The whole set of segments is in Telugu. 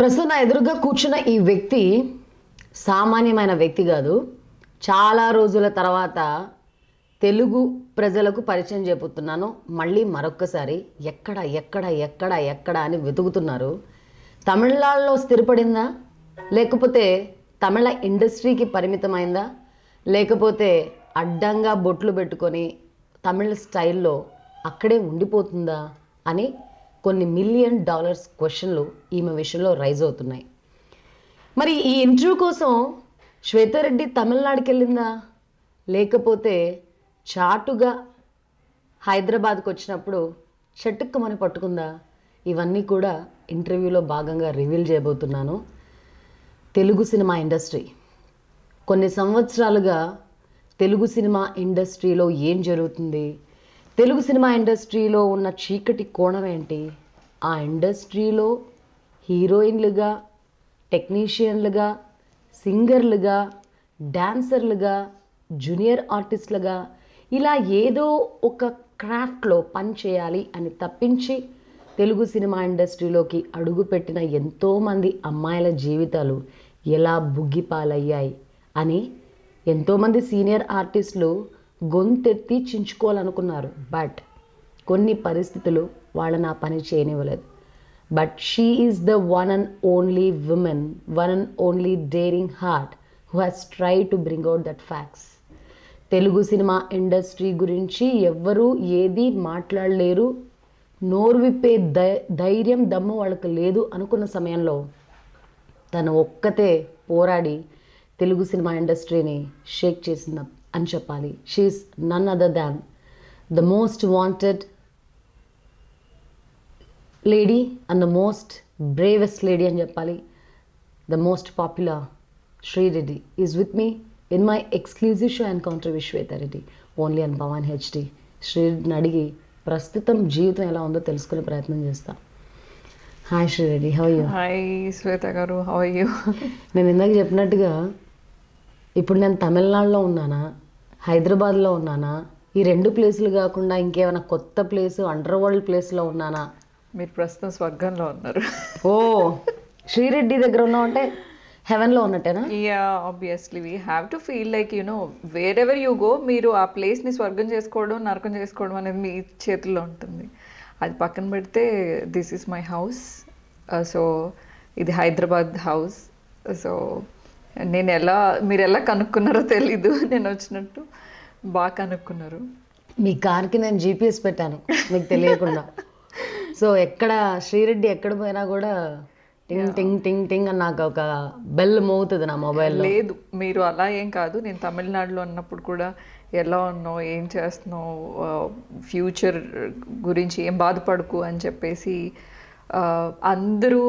ప్రస్తుతం నా ఎదురుగా కూర్చున్న ఈ వ్యక్తి సామాన్యమైన వ్యక్తి కాదు చాలా రోజుల తర్వాత తెలుగు ప్రజలకు పరిచయం చెబుతున్నాను మళ్ళీ మరొక్కసారి ఎక్కడ ఎక్కడ ఎక్కడ ఎక్కడ అని వెతుకుతున్నారు తమిళనాడులో స్థిరపడిందా లేకపోతే తమిళ ఇండస్ట్రీకి పరిమితమైందా లేకపోతే అడ్డంగా బొట్లు పెట్టుకొని తమిళ స్టైల్లో అక్కడే ఉండిపోతుందా అని కొన్ని మిలియన్ డాలర్స్ క్వశ్చన్లు ఈమె విషయంలో రైజ్ అవుతున్నాయి మరి ఈ ఇంటర్వ్యూ కోసం శ్వేతారెడ్డి తమిళనాడుకి వెళ్ళిందా లేకపోతే చాటుగా హైదరాబాద్కి వచ్చినప్పుడు చటుక్కుమని పట్టుకుందా ఇవన్నీ కూడా ఇంటర్వ్యూలో భాగంగా రివీల్ చేయబోతున్నాను తెలుగు సినిమా ఇండస్ట్రీ కొన్ని సంవత్సరాలుగా తెలుగు సినిమా ఇండస్ట్రీలో ఏం జరుగుతుంది తెలుగు సినిమా ఇండస్ట్రీలో ఉన్న చీకటి కోణం ఏంటి ఆ ఇండస్ట్రీలో హీరోయిన్లుగా టెక్నీషియన్లుగా సింగర్లుగా డాన్సర్లుగా జూనియర్ ఆర్టిస్టులుగా ఇలా ఏదో ఒక క్రాఫ్ట్లో పనిచేయాలి అని తప్పించి తెలుగు సినిమా ఇండస్ట్రీలోకి అడుగుపెట్టిన ఎంతోమంది అమ్మాయిల జీవితాలు ఎలా బుగ్గిపాలయ్యాయి అని ఎంతోమంది సీనియర్ ఆర్టిస్టులు గొంతెత్తి చించుకోవాలనుకున్నారు బట్ కొన్ని పరిస్థితులు వాళ్ళ నా పని చేయనివ్వలేదు but she is the one and only women one and only daring heart who has try to bring out that facts Telugu cinema industry గురించి ఎవ్వరూ ఏది మాట్లాడలేరు నోరు విప్పే ధైర్యం దమ్ము వాళ్ళకి లేదు అనుకున్న సమయంలో తను ఒక్కతే పోరాడి తెలుగు సినిమా ఇండస్ట్రీని షేక్ చేసిన అని చెప్పాలి she is none other than the most wanted lady and the most bravest lady అని చెప్పాలి the most popular Sri Reddy is with me in my exclusive show and counter విశ్వేతారెడ్డి only and భవాన్ హెచ్డి శ్రీరెడ్డిని అడిగి ప్రస్తుతం జీవితం ఎలా ఉందో తెలుసుకునే ప్రయత్నం చేస్తాను hi Sri Reddy how you hi శ్వేత గారు హౌ యూ నేను ఇందాక చెప్పినట్టుగా ఇప్పుడు నేను తమిళనాడులో ఉన్నానా హైదరాబాద్లో ఉన్నానా ఈ రెండు ప్లేసులు కాకుండా ఇంకేమైనా కొత్త ప్లేసు అండర్ వరల్డ్ ప్లేస్లో ఉన్నానా మీరు ప్రస్తుతం స్వర్గంలో ఉన్నారు ఓ శ్రీరెడ్డి దగ్గర ఉన్నావు అంటే హెవెన్లో ఉన్నట్టేనా yeah obviously we have to feel like you know where ever you go మీరు ఆ ప్లేస్ని స్వర్గం చేసుకోవడం నరకం చేసుకోవడం అనేది మీ చేతుల్లో ఉంటుంది అది పక్కన పెడితే this is my house so ఇది హైదరాబాద్ హౌస్ సో నేను ఎలా మీరు ఎలా కనుక్కున్నారో తెలీదు నేను వచ్చినట్టు బాగా కనుక్కున్నారు మీ కార్కి నేను జీపీఎస్ పెట్టాను మీకు తెలియకుండా సో ఎక్కడ శ్రీరెడ్డి ఎక్కడ పోయినా కూడా టింగ్ టింగ్ టింగ్ టింగ్ అని నాకు ఒక బెల్ మోగుతుంది నా మొబైల్ లేదు మీరు అలా ఏం కాదు నేను తమిళనాడులో ఉన్నప్పుడు కూడా ఎలా ఉన్నావు ఏం చేస్తున్నావు ఫ్యూచర్ గురించి ఏం బాధపడుకు అని చెప్పేసి అందరూ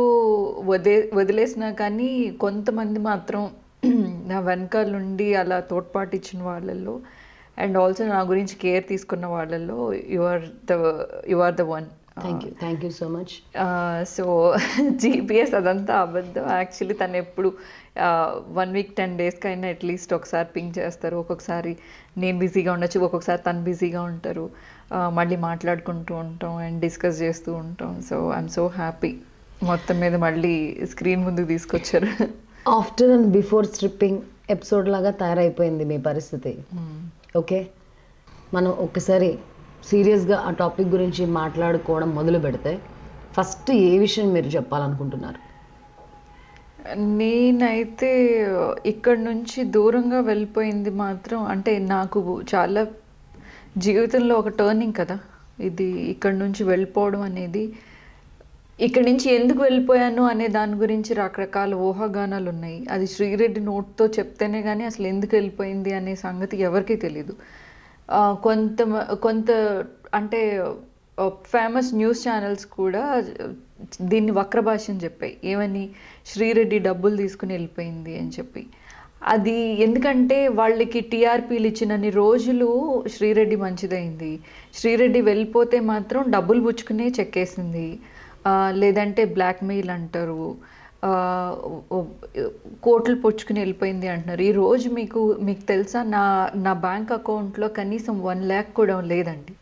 వదిలే వదిలేసినా కానీ కొంతమంది మాత్రం నా వెనకాల నుండి అలా తోడ్పాటు ఇచ్చిన వాళ్ళల్లో అండ్ ఆల్సో నా గురించి కేర్ తీసుకున్న వాళ్ళల్లో you are the you are the one thank you thank you so much so GPS అదంతా అబద్ధం యాక్చువల్లీ తను ఎప్పుడు వన్ వీక్ టెన్ డేస్కి అయినా అట్లీస్ట్ ఒకసారి పింక్ చేస్తారు ఒక్కొక్కసారి నేను బిజీగా ఉండొచ్చు ఒక్కొక్కసారి తను బిజీగా ఉంటారు మళ్ళీ మాట్లాడుకుంటూ ఉంటాం అండ్ డిస్కస్ చేస్తూ ఉంటాం సో ఐఎమ్ సో హ్యాపీ మొత్తం మీద మళ్ళీ స్క్రీన్ ముందు తీసుకొచ్చారు after and before stripping episode లాగా తయారైపోయింది మీ పరిస్థితి ఓకే hmm. మనం ఒకసారి సీరియస్గా ఆ టాపిక్ గురించి మాట్లాడుకోవడం మొదలు పెడితే ఫస్ట్ ఏ విషయం మీరు చెప్పాలనుకుంటున్నారు నేనైతే ఇక్కడ నుంచి దూరంగా వెళ్ళిపోయింది మాత్రం అంటే నాకు చాలా జీవితంలో ఒక టర్నింగ్ కదా ఇది ఇక్కడ నుంచి వెళ్ళిపోవడం అనేది ఇక్కడి నుంచి ఎందుకు వెళ్ళిపోయాను అనే దాని గురించి రకరకాల ఊహాగానాలు ఉన్నాయి అది శ్రీరెడ్డి నోట్తో చెప్తేనే కానీ అసలు ఎందుకు వెళ్ళిపోయింది అనే సంగతి ఎవరికీ తెలియదు కొంత కొంత అంటే ఫేమస్ న్యూస్ ఛానల్స్ కూడా దీన్ని వక్రభాష్యం అని చెప్పాయి ఏమని శ్రీరెడ్డి డబ్బులు తీసుకుని వెళ్ళిపోయింది అని చెప్పి అది ఎందుకంటే వాళ్ళకి టీఆర్పీలు ఇచ్చినన్ని రోజులు శ్రీరెడ్డి మంచిదైంది శ్రీరెడ్డి వెళ్ళిపోతే మాత్రం డబ్బులు పుచ్చుకునే చెక్కేసింది లేదంటే బ్లాక్మెయిల్ అంటారు కోట్లు పుచ్చుకుని వెళ్ళిపోయింది అంటున్నారు ఈరోజు మీకు మీకు తెలుసా నా నా బ్యాంక్ అకౌంట్లో కనీసం వన్ ల్యాక్ కూడా లేదండి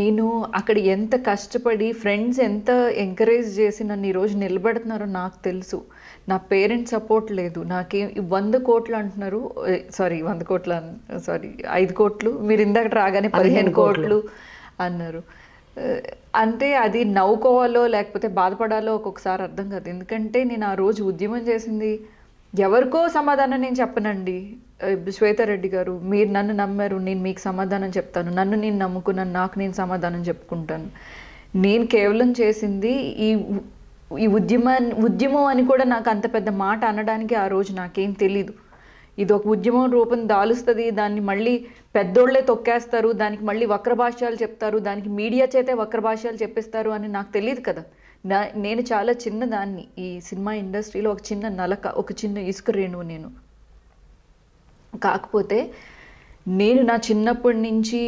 నేను అక్కడ ఎంత కష్టపడి ఫ్రెండ్స్ ఎంత ఎంకరేజ్ చేసి నన్ను ఈరోజు నిలబెడుతున్నారో నాకు తెలుసు నా పేరెంట్స్ సపోర్ట్ లేదు నాకేం వంద కోట్లు అంటున్నారు సారీ వంద కోట్లు సారీ ఐదు కోట్లు మీరు ఇందాక రాగానే పదిహేను కోట్లు అన్నారు అంటే అది నవ్వుకోవాలో లేకపోతే బాధపడాలో ఒక్కొక్కసారి అర్థం కాదు ఎందుకంటే నేను ఆ రోజు ఉద్యమం చేసింది ఎవరికో సమాధానం నేను చెప్పనండి శ్వేతారెడ్డి గారు మీరు నన్ను నమ్మారు నేను మీకు సమాధానం చెప్తాను నన్ను నేను నమ్ముకున్నాను నాకు నేను సమాధానం చెప్పుకుంటాను నేను కేవలం చేసింది ఈ ఈ ఉద్యమం ఉద్యమం అని కూడా నాకు అంత పెద్ద మాట అనడానికి ఆ రోజు నాకేం తెలీదు ఇది ఒక ఉద్యమం రూపం దాలుస్తుంది దాన్ని మళ్ళీ పెద్దోళ్లే తొక్కేస్తారు దానికి మళ్ళీ వక్రభాష్యాలు చెప్తారు దానికి మీడియా చేతే వక్రభాష్యాలు చెప్పిస్తారు అని నాకు తెలియదు కదా నా నేను చాలా చిన్న దాన్ని ఈ సినిమా ఇండస్ట్రీలో ఒక చిన్న నలక ఒక చిన్న ఇసుక రేణువు నేను కాకపోతే నేను నా చిన్నప్పటి నుంచి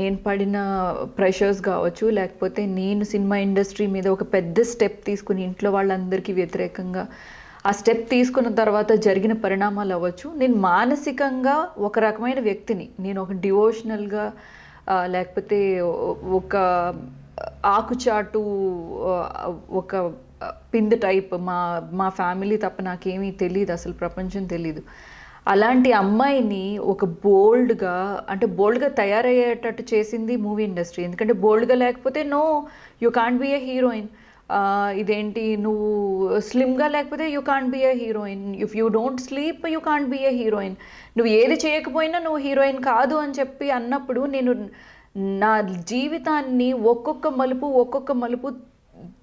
నేను పడిన ప్రెషర్స్ కావచ్చు లేకపోతే నేను సినిమా ఇండస్ట్రీ మీద ఒక పెద్ద స్టెప్ తీసుకుని ఇంట్లో వాళ్ళందరికీ వ్యతిరేకంగా ఆ స్టెప్ తీసుకున్న తర్వాత జరిగిన పరిణామాలు అవ్వచ్చు నేను మానసికంగా ఒక రకమైన వ్యక్తిని నేను ఒక డివోషనల్గా లేకపోతే ఒక ఆకుచాటు ఒక పింద టైప్ మా మా ఫ్యామిలీ తప్ప నాకేమీ తెలియదు అసలు ప్రపంచం తెలీదు అలాంటి అమ్మాయిని ఒక బోల్డ్గా అంటే బోల్డ్గా తయారయ్యేటట్టు చేసింది మూవీ ఇండస్ట్రీ ఎందుకంటే బోల్డ్గా లేకపోతే no you can't be a heroine ఇదేంటి నువ్వు స్లిమ్గా లేకపోతే you can't be a heroine if you don't sleep you can't be a heroine నువ్వు ఏది చేయకపోయినా నువ్వు హీరోయిన్ కాదు అని చెప్పి అన్నప్పుడు నేను నా జీవితాన్ని ఒక్కొక్క మలుపు ఒక్కొక్క మలుపు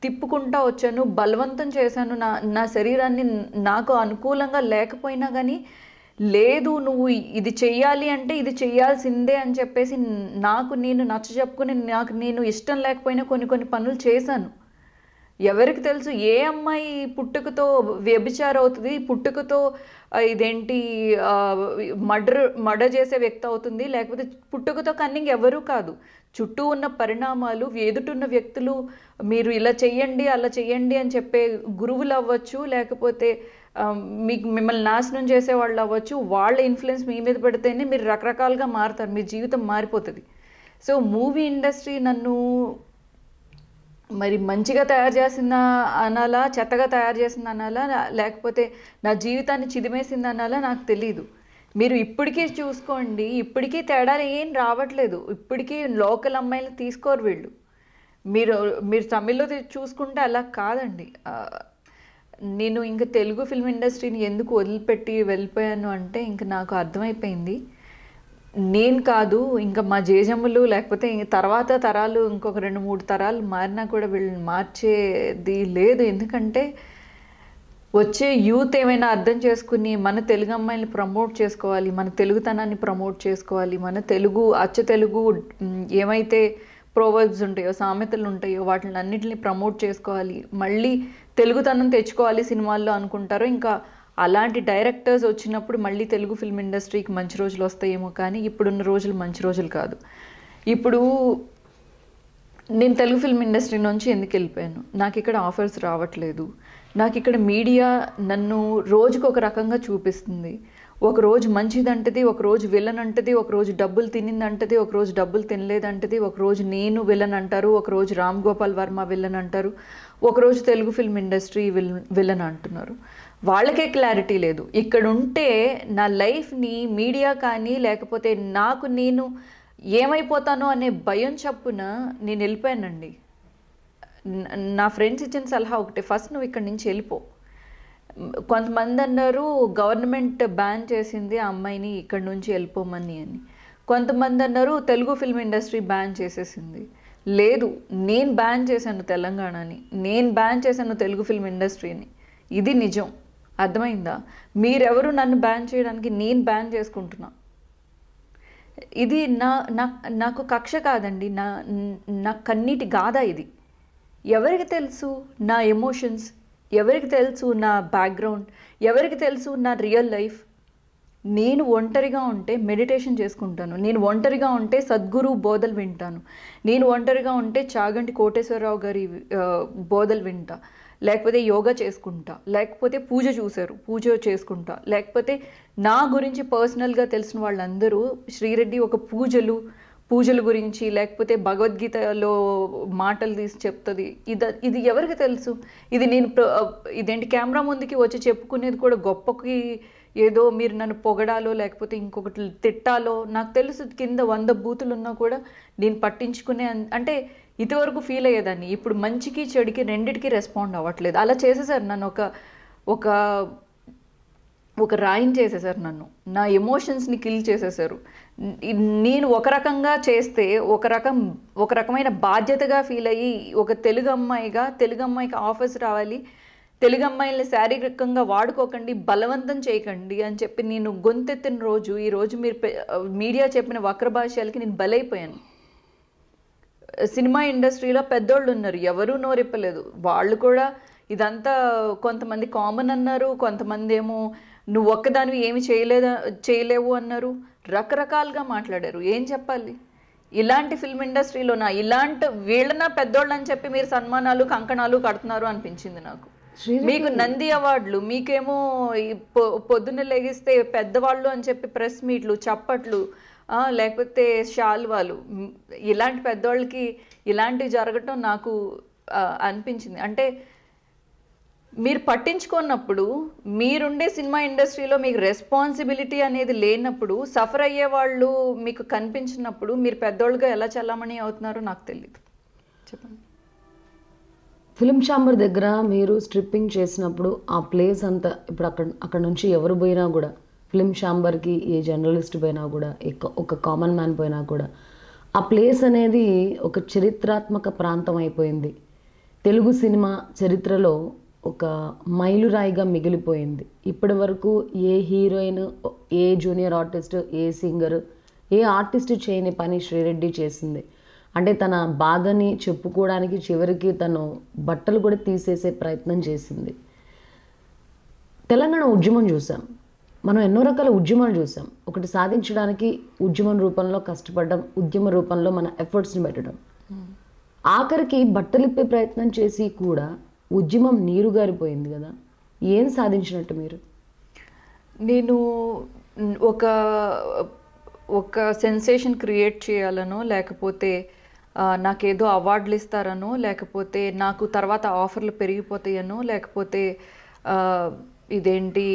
తిప్పుకుంటా వచ్చాను బలవంతం చేశాను నా నా శరీరాన్ని నాకు అనుకూలంగా లేకపోయినా కానీ లేదు నువ్వు ఇది చెయ్యాలి అంటే ఇది చేయాల్సిందే అని చెప్పేసి నాకు నేను నచ్చ చెప్పుకుని నాకు నేను ఇష్టం లేకపోయినా కొన్ని కొన్ని పనులు చేశాను ఎవరికి తెలుసు ఏ అమ్మాయి పుట్టుకతో వ్యభిచారం అవుతుంది పుట్టుకతో ఇదేంటి మర్డర్ మర్డర్ చేసే వ్యక్తి అవుతుంది లేకపోతే పుట్టుకతో కన్నింగ్ ఎవరూ కాదు చుట్టూ ఉన్న పరిణామాలు ఎదుటిన్న వ్యక్తులు మీరు ఇలా చెయ్యండి అలా చెయ్యండి అని చెప్పే గురువులు అవ్వచ్చు లేకపోతే మీకు మిమ్మల్ని నాశనం చేసే వాళ్ళు అవ్వచ్చు వాళ్ళ ఇన్ఫ్లుయెన్స్ మీ మీద పెడితేనే మీరు రకరకాలుగా మారుతారు మీ జీవితం మారిపోతుంది సో మూవీ ఇండస్ట్రీ నన్ను మరి మంచిగా తయారు చేసిందా అనాలా చెత్తగా తయారు చేసింది అనాలా లేకపోతే నా జీవితాన్ని చిదిమేసింది అనాలా నాకు తెలియదు మీరు ఇప్పటికీ చూసుకోండి ఇప్పటికీ తేడాలు ఏం రావట్లేదు ఇప్పటికీ లోకల్ అమ్మాయిలు తీసుకోరు వీళ్ళు మీరు మీరు తమిళ్లో చూసుకుంటే అలా కాదండి నేను ఇంకా తెలుగు ఫిల్మ్ ఇండస్ట్రీని ఎందుకు వదిలిపెట్టి వెళ్ళిపోయాను అంటే ఇంకా నాకు అర్థమైపోయింది నేను కాదు ఇంకా మా జేజమ్ములు లేకపోతే ఇంక తర్వాత తరాలు ఇంకొక రెండు మూడు తరాలు మారినా కూడా వీళ్ళని మార్చేది లేదు ఎందుకంటే వచ్చే యూత్ ఏమైనా అర్థం చేసుకుని మన తెలుగు అమ్మాయిని ప్రమోట్ చేసుకోవాలి మన తెలుగుతనాన్ని ప్రమోట్ చేసుకోవాలి మన తెలుగు అచ్చ తెలుగు ఏమైతే ప్రోవర్బ్స్ ఉంటాయో సామెతలు ఉంటాయో వాటిని అన్నింటిని ప్రమోట్ చేసుకోవాలి మళ్ళీ తెలుగుతనం తెచ్చుకోవాలి సినిమాల్లో అనుకుంటారు ఇంకా అలాంటి డైరెక్టర్స్ వచ్చినప్పుడు మళ్ళీ తెలుగు ఫిల్మ్ ఇండస్ట్రీకి మంచి రోజులు వస్తాయేమో కానీ ఇప్పుడున్న రోజులు మంచి రోజులు కాదు ఇప్పుడు నేను తెలుగు ఫిల్మ్ ఇండస్ట్రీ నుంచి ఎందుకు వెళ్ళిపోయాను నాకు ఇక్కడ ఆఫర్స్ రావట్లేదు నాకు ఇక్కడ మీడియా నన్ను రోజుకు ఒక రకంగా చూపిస్తుంది ఒక రోజు మంచిదంటది ఒక రోజు విలన్ అంటది ఒక రోజు డబ్బులు తినిందంటది ఒక రోజు డబ్బులు తినలేదంటది ఒక రోజు నేను విలన్ అంటారు ఒక రోజు రామ్ గోపాల్ వర్మ విలన్ అంటారు ఒకరోజు Telugu film industry will villain అంటున్నారు వాళ్ళకే క్లారిటీ లేదు ఇక్కడ ఉంటే నా లైఫ్ని మీడియా కానీ లేకపోతే నాకు నేను ఏమైపోతానో అనే భయం చప్పున నేను వెళ్ళిపోయానండి నా ఫ్రెండ్స్ ఇచ్చిన సలహా ఒకటి ఫస్ట్ నువ్వు ఇక్కడి నుంచి వెళ్ళిపో కొంతమంది అన్నారు గవర్నమెంట్ బ్యాన్ చేసింది ఆ అమ్మాయిని ఇక్కడి నుంచి వెళ్ళిపోమని అని కొంతమంది అన్నారు తెలుగు ఫిల్మ్ ఇండస్ట్రీ బ్యాన్ చేసేసింది లేదు నేను బ్యాన్ చేశాను తెలంగాణని నేను బ్యాన్ చేశాను తెలుగు ఫిల్మ్ ఇండస్ట్రీని ఇది నిజం అర్థమైందా మీరెవరు నన్ను బ్యాన్ చేయడానికి నేను బ్యాన్ చేసుకుంటున్నా ఇది నా నాకు కక్ష కాదండి నా నా కన్నీటి గాథ ఇది ఎవరికి తెలుసు నా ఎమోషన్స్ ఎవరికి తెలుసు నా బ్యాక్గ్రౌండ్ ఎవరికి తెలుసు నా రియల్ లైఫ్ నేను ఒంటరిగా ఉంటే మెడిటేషన్ చేసుకుంటాను నేను ఒంటరిగా ఉంటే సద్గురు బోధలు వింటాను నేను ఒంటరిగా ఉంటే చాగంటి కోటేశ్వరరావు గారి బోధలు వింటా లేకపోతే యోగా చేసుకుంటా లేకపోతే పూజ చూశారు పూజ చేసుకుంటా లేకపోతే నా గురించి పర్సనల్గా తెలిసిన వాళ్ళందరూ శ్రీరెడ్డి ఒక పూజలు పూజల గురించి లేకపోతే భగవద్గీతలో మాటలు తీసి చెప్తుంది ఇది ఇది ఎవరికి తెలుసు ఇది నేను ఇదేంటి కెమెరా ముందుకి వచ్చి చెప్పుకునేది కూడా గొప్పకి ఏదో మీరు నన్ను పొగడాలో లేకపోతే ఇంకొకటి తిట్టాలో నాకు తెలుసు కింద వంద బూతులు ఉన్నా కూడా నేను పట్టించుకునే అంటే ఇదివరకు ఫీల్ అయ్యేదాన్ని ఇప్పుడు మంచికి చెడుకి రెండిటికి రెస్పాండ్ అవ్వట్లేదు అలా చేసేసారు నన్ను ఒక ఒక ఒక రాయిన్ చేసేసారు నన్ను నా ఎమోషన్స్ని కిల్ చేసేసారు నేను ఒక రకంగా చేస్తే ఒక రకం ఒక రకమైన బాధ్యతగా ఫీల్ అయ్యి ఒక తెలుగు అమ్మాయిగా తెలుగు అమ్మాయికి ఆఫీస్ రావాలి తెలుగు అమ్మాయిల్ని శారీరకంగా వాడుకోకండి బలవంతం చేయకండి అని చెప్పి నేను గొంతెత్తిన రోజు ఈ రోజు మీరు మీడియా చెప్పిన వక్రభాష్యాలకి నేను బలైపోయాను సినిమా ఇండస్ట్రీలో పెద్దోళ్ళు ఉన్నారు ఎవరూ నోరెప్పలేదు వాళ్ళు కూడా ఇదంతా కొంతమంది కామన్ అన్నారు కొంతమంది ఏమో నువ్వు ఒక్కదానివి ఏమి చేయలేదా చేయలేవు అన్నారు రకరకాలుగా మాట్లాడారు ఏం చెప్పాలి ఇలాంటి ఫిల్మ్ ఇండస్ట్రీలోనా ఇలాంటి వీళ్ళన పెద్దోళ్ళు అని చెప్పి మీరు సన్మానాలు కంకణాలు కడుతున్నారు అనిపించింది నాకు మీకు నంది అవార్డులు మీకేమో పొద్దున్న లెగిస్తే పెద్దవాళ్ళు అని చెప్పి ప్రెస్ మీట్లు చప్పట్లు లేకపోతే షాల్వాలు ఇలాంటి పెద్దవాళ్ళకి ఇలాంటివి జరగటం నాకు అనిపించింది అంటే మీరు పట్టించుకున్నప్పుడు మీరుండే సినిమా ఇండస్ట్రీలో మీకు రెస్పాన్సిబిలిటీ అనేది లేనప్పుడు సఫర్ అయ్యే వాళ్ళు మీకు కనిపించినప్పుడు మీరు పెద్దోళ్ళుగా ఎలా చల్లమని అవుతున్నారో నాకు తెలియదు చెప్పండి ఫిలిం ఛాంబర్ దగ్గర మీరు స్ట్రిప్పింగ్ చేసినప్పుడు ఆ ప్లేస్ అంతా ఇప్పుడు అక్కడ అక్కడ నుంచి ఎవరు పోయినా కూడా ఫిలిం ఛాంబర్కి ఏ జర్నలిస్ట్ పోయినా కూడా ఒక కామన్ మ్యాన్ పోయినా కూడా ఆ ప్లేస్ అనేది ఒక చరిత్రాత్మక ప్రాంతం అయిపోయింది తెలుగు సినిమా చరిత్రలో ఒక మైలురాయిగా మిగిలిపోయింది ఇప్పటి వరకు ఏ హీరోయిన్ ఏ జూనియర్ ఆర్టిస్ట్ ఏ సింగర్ ఏ ఆర్టిస్ట్ చేయని పని శ్రీరెడ్డి చేసింది అంటే తన బాధని చెప్పుకోవడానికి చివరికి తను బట్టలు కూడా తీసేసే ప్రయత్నం చేసింది తెలంగాణ ఉద్యమం చూసాం మనం ఎన్నో రకాల ఉద్యమాలు చూసాం ఒకటి సాధించడానికి ఉద్యమం రూపంలో కష్టపడడం ఉద్యమ రూపంలో మన ఎఫర్ట్స్ని పెట్టడం ఆఖరికి బట్టలిప్పే ప్రయత్నం చేసి కూడా ఉద్యమం నీరు గారిపోయింది కదా ఏం సాధించినట్టు మీరు నేను ఒక ఒక సెన్సేషన్ క్రియేట్ చేయాలనో లేకపోతే నాకేదో అవార్డులు ఇస్తారనో లేకపోతే నాకు తర్వాత ఆఫర్లు పెరిగిపోతాయనో లేకపోతే ఇదేంటి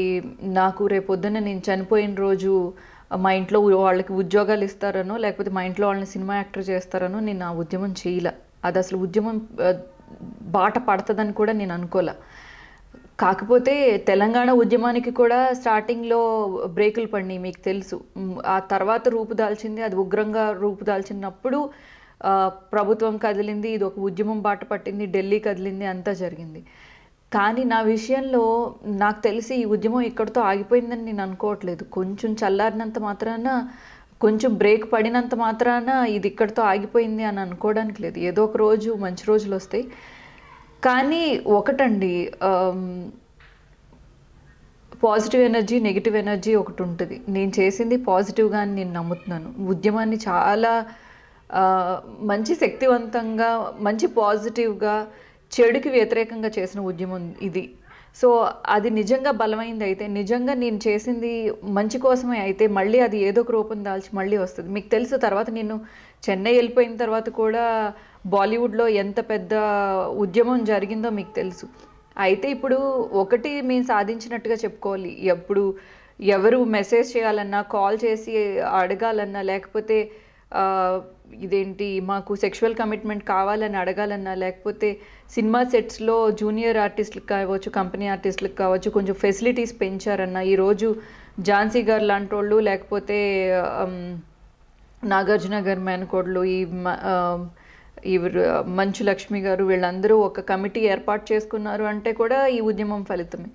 నాకు రేపొద్దున నేను చనిపోయిన రోజు మా ఇంట్లో వాళ్ళకి ఉద్యోగాలు ఇస్తారనో లేకపోతే మా ఇంట్లో వాళ్ళని సినిమా యాక్టర్ చేస్తారనో నేను ఆ ఉద్యమం చేయలే అది అసలు ఉద్యమం బాట పడుతుందని కూడా నేను అనుకోలే కాకపోతే తెలంగాణ ఉద్యమానికి కూడా స్టార్టింగ్లో బ్రేకులు పడినాయి మీకు తెలుసు ఆ తర్వాత రూపుదాల్చింది అది ఉగ్రంగా రూపుదాల్చినప్పుడు ప్రభుత్వం కదిలింది ఇది ఒక ఉద్యమం బాట పట్టింది ఢిల్లీ కదిలింది అంతా జరిగింది కానీ నా విషయంలో నాకు తెలిసి ఈ ఉద్యమం ఇక్కడితో ఆగిపోయిందని నేను అనుకోవట్లేదు కొంచెం చల్లారినంత మాత్రాన కొంచెం బ్రేక్ పడినంత మాత్రాన ఇది ఇక్కడితో ఆగిపోయింది అని అనుకోవడానికి లేదు ఏదో ఒక రోజు మంచి రోజులు వస్తాయి కానీ ఒకటండి పాజిటివ్ ఎనర్జీ నెగిటివ్ ఎనర్జీ ఒకటి ఉంటుంది నేను చేసింది పాజిటివ్గా అని నేను నమ్ముతున్నాను ఉద్యమాన్ని చాలా మంచి శక్తివంతంగా మంచి పాజిటివ్గా చెడుకి వ్యతిరేకంగా చేసిన ఉద్యమం ఇది సో అది నిజంగా బలమైంది అయితే నిజంగా నేను చేసింది మంచి కోసమే అయితే మళ్ళీ అది ఏదో ఒక రూపం దాల్చి మళ్ళీ వస్తుంది మీకు తెలుసు తర్వాత నేను చెన్నై వెళ్ళిపోయిన తర్వాత కూడా బాలీవుడ్లో ఎంత పెద్ద ఉద్యమం జరిగిందో మీకు తెలుసు అయితే ఇప్పుడు ఒకటి మేము సాధించినట్టుగా చెప్పుకోవాలి ఎప్పుడు ఎవరు మెసేజ్ చేయాలన్నా కాల్ చేసి అడగాలన్నా లేకపోతే ఇదేంటి మాకు సెక్షువల్ కమిట్మెంట్ కావాలని అడగాలన్నా లేకపోతే సినిమా సెట్స్లో జూనియర్ ఆర్టిస్టులకు కావచ్చు కంపెనీ ఆర్టిస్టులకు కావచ్చు కొంచెం ఫెసిలిటీస్ పెంచారన్నా ఈరోజు ఝాన్సీ గారు లాంటి వాళ్ళు లేకపోతే నాగార్జున గారు మేనకోడలు ఈ ఇవి మంచు లక్ష్మి గారు వీళ్ళందరూ ఒక కమిటీ ఏర్పాటు చేసుకున్నారు అంటే కూడా ఈ ఉద్యమం ఫలితమే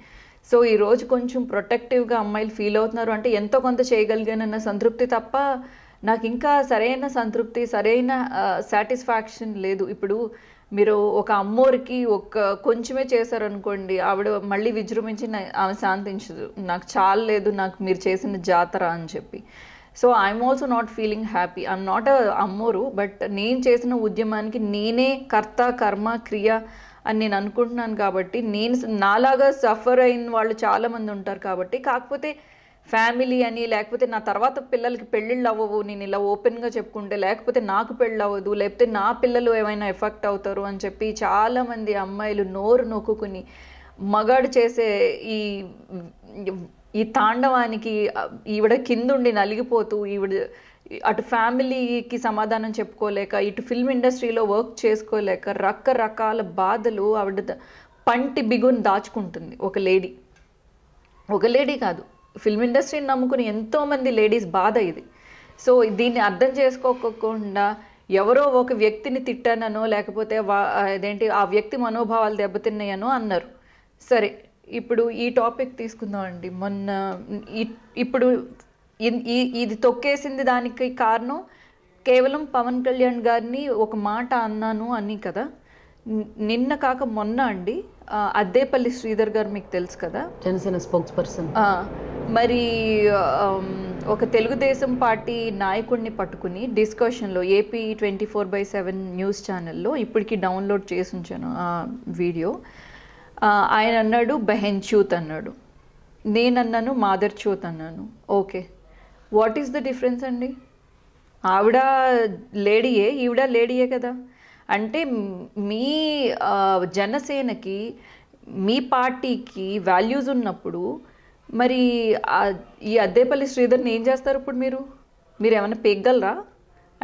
సో ఈరోజు కొంచెం ప్రొటెక్టివ్గా అమ్మాయిలు ఫీల్ అవుతున్నారు అంటే ఎంతో కొంత చేయగలిగానన్న సంతృప్తి తప్ప నాకు ఇంకా సరైన సంతృప్తి సరైన సాటిస్ఫాక్షన్ లేదు ఇప్పుడు మీరు ఒక అమ్మోరికి ఒక కొంచెమే చేశారనుకోండి ఆవిడ మళ్ళీ విజృంభించి ఆమె శాంతించదు నాకు చాలలేదు నాకు మీరు చేసిన జాతర అని చెప్పి so I'm also not feeling happy I'm not అమ్మోరు బట్ నేను చేసిన ఉద్యమానికి నేనే కర్త కర్మ క్రియ అని నేను అనుకుంటున్నాను కాబట్టి నేను నాలాగా సఫర్ అయిన వాళ్ళు చాలామంది ఉంటారు కాబట్టి కాకపోతే ఫ్యామిలీ అని లేకపోతే నా తర్వాత పిల్లలకి పెళ్ళిళ్ళు అవ్వవు నేను ఇలా ఓపెన్గా చెప్పుకుంటే లేకపోతే నాకు పెళ్ళి అవ్వదు లేకపోతే నా పిల్లలు ఏమైనా ఎఫెక్ట్ అవుతారు అని చెప్పి చాలామంది అమ్మాయిలు నోరు నొక్కుని మగాడు చేసే ఈ ఈ తాండవానికి ఈవిడ కిందుండి నలిగిపోతూ ఈవిడ అటు ఫ్యామిలీకి సమాధానం చెప్పుకోలేక ఇటు ఫిల్మ్ ఇండస్ట్రీలో వర్క్ చేసుకోలేక రకరకాల బాధలు ఆవిడ పంటి బిగుని దాచుకుంటుంది ఒక లేడీ ఒక లేడీ కాదు ఫిల్మ్ ఇండస్ట్రీని నమ్ముకుని ఎంతోమంది లేడీస్ బాధ ఇది సో దీన్ని అర్థం చేసుకోకుండా ఎవరో ఒక వ్యక్తిని తిట్టాననో లేకపోతే వా అదేంటి ఆ వ్యక్తి మనోభావాలు దెబ్బతిన్నాయనో అన్నారు సరే ఇప్పుడు ఈ టాపిక్ తీసుకుందాం అండి మొన్న ఇప్పుడు ఇది తొక్కేసింది దానికి కారణం కేవలం పవన్ కళ్యాణ్ గారిని ఒక మాట అన్నాను అని కదా నిన్న కాక మొన్న అండి అద్దేపల్లి శ్రీధర్ గారు మీకు తెలుసు కదా జనసేన స్పోక్స్ పర్సన్ మరి ఒక తెలుగుదేశం పార్టీ నాయకుడిని పట్టుకుని డిస్కషన్లో AP twenty four by seven news ఛానల్లో ఇప్పటికి డౌన్లోడ్ చేసి ఉంచాను ఆ వీడియో ఆయన అన్నాడు బెహెన్ చూత్ అన్నాడు నేనన్నాను మాదర్ చూత్ అన్నాను okay what is the difference అండి ఆవిడ లేడీయే ఈవిడ లేడీయే కదా అంటే మీ జనసేనకి మీ పార్టీకి వాల్యూస్ ఉన్నప్పుడు మరి ఈ అద్దేపల్లి శ్రీధర్ని ఏం చేస్తారు ఇప్పుడు మీరు మీరు ఏమైనా పీకగలరా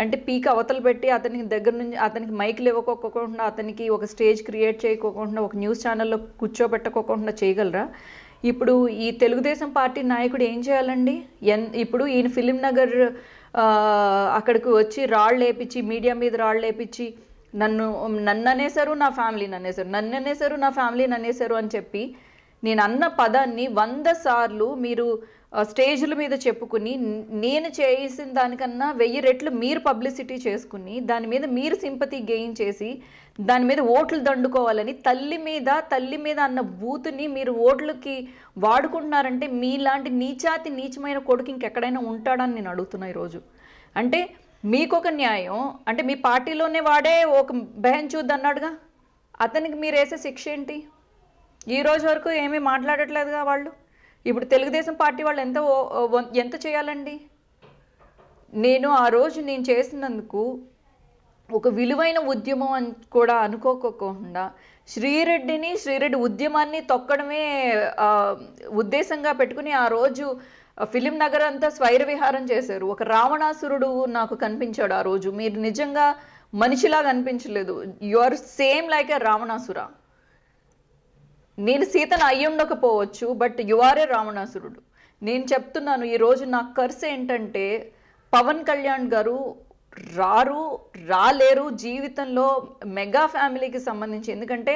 అంటే పీక్ అవతలు పెట్టి అతనికి దగ్గర నుంచి అతనికి మైక్లు ఇవ్వకోకుండా అతనికి ఒక స్టేజ్ క్రియేట్ చేయకోకుండా ఒక న్యూస్ ఛానల్లో కూర్చోబెట్టకోకుండా చేయగలరా ఇప్పుడు ఈ తెలుగుదేశం పార్టీ నాయకుడు ఏం చేయాలండి ఎన్ ఇప్పుడు ఈయన ఫిలిం నగర్ అక్కడికి వచ్చి రాళ్ళు వేపించి మీడియా మీద రాళ్ళు లేపించి నన్ను నన్ను అనేసారు నా ఫ్యామిలీని అనేసారు నన్ను అనేసారు నా ఫ్యామిలీని అనేసారు అని చెప్పి నేను అన్న పదాన్ని వంద సార్లు మీరు స్టేజ్ల మీద చెప్పుకుని నేను చేసిన దానికన్నా వెయ్యి రెట్లు మీరు పబ్లిసిటీ చేసుకుని దాని మీద మీరు సింపతి గెయిన్ చేసి దాని మీద ఓట్లు దండుకోవాలని తల్లి మీద తల్లి మీద అన్న బూతుని మీరు ఓట్లకి వాడుకుంటున్నారంటే మీలాంటి నీచాతి నీచమైన కొడుకు ఇంకెక్కడైనా ఉంటాడని నేను అడుగుతున్నా ఈరోజు అంటే మీకొక న్యాయం అంటే మీ పార్టీలోనే వాడే ఒక బెహన్ చూద్దన్నాడుగా అతనికి మీరు వేసే శిక్ష ఏంటి ఈ రోజు వరకు ఏమీ మాట్లాడట్లేదుగా వాళ్ళు ఇప్పుడు తెలుగుదేశం పార్టీ వాళ్ళు ఎంత ఎంత చేయాలండి నేను ఆ రోజు నేను చేసినందుకు ఒక విలువైన ఉద్యమం అని కూడా అనుకోకోకుండా శ్రీరెడ్డిని శ్రీరెడ్డి ఉద్యమాన్ని తొక్కడమే ఉద్దేశంగా పెట్టుకుని ఆ రోజు ఫిలిం నగర్ అంతా స్వైర విహారం చేశారు ఒక రావణాసురుడు నాకు కనిపించాడు ఆ రోజు మీరు నిజంగా మనిషిలా కనిపించలేదు you are same like a Ravanasura నేను సీతను అయ్యుండకపోవచ్చు బట్ ఏ రావణాసురుడు నేను చెప్తున్నాను ఈరోజు నా కర్స్ ఏంటంటే పవన్ కళ్యాణ్ గారు రారు రాలేరు జీవితంలో మెగా ఫ్యామిలీకి సంబంధించి ఎందుకంటే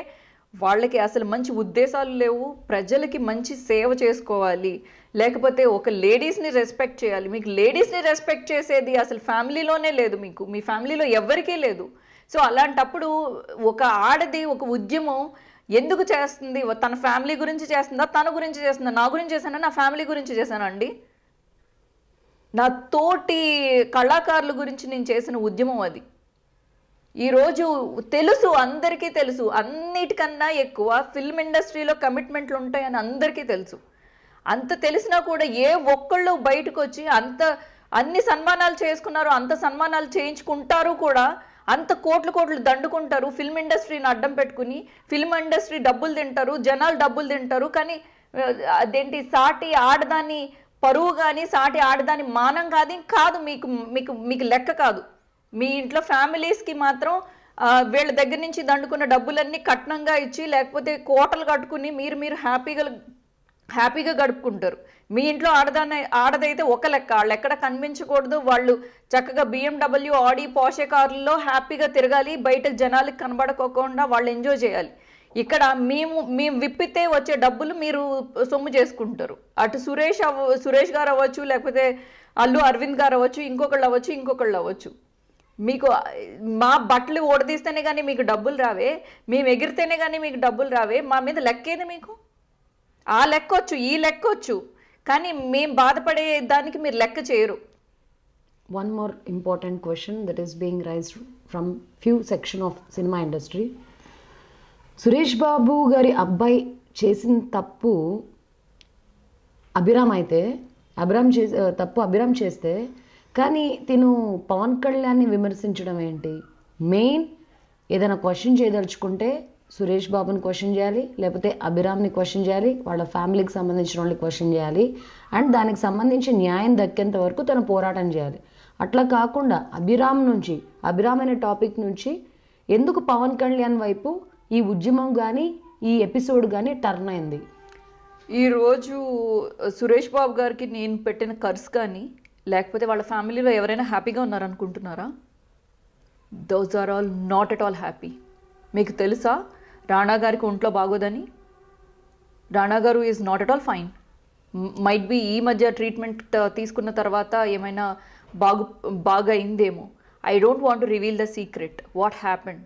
వాళ్ళకి అసలు మంచి ఉద్దేశాలు లేవు ప్రజలకి మంచి సేవ చేసుకోవాలి లేకపోతే ఒక లేడీస్ని రెస్పెక్ట్ చేయాలి మీకు లేడీస్ని రెస్పెక్ట్ చేసేది అసలు ఫ్యామిలీలోనే లేదు మీకు మీ ఫ్యామిలీలో ఎవ్వరికీ లేదు సో అలాంటప్పుడు ఒక ఆడది ఒక ఉద్యమం ఎందుకు చేస్తుంది తన ఫ్యామిలీ గురించి చేస్తుందా తన గురించి చేస్తుందా నా గురించి చేశానా నా ఫ్యామిలీ గురించి చేశానండి నా తోటి కళాకారుల గురించి నేను చేసిన ఉద్యమం అది ఈరోజు తెలుసు అందరికీ తెలుసు అన్నిటికన్నా ఎక్కువ ఫిల్మ్ ఇండస్ట్రీలో కమిట్మెంట్లు ఉంటాయని అందరికీ తెలుసు అంత తెలిసినా కూడా ఏ ఒక్కళ్ళు బయటకు వచ్చి అంత అన్ని సన్మానాలు చేసుకున్నారు అంత సన్మానాలు చేయించుకుంటారు కూడా అంత కోట్లు కోట్లు దండుకుంటారు ఫిల్మ్ ఇండస్ట్రీని అడ్డం పెట్టుకుని ఫిల్మ్ ఇండస్ట్రీ డబ్బులు తింటారు జనాలు డబ్బులు తింటారు కానీ అదేంటి సాటి ఆడదాన్ని పరువు కానీ సాటి ఆడదాని మానం కాదు కాదు మీకు మీకు మీకు లెక్క కాదు మీ ఇంట్లో ఫ్యామిలీస్కి మాత్రం వీళ్ళ దగ్గర నుంచి దండుకున్న డబ్బులన్నీ కట్నంగా ఇచ్చి లేకపోతే కోటలు కట్టుకుని మీరు మీరు హ్యాపీగా హ్యాపీగా గడుపుకుంటారు మీ ఇంట్లో ఆడదాన్ని ఆడదైతే ఒక లెక్క వాళ్ళు ఎక్కడ కనిపించకూడదు వాళ్ళు చక్కగా బిఎండబ్ల్యూ ఆడి పోషే కార్లలో హ్యాపీగా తిరగాలి బయట జనాలకు కనబడకోకుండా వాళ్ళు ఎంజాయ్ చేయాలి ఇక్కడ మేము మేము విప్పితే వచ్చే డబ్బులు మీరు సొమ్ము చేసుకుంటారు అటు సురేష్ సురేష్ గారు అవ్వచ్చు లేకపోతే అల్లు అరవింద్ గారు అవ్వచ్చు ఇంకొకళ్ళు అవ్వచ్చు ఇంకొకళ్ళు అవ్వచ్చు మీకు మా బట్టలు ఓడదీస్తేనే కానీ మీకు డబ్బులు రావే మేము ఎగిరితేనే కానీ మీకు డబ్బులు రావే మా మీద లెక్కేది మీకు ఆ లెక్కొచ్చు ఈ లెక్కొచ్చు కానీ మేము బాధపడే దానికి మీరు లెక్క చేయరు one more important question that is being rise from few section of cinema industry Suresh Babu గారి అబ్బాయి చేసిన తప్పు అభిరామ్ అయితే అభిరామ్ చేసే తప్పు అభిరామ్ చేస్తే కానీ తిను పవన్ కళ్యాణ్ని విమర్శించడం ఏంటి మెయిన్ ఏదైనా క్వశ్చన్ చేయదలుచుకుంటే సురేష్ బాబుని క్వశ్చన్ చేయాలి లేకపోతే అభిరామ్ని క్వశ్చన్ చేయాలి వాళ్ళ ఫ్యామిలీకి సంబంధించిన వాళ్ళని క్వశ్చన్ చేయాలి అండ్ దానికి సంబంధించి న్యాయం దక్కేంత వరకు తను పోరాటం చేయాలి అట్లా కాకుండా అభిరామ్ నుంచి అభిరామ్ అనే టాపిక్ నుంచి ఎందుకు పవన్ కళ్యాణ్ వైపు ఈ ఉద్యమం కానీ ఈ ఎపిసోడ్ కానీ టర్న్ అయింది ఈరోజు సురేష్ బాబు గారికి నేను పెట్టిన కర్స్ కానీ లేకపోతే వాళ్ళ ఫ్యామిలీలో ఎవరైనా హ్యాపీగా ఉన్నారనుకుంటున్నారా those are all not at all happy మీకు తెలుసా రాణా గారికి ఒంట్లో బాగోదని Rana garu is not at all fine might be ఈ మధ్య ట్రీట్మెంట్ uh, తీసుకున్న తర్వాత ఏమైనా బాగు బాగా అయిందేమో I don't want reveal the secret what happen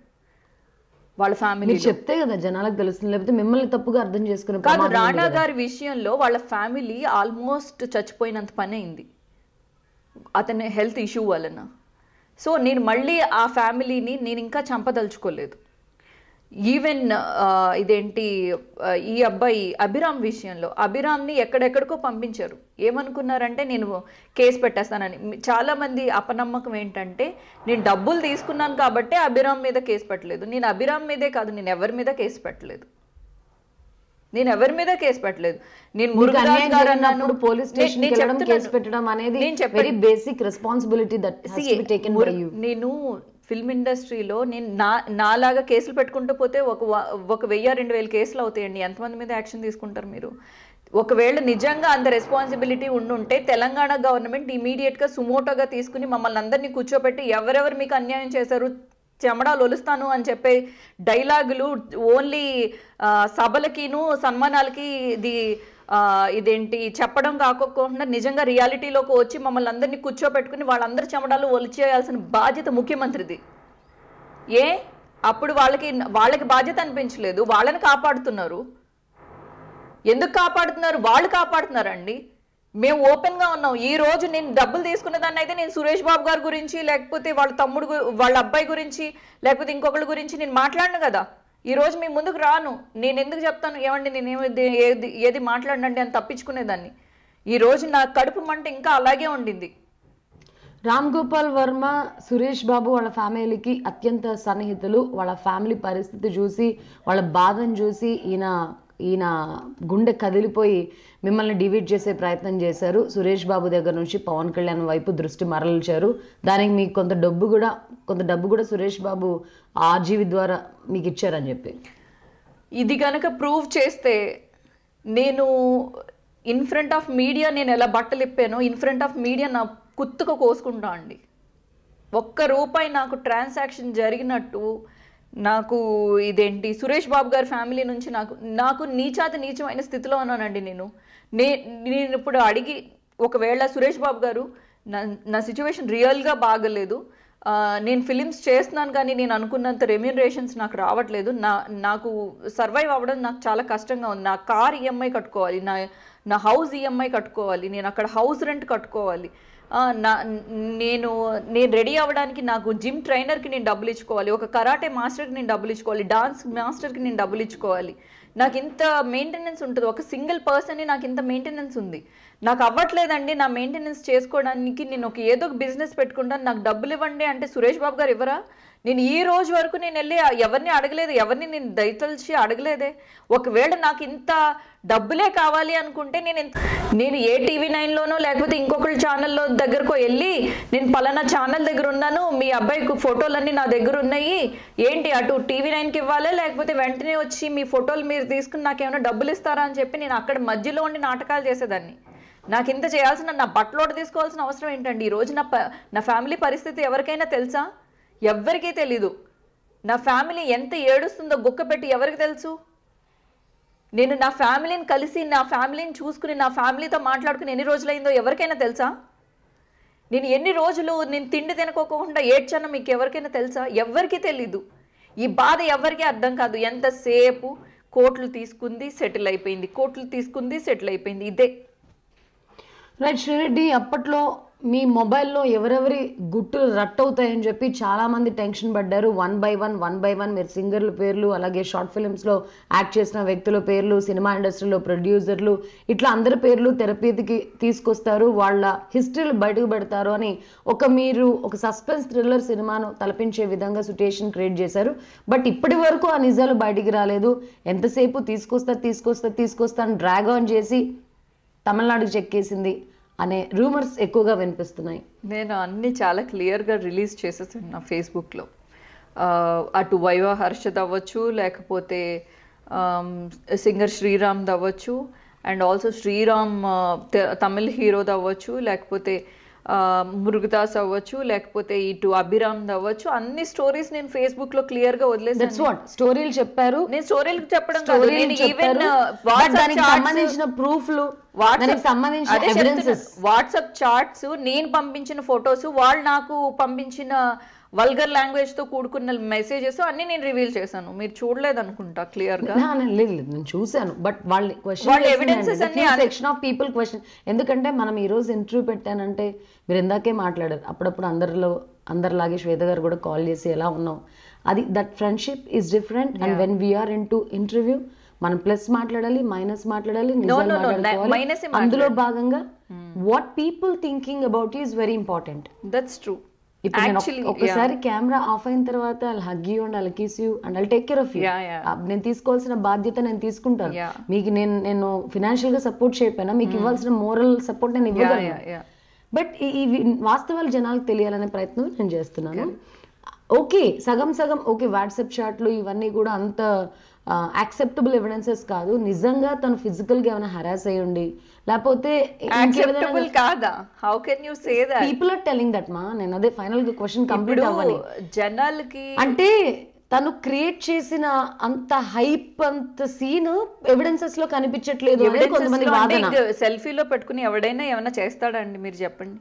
వాళ్ళ ఫ్యామిలీ చెప్తే కదా జనాలకు తెలుస్తుంది లేకపోతే మిమ్మల్ని తప్పుగా అర్థం చేసుకుని కాదు రాణా గారి విషయంలో వాళ్ళ ఫ్యామిలీ ఆల్మోస్ట్ చచ్చిపోయినంత పని అయింది అతని హెల్త్ ఇష్యూ వలన సో నేను మళ్ళీ ఆ ఫ్యామిలీని నేను ఇంకా చంపదలుచుకోలేదు ఈవెన్ uh, ఇదేంటి uh, ఈ అబ్బాయి అభిరామ్ విషయంలో అభిరామ్ని ఎక్కడెక్కడికో పంపించారు ఏమనుకున్నారంటే నేను కేసు పెట్టేస్తానని చాలామంది అపనమ్మకం ఏంటంటే నేను డబ్బులు తీసుకున్నాను కాబట్టే అభిరామ్ మీద కేసు పెట్టలేదు నేను అభిరామ్ మీదే కాదు నేను ఎవరి మీద కేసు పెట్టలేదు నేను ఎవరి మీద కేసు పెట్టలేదు నేను పోలీస్ స్టేషన్ కేసు పెట్టడం అనేది నేను బేసిక్ రెస్పాన్సిబిలిటీ నేను ఫిల్మ్ ఇండస్ట్రీలో నేను నా నాలాగా కేసులు పెట్టుకుంటూ పోతే ఒక ఒక వెయ్యి రెండు వేల కేసులు అవుతాయండి ఎంతమంది మీద యాక్షన్ తీసుకుంటారు మీరు ఒకవేళ నిజంగా అంత రెస్పాన్సిబిలిటీ ఉండుంటే తెలంగాణ గవర్నమెంట్ ఇమీడియట్గా సుమోటోగా తీసుకుని మమ్మల్ని అందరినీ కూర్చోబెట్టి ఎవరెవరు మీకు అన్యాయం చేశారు చెమడాలు ఒలుస్తాను అని చెప్పే డైలాగులు ఓన్లీ సభలకిను సన్మానాలకి ఇది ఇదేంటి చెప్పడం కాకుండా నిజంగా రియాలిటీలోకి వచ్చి మమ్మల్ని అందరినీ కూర్చోపెట్టుకుని వాళ్ళందరి చెమడాలు ఒలిచేయాల్సిన బాధ్యత ముఖ్యమంత్రిది ఏ అప్పుడు వాళ్ళకి వాళ్ళకి బాధ్యత అనిపించలేదు వాళ్ళని కాపాడుతున్నారు ఎందుకు కాపాడుతున్నారు వాళ్ళు కాపాడుతున్నారండి మేము ఓపెన్గా ఉన్నాం ఈ రోజు నేను డబ్బులు తీసుకున్న దాన్ని అయితే నేను సురేష్ బాబు గారి గురించి లేకపోతే వాళ్ళ తమ్ముడు వాళ్ళ అబ్బాయి గురించి లేకపోతే ఇంకొకరి గురించి నేను మాట్లాడను కదా ఈరోజు మీ ముందుకు రాను నేను ఎందుకు చెప్తాను ఏమండి నేను ఏది ఏది మాట్లాడినండి అని తప్పించుకునేదాన్ని ఈరోజు నా కడుపు మంట ఇంకా అలాగే ఉండింది రామ్ గోపాల్ వర్మ సురేష్ బాబు వాళ్ళ ఫ్యామిలీకి అత్యంత సన్నిహితులు వాళ్ళ ఫ్యామిలీ పరిస్థితి చూసి వాళ్ళ బాధను చూసి ఈయన ఈయన గుండె కదిలిపోయి మిమ్మల్ని డివీట్ చేసే ప్రయత్నం చేశారు సురేష్ బాబు దగ్గర నుంచి పవన్ కళ్యాణ్ వైపు దృష్టి మరల్చారు దానికి మీకు కొంత డబ్బు కూడా కొంత డబ్బు కూడా సురేష్ బాబు ఆర్జీవి ద్వారా మీకు ఇచ్చారని చెప్పి ఇది కనుక ప్రూవ్ చేస్తే నేను ఇన్ ఫ్రంట్ ఆఫ్ మీడియా నేను ఎలా బట్టలు ఇప్పానో ఇన్ ఫ్రంట్ ఆఫ్ మీడియా నా కుత్తుక కోసుకుంటా అండి ఒక్క రూపాయి నాకు ట్రాన్సాక్షన్ జరిగినట్టు నాకు ఇదేంటి సురేష్ బాబు గారి ఫ్యామిలీ నుంచి నాకు నాకు నీచాతి నీచమైన స్థితిలో ఉన్నానండి నేను నే నేను ఇప్పుడు అడిగి ఒకవేళ సురేష్ బాబు గారు నా నా సిచ్యువేషన్ రియల్గా బాగలేదు నేను ఫిలిమ్స్ చేస్తున్నాను కానీ నేను అనుకున్నంత రెమ్యూనరేషన్స్ నాకు రావట్లేదు నా నాకు సర్వైవ్ అవ్వడం నాకు చాలా కష్టంగా ఉంది నా కార్ ఈఎంఐ e కట్టుకోవాలి నా నా హౌస్ ఈఎంఐ e కట్టుకోవాలి నేను అక్కడ హౌస్ రెంట్ కట్టుకోవాలి నా నేను నేను రెడీ అవ్వడానికి నాకు జిమ్ ట్రైనర్కి నేను డబ్బులు ఇచ్చుకోవాలి ఒక కరాటే మాస్టర్కి నేను డబ్బులు ఇచ్చుకోవాలి డాన్స్ మాస్టర్కి నేను డబ్బులు ఇచ్చుకోవాలి నాకు ఇంత మెయింటెనెన్స్ ఉంటుంది ఒక సింగిల్ పర్సన్ నాకు ఇంత మెయింటెనెన్స్ ఉంది నాకు అవ్వట్లేదండి నా మెయింటెనెన్స్ చేసుకోవడానికి నేను ఒక ఏదో ఒక బిజినెస్ పెట్టుకుంటాను నాకు డబ్బులు ఇవ్వండి అంటే సురేష్ బాబు గారు ఇవ్వరా నేను ఈ రోజు వరకు నేను వెళ్ళి ఎవరిని అడగలేదు ఎవరిని నేను దయతలిచి అడగలేదే ఒకవేళ నాకు ఇంత డబ్బులే కావాలి అనుకుంటే నేను నేను ఏ టీవీ నైన్లోనో లేకపోతే ఇంకొకరి ఛానల్లో దగ్గరకు వెళ్ళి నేను పలానా ఛానల్ దగ్గర ఉన్నాను మీ అబ్బాయికి ఫోటోలన్నీ నా దగ్గర ఉన్నాయి ఏంటి అటు టీవీ నైన్కి ఇవ్వాలి లేకపోతే వెంటనే వచ్చి మీ ఫోటోలు మీరు తీసుకుని నాకేమైనా డబ్బులు ఇస్తారా అని చెప్పి నేను అక్కడ మధ్యలో ఉండి నాటకాలు చేసేదాన్ని నాకు ఇంత చేయాల్సిన నా బట్టలోటు తీసుకోవాల్సిన అవసరం ఏంటండి ఈరోజు నా నా ఫ్యామిలీ పరిస్థితి ఎవరికైనా తెలుసా ఎవ్వరికీ తెలీదు నా ఫ్యామిలీ ఎంత ఏడుస్తుందో గుక్క పెట్టి ఎవరికి తెలుసు నేను నా ఫ్యామిలీని కలిసి నా ఫ్యామిలీని చూసుకుని నా ఫ్యామిలీతో మాట్లాడుకుని ఎన్ని రోజులైందో ఎవరికైనా తెలుసా నేను ఎన్ని రోజులు నేను తిండి తినకోకుండా ఏడ్చానో మీకు ఎవరికైనా తెలుసా ఎవరికీ తెలీదు ఈ బాధ ఎవరికీ అర్థం కాదు ఎంతసేపు కోట్లు తీసుకుంది సెటిల్ అయిపోయింది కోట్లు తీసుకుంది సెటిల్ అయిపోయింది ఇదే రైట్ శ్రీరెడ్డి అప్పట్లో మీ మొబైల్లో ఎవరెవరి గుట్టులు రట్ అవుతాయని చెప్పి చాలామంది టెన్షన్ పడ్డారు one by one one by one మీరు సింగర్ల పేర్లు అలాగే షార్ట్ ఫిలిమ్స్లో యాక్ట్ చేసిన వ్యక్తుల పేర్లు సినిమా ఇండస్ట్రీలో ప్రొడ్యూసర్లు ఇట్లా అందరి పేర్లు థెరపీకి తీసుకొస్తారు వాళ్ళ హిస్టరీలు బయటకు పెడతారు అని ఒక మీరు ఒక సస్పెన్స్ థ్రిల్లర్ సినిమాను తలపించే విధంగా సిచ్యుయేషన్ క్రియేట్ చేశారు బట్ ఇప్పటి వరకు ఆ నిజాలు బయటికి రాలేదు ఎంతసేపు తీసుకొస్తా తీసుకొస్తా తీసుకొస్తా అని డ్రాగ్ ఆన్ చేసి తమిళనాడుకి చెక్కేసింది అనే రూమర్స్ ఎక్కువగా వినిపిస్తున్నాయి నేను అన్ని చాలా క్లియర్గా రిలీజ్ చేసేసాను నా ఫేస్బుక్లో అటు వైవ హర్షద్ అవ్వచ్చు లేకపోతే సింగర్ శ్రీరామ్ది అవ్వచ్చు అండ్ ఆల్సో శ్రీరామ్ తమిళ్ హీరోది అవ్వచ్చు లేకపోతే మృగదాస్ అవ్వచ్చు లేకపోతే ఇటు అభిరామ్ అవ్వచ్చు అన్ని స్టోరీస్ నేను ఫేస్బుక్ లో క్లియర్ గా వాట్ స్టోరీలు చెప్పారు నేను స్టోరీలు చెప్పడం సంబంధించిన ప్రూఫ్లు వాట్సాప్ చార్ట్స్ నేను పంపించిన ఫొటోస్ వాళ్ళు నాకు పంపించిన వల్గర్ లాంగ్వేజ్ తో కూడుకున్న మెసేజెస్ అన్ని నేను రివీల్ చేశాను మీరు చూడలేదు అనుకుంటా క్లియర్ గా లేదు నేను చూశాను బట్ వాళ్ళ క్వశ్చన్ ఆఫ్ పీపుల్ క్వశ్చన్ ఎందుకంటే మనం ఈ రోజు ఇంటర్వ్యూ పెట్టానంటే మీరు ఇందాకే మాట్లాడారు అప్పుడప్పుడు అందరిలో అందరిలాగే శ్వేత గారు కూడా కాల్ చేసి ఎలా ఉన్నావు అది that friendship is different and when we are in to interview మనం ప్లస్ మాట్లాడాలి మైనస్ మాట్లాడాలి అందులో భాగంగా what people thinking about is very important that's true ఇప్పుడు నేను ఒకసారి కెమెరా ఆఫ్ అయిన తర్వాత వాళ్ళు హగ్ యూ అండ్ వాళ్ళు యూ అండ్ వాళ్ళు టేక్ కేర్ ఆఫ్ యూ నేను తీసుకోవాల్సిన బాధ్యత నేను తీసుకుంటాను మీకు నేను నేను ఫినాన్షియల్ గా సపోర్ట్ చేయకపోయినా మీకు hmm. ఇవ్వాల్సిన మోరల్ సపోర్ట్ నేను ఇవ్వగలను బట్ ఈ వాస్తవాలు జనాలకు తెలియాలనే ప్రయత్నం నేను చేస్తున్నాను ఓకే సగం సగం ఓకే వాట్సాప్ షాట్లు ఇవన్నీ కూడా అంత యాక్సెప్టబుల్ ఎవిడెన్సెస్ కాదు నిజంగా తను ఫిజికల్ గా ఏమైనా హెరాస్ అయ్యండి లేకపోతే యాక్సెప్టబుల్ కాదా how can you say that people are telling that మా నేను అదే ఫైనల్ గా క్వశ్చన్ కంప్లీట్ అవ్వాలి జనాలకి అంటే తను క్రియేట్ చేసిన అంత హైప్ అంత సీన్ ఎవిడెన్సెస్ లో కనిపించట్లేదు సెల్ఫీలో పెట్టుకుని ఎవడైనా ఏమైనా చేస్తాడండి మీరు చెప్పండి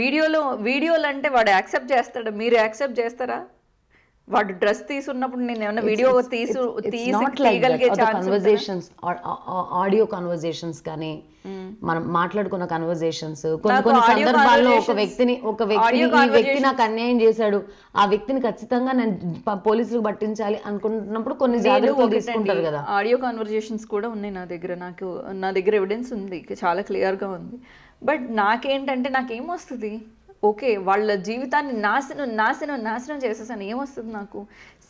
వీడియోలో వీడియోలు అంటే వాడు యాక్సెప్ట్ చేస్తాడు మీరు యాక్సెప్ట్ చేస్తారా వాడు డ్రెస్ తీసుకున్నప్పుడు నేను ఏమైనా వీడియో తీసు కన్వర్జేషన్స్ ఆడియో కన్వర్జేషన్స్ కానీ hmm. మనం మాట్లాడుకున్న కన్వర్జేషన్స్ కొన్ని కొన్ని సందర్భాల్లో ఒక వ్యక్తిని ఒక వ్యక్తి ఈ వ్యక్తి నాకు అన్యాయం చేశాడు ఆ వ్యక్తిని ఖచ్చితంగా నేను పోలీసులకు పట్టించాలి అనుకుంటున్నప్పుడు కొన్ని జాగ్రత్తలు తీసుకుంటారు కదా ఆడియో కన్వర్జేషన్స్ కూడా ఉన్నాయి నా దగ్గర నాకు నా దగ్గర ఎవిడెన్స్ ఉంది చాలా క్లియర్గా ఉంది బట్ నాకేంటంటే నాకేమొస్తుంది ఓకే వాళ్ళ జీవితాన్ని నాశనం నాశనం నాశనం చేసేసాను ఏమొస్తుంది నాకు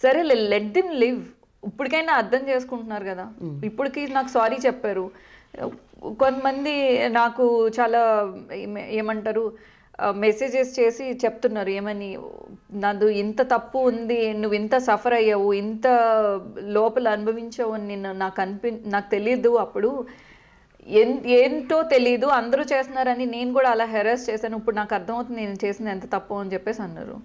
సరే లెట్ దిమ్ లివ్ ఇప్పటికైనా అర్థం చేసుకుంటున్నారు కదా ఇప్పటికి నాకు సారీ చెప్పారు కొంతమంది నాకు చాలా ఏమంటారు మెసేజెస్ చేసి చెప్తున్నారు ఏమని నాదు ఇంత తప్పు ఉంది నువ్వు ఇంత సఫర్ అయ్యావు ఇంత లోపల అనుభవించావు అని నేను నాకు అనిపి నాకు తెలియదు అప్పుడు ఏంటో తెలీదు అందరూ చేస్తున్నారని నేను కూడా అలా హెరాస్ చేశాను ఇప్పుడు నాకు అర్థమవుతుంది నేను చేసింది ఎంత తప్పు అని చెప్పేసి అన్నారు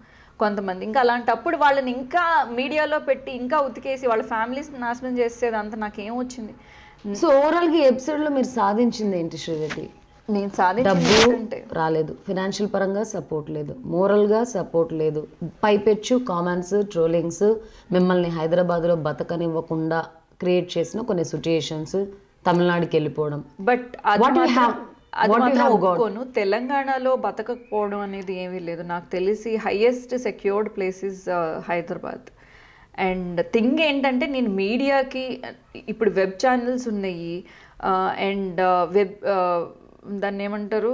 కొంతమంది ఇంకా అలాంటప్పుడు వాళ్ళని ఇంకా మీడియాలో పెట్టి ఇంకా ఉతికేసి వాళ్ళ ఫ్యామిలీస్ నాశనం చేసేది అంత నాకేం వచ్చింది సో ఓవరాల్గా ఎపిసోడ్లో మీరు సాధించింది ఏంటి శ్రీరెడ్డి నేను డబ్బు రాలేదు ఫినాన్షియల్ పరంగా సపోర్ట్ లేదు మోరల్గా సపోర్ట్ లేదు పైపెచ్చు కామెంట్స్ ట్రోలింగ్స్ మిమ్మల్ని హైదరాబాద్లో బతకనివ్వకుండా క్రియేట్ చేసిన కొన్ని సిచ్యుయేషన్స్ తమిళనాడుకి వెళ్ళిపోవడం బట్ అదే తెలంగాణలో బతకపోవడం అనేది ఏమీ లేదు నాకు తెలిసి highest secured places Hyderabad and thing ఏంటంటే నేను మీడియాకి ఇప్పుడు వెబ్ ఛానల్స్ ఉన్నాయి అండ్ వెబ్ దాన్ని ఏమంటారు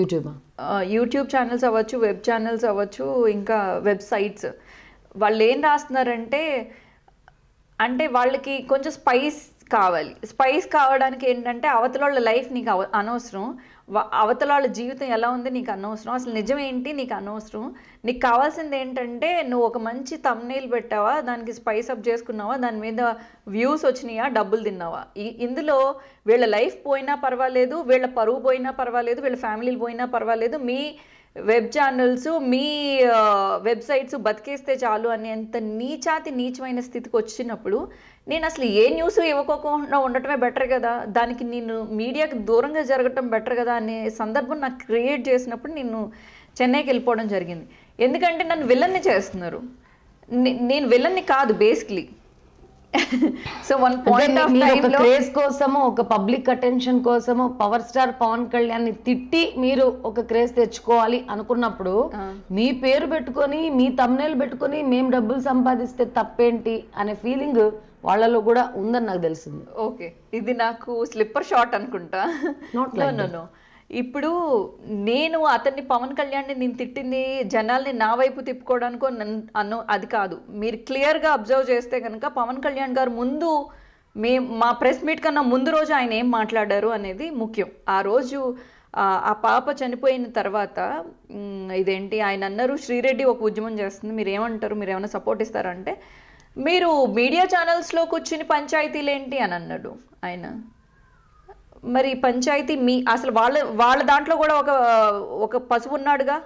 యూట్యూబ్ యూట్యూబ్ ఛానల్స్ అవ్వచ్చు వెబ్ ఛానల్స్ అవ్వచ్చు ఇంకా వెబ్సైట్స్ వాళ్ళు ఏం రాస్తున్నారంటే అంటే వాళ్ళకి కొంచెం స్పైస్ కావాలి స్పైస్ కావడానికి ఏంటంటే వాళ్ళ లైఫ్ నీకు అవ అనవసరం వాళ్ళ జీవితం ఎలా ఉంది నీకు అనవసరం అసలు నిజం ఏంటి నీకు అనవసరం నీకు కావాల్సింది ఏంటంటే నువ్వు ఒక మంచి తమ్నేల్ పెట్టావా దానికి స్పైస్ అప్ చేసుకున్నావా దాని మీద వ్యూస్ వచ్చినాయా డబ్బులు తిన్నావా ఇందులో వీళ్ళ లైఫ్ పోయినా పర్వాలేదు వీళ్ళ పరువు పోయినా పర్వాలేదు వీళ్ళ ఫ్యామిలీలు పోయినా పర్వాలేదు మీ వెబ్ ఛానల్స్ మీ వెబ్సైట్స్ బతికేస్తే చాలు అనేంత నీచాతి నీచమైన స్థితికి వచ్చినప్పుడు నేను అసలు ఏ న్యూస్ ఇవ్వకోకుండా ఉండటమే బెటర్ కదా దానికి నేను మీడియాకి దూరంగా జరగటం బెటర్ కదా అనే సందర్భం నాకు క్రియేట్ చేసినప్పుడు నేను చెన్నైకి వెళ్ళిపోవడం జరిగింది ఎందుకంటే నన్ను విలన్ని చేస్తున్నారు నేను విలన్ని కాదు basically so one point of craze కోసము ఒక పబ్లిక్ అటెన్షన్ కోసము పవర్ స్టార్ పవన్ కళ్యాణ్ తిట్టి మీరు ఒక క్రేజ్ తెచ్చుకోవాలి అనుకున్నప్పుడు మీ పేరు పెట్టుకొని మీ తమ్నేలు పెట్టుకొని మేము డబ్బులు సంపాదిస్తే తప్పేంటి అనే ఫీలింగ్ వాళ్ళలో కూడా ఉందని నాకు తెలిసింది ఓకే ఇది నాకు స్లిప్పర్ షాట్ అనుకుంటా ఇప్పుడు నేను అతన్ని పవన్ కళ్యాణ్ని నేను తిట్టింది జనాల్ని నా వైపు తిప్పుకోవడానికో అన్నో అది కాదు మీరు క్లియర్గా అబ్జర్వ్ చేస్తే కనుక పవన్ కళ్యాణ్ గారు ముందు మే మా ప్రెస్ మీట్ కన్నా ముందు రోజు ఆయన ఏం మాట్లాడారు అనేది ముఖ్యం ఆ రోజు ఆ పాప చనిపోయిన తర్వాత ఇదేంటి ఆయన అన్నారు శ్రీరెడ్డి ఒక ఉద్యమం చేస్తుంది మీరు ఏమంటారు మీరు ఏమైనా సపోర్ట్ ఇస్తారంటే మీరు మీడియా ఛానల్స్లో కూర్చుని పంచాయతీలు ఏంటి అని అన్నాడు ఆయన మరి పంచాయతీ మీ అసలు వాళ్ళ వాళ్ళ దాంట్లో కూడా ఒక ఒక పశువు ఉన్నాడుగా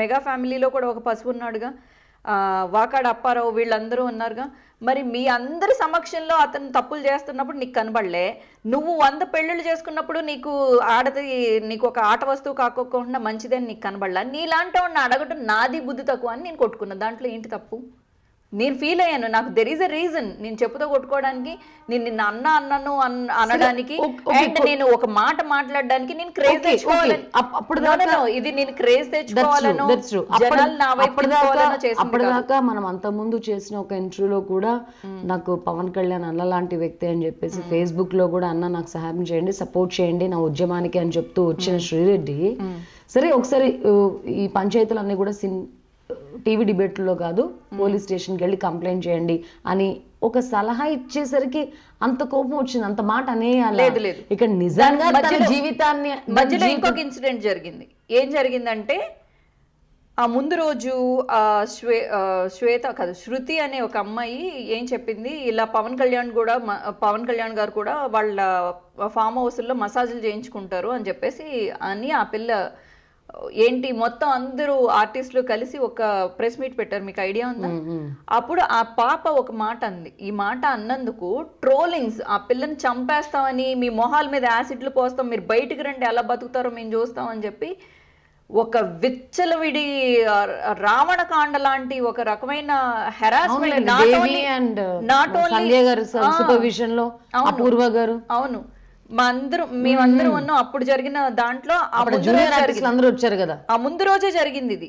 మెగా ఫ్యామిలీలో కూడా ఒక పశువు ఉన్నాడుగా వాకాడ అప్పారావు వీళ్ళందరూ ఉన్నారుగా మరి మీ అందరి సమక్షంలో అతను తప్పులు చేస్తున్నప్పుడు నీకు కనబడలే నువ్వు వంద పెళ్ళిళ్ళు చేసుకున్నప్పుడు నీకు ఆడది నీకు ఒక ఆట వస్తువు కాకోకుండా మంచిదని నీకు కనబడలా నీలాంటి వాడిని అడగటం నాది బుద్ధి తక్కువ అని నేను కొట్టుకున్నా దాంట్లో ఏంటి తప్పు నేను ఫీల్ అయ్యాను నాకు దెర్ ఈస్ అ రీజన్ నేను చెప్పుతో కొట్టుకోవడానికి నేను నిన్న అన్న అన్నను అనడానికి నేను ఒక మాట మాట్లాడడానికి నేను క్రేజ్ అప్పుడు ఇది నేను క్రేజ్ తెచ్చుకోవాలను జనాలు అప్పటిదాకా మనం అంత ముందు చేసిన ఒక ఇంటర్వ్యూలో కూడా hmm. నాకు పవన్ కళ్యాణ్ అన్న లాంటి వ్యక్తి అని చెప్పేసి ఫేస్బుక్ hmm. లో కూడా అన్న నాకు సహాయం చేయండి సపోర్ట్ చేయండి నా ఉద్యమానికి అని చెప్తూ వచ్చిన hmm. శ్రీరెడ్డి సరే ఒకసారి ఈ పంచాయతీలన్నీ కూడా టీవీ డిబేట్లో కాదు పోలీస్ స్టేషన్కి వెళ్ళి కంప్లైంట్ చేయండి అని ఒక సలహా ఇచ్చేసరికి అంత కోపం వచ్చింది అంత మాట అనేయాలి లేదు లేదు ఇక్కడ నిజంగా జీవితాన్ని మధ్యలో ఇంకొక ఇన్సిడెంట్ జరిగింది ఏం జరిగిందంటే ఆ ముందు రోజు శ్వే శ్వేత కాదు శృతి అనే ఒక అమ్మాయి ఏం చెప్పింది ఇలా పవన్ కళ్యాణ్ కూడా పవన్ కళ్యాణ్ గారు కూడా వాళ్ళ ఫామ్ హౌస్లో మసాజులు చేయించుకుంటారు అని చెప్పేసి అని ఆ పిల్ల ఏంటి మొత్తం అందరూ ఆర్టిస్టులు కలిసి ఒక ప్రెస్ మీట్ పెట్టారు మీకు ఐడియా ఉందా అప్పుడు ఆ పాప ఒక మాట అంది ఈ మాట అన్నందుకు ట్రోలింగ్స్ ఆ పిల్లని చంపేస్తామని మీ మొహాల మీద యాసిడ్లు పోస్తాం మీరు బయటికి రండి ఎలా బతుకుతారో మేము చూస్తామని చెప్పి ఒక విచ్చలవిడి రావణ కాండ లాంటి ఒక రకమైన harassment not only garu supervision లో అపూర్వ గారు అవును మా మేమందరం ఉన్నాం అప్పుడు జరిగిన దాంట్లో అందరూ వచ్చారు కదా ఆ ముందు రోజే జరిగింది ఇది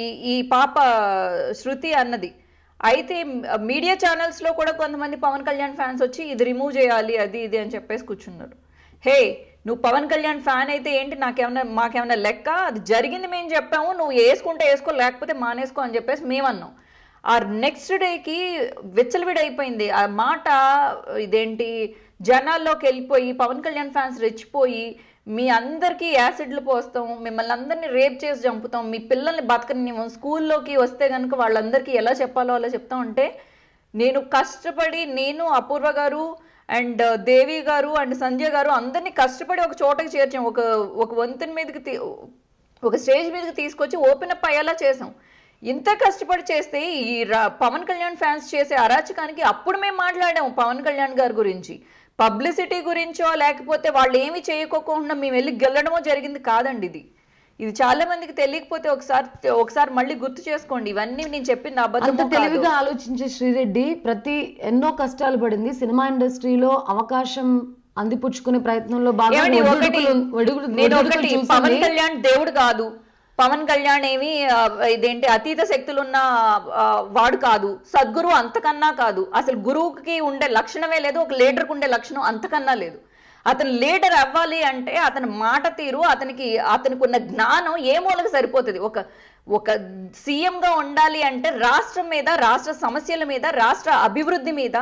ఈ ఈ పాప శృతి అన్నది అయితే మీడియా ఛానల్స్ లో కూడా కొంతమంది పవన్ కళ్యాణ్ ఫ్యాన్స్ వచ్చి ఇది రిమూవ్ చేయాలి అది ఇది అని చెప్పేసి కూర్చున్నారు హే నువ్వు పవన్ కళ్యాణ్ ఫ్యాన్ అయితే ఏంటి నాకేమన్నా మాకేమైనా లెక్క అది జరిగింది మేము చెప్పాము నువ్వు వేసుకుంటే వేసుకో లేకపోతే మానేసుకో అని చెప్పేసి మేమన్నాం ఆ నెక్స్ట్ డేకి విచ్చలవిడైపోయింది అయిపోయింది ఆ మాట ఇదేంటి జనాల్లోకి వెళ్ళిపోయి పవన్ కళ్యాణ్ ఫ్యాన్స్ రెచ్చిపోయి మీ అందరికీ యాసిడ్లు పోస్తాం మిమ్మల్ని అందరినీ రేప్ చేసి చంపుతాం మీ పిల్లల్ని బతకనివ్వం స్కూల్లోకి వస్తే కనుక వాళ్ళందరికీ ఎలా చెప్పాలో అలా చెప్తా ఉంటే నేను కష్టపడి నేను అపూర్వ గారు అండ్ uh, దేవి గారు అండ్ సంజయ్ గారు అందరినీ కష్టపడి ఒక చోటకి చేర్చాం ఒక ఒక వంతెన మీదకి ఒక స్టేజ్ మీదకి తీసుకొచ్చి ఓపెన్ అప్ అయ్యేలా చేసాం ఇంత కష్టపడి చేస్తే ఈ పవన్ కళ్యాణ్ ఫ్యాన్స్ చేసే అరాచకానికి అప్పుడు మేము మాట్లాడాము పవన్ కళ్యాణ్ గారి గురించి పబ్లిసిటీ గురించో లేకపోతే వాళ్ళు ఏమి చేయకోకుండా మేము వెళ్ళి గెలడమో జరిగింది కాదండి ఇది ఇది చాలా మందికి తెలియకపోతే ఒకసారి ఒకసారి మళ్ళీ గుర్తు చేసుకోండి ఇవన్నీ నేను చెప్పింది అబద్ధం తెలివిగా ఆలోచించే శ్రీరెడ్డి ప్రతి ఎన్నో కష్టాలు పడింది సినిమా ఇండస్ట్రీలో అవకాశం అందిపుచ్చుకునే ప్రయత్నంలో బాగా పవన్ కళ్యాణ్ దేవుడు కాదు పవన్ కళ్యాణ్ ఏమి ఇదేంటి అతీత శక్తులున్న వాడు కాదు సద్గురు అంతకన్నా కాదు అసలు గురువుకి ఉండే లక్షణమే లేదు ఒక లీడర్కి ఉండే లక్షణం అంతకన్నా లేదు అతను లీడర్ అవ్వాలి అంటే అతని మాట తీరు అతనికి అతనికి ఉన్న జ్ఞానం ఏ మూలకు సరిపోతుంది ఒక ఒక సీఎంగా ఉండాలి అంటే రాష్ట్రం మీద రాష్ట్ర సమస్యల మీద రాష్ట్ర అభివృద్ధి మీద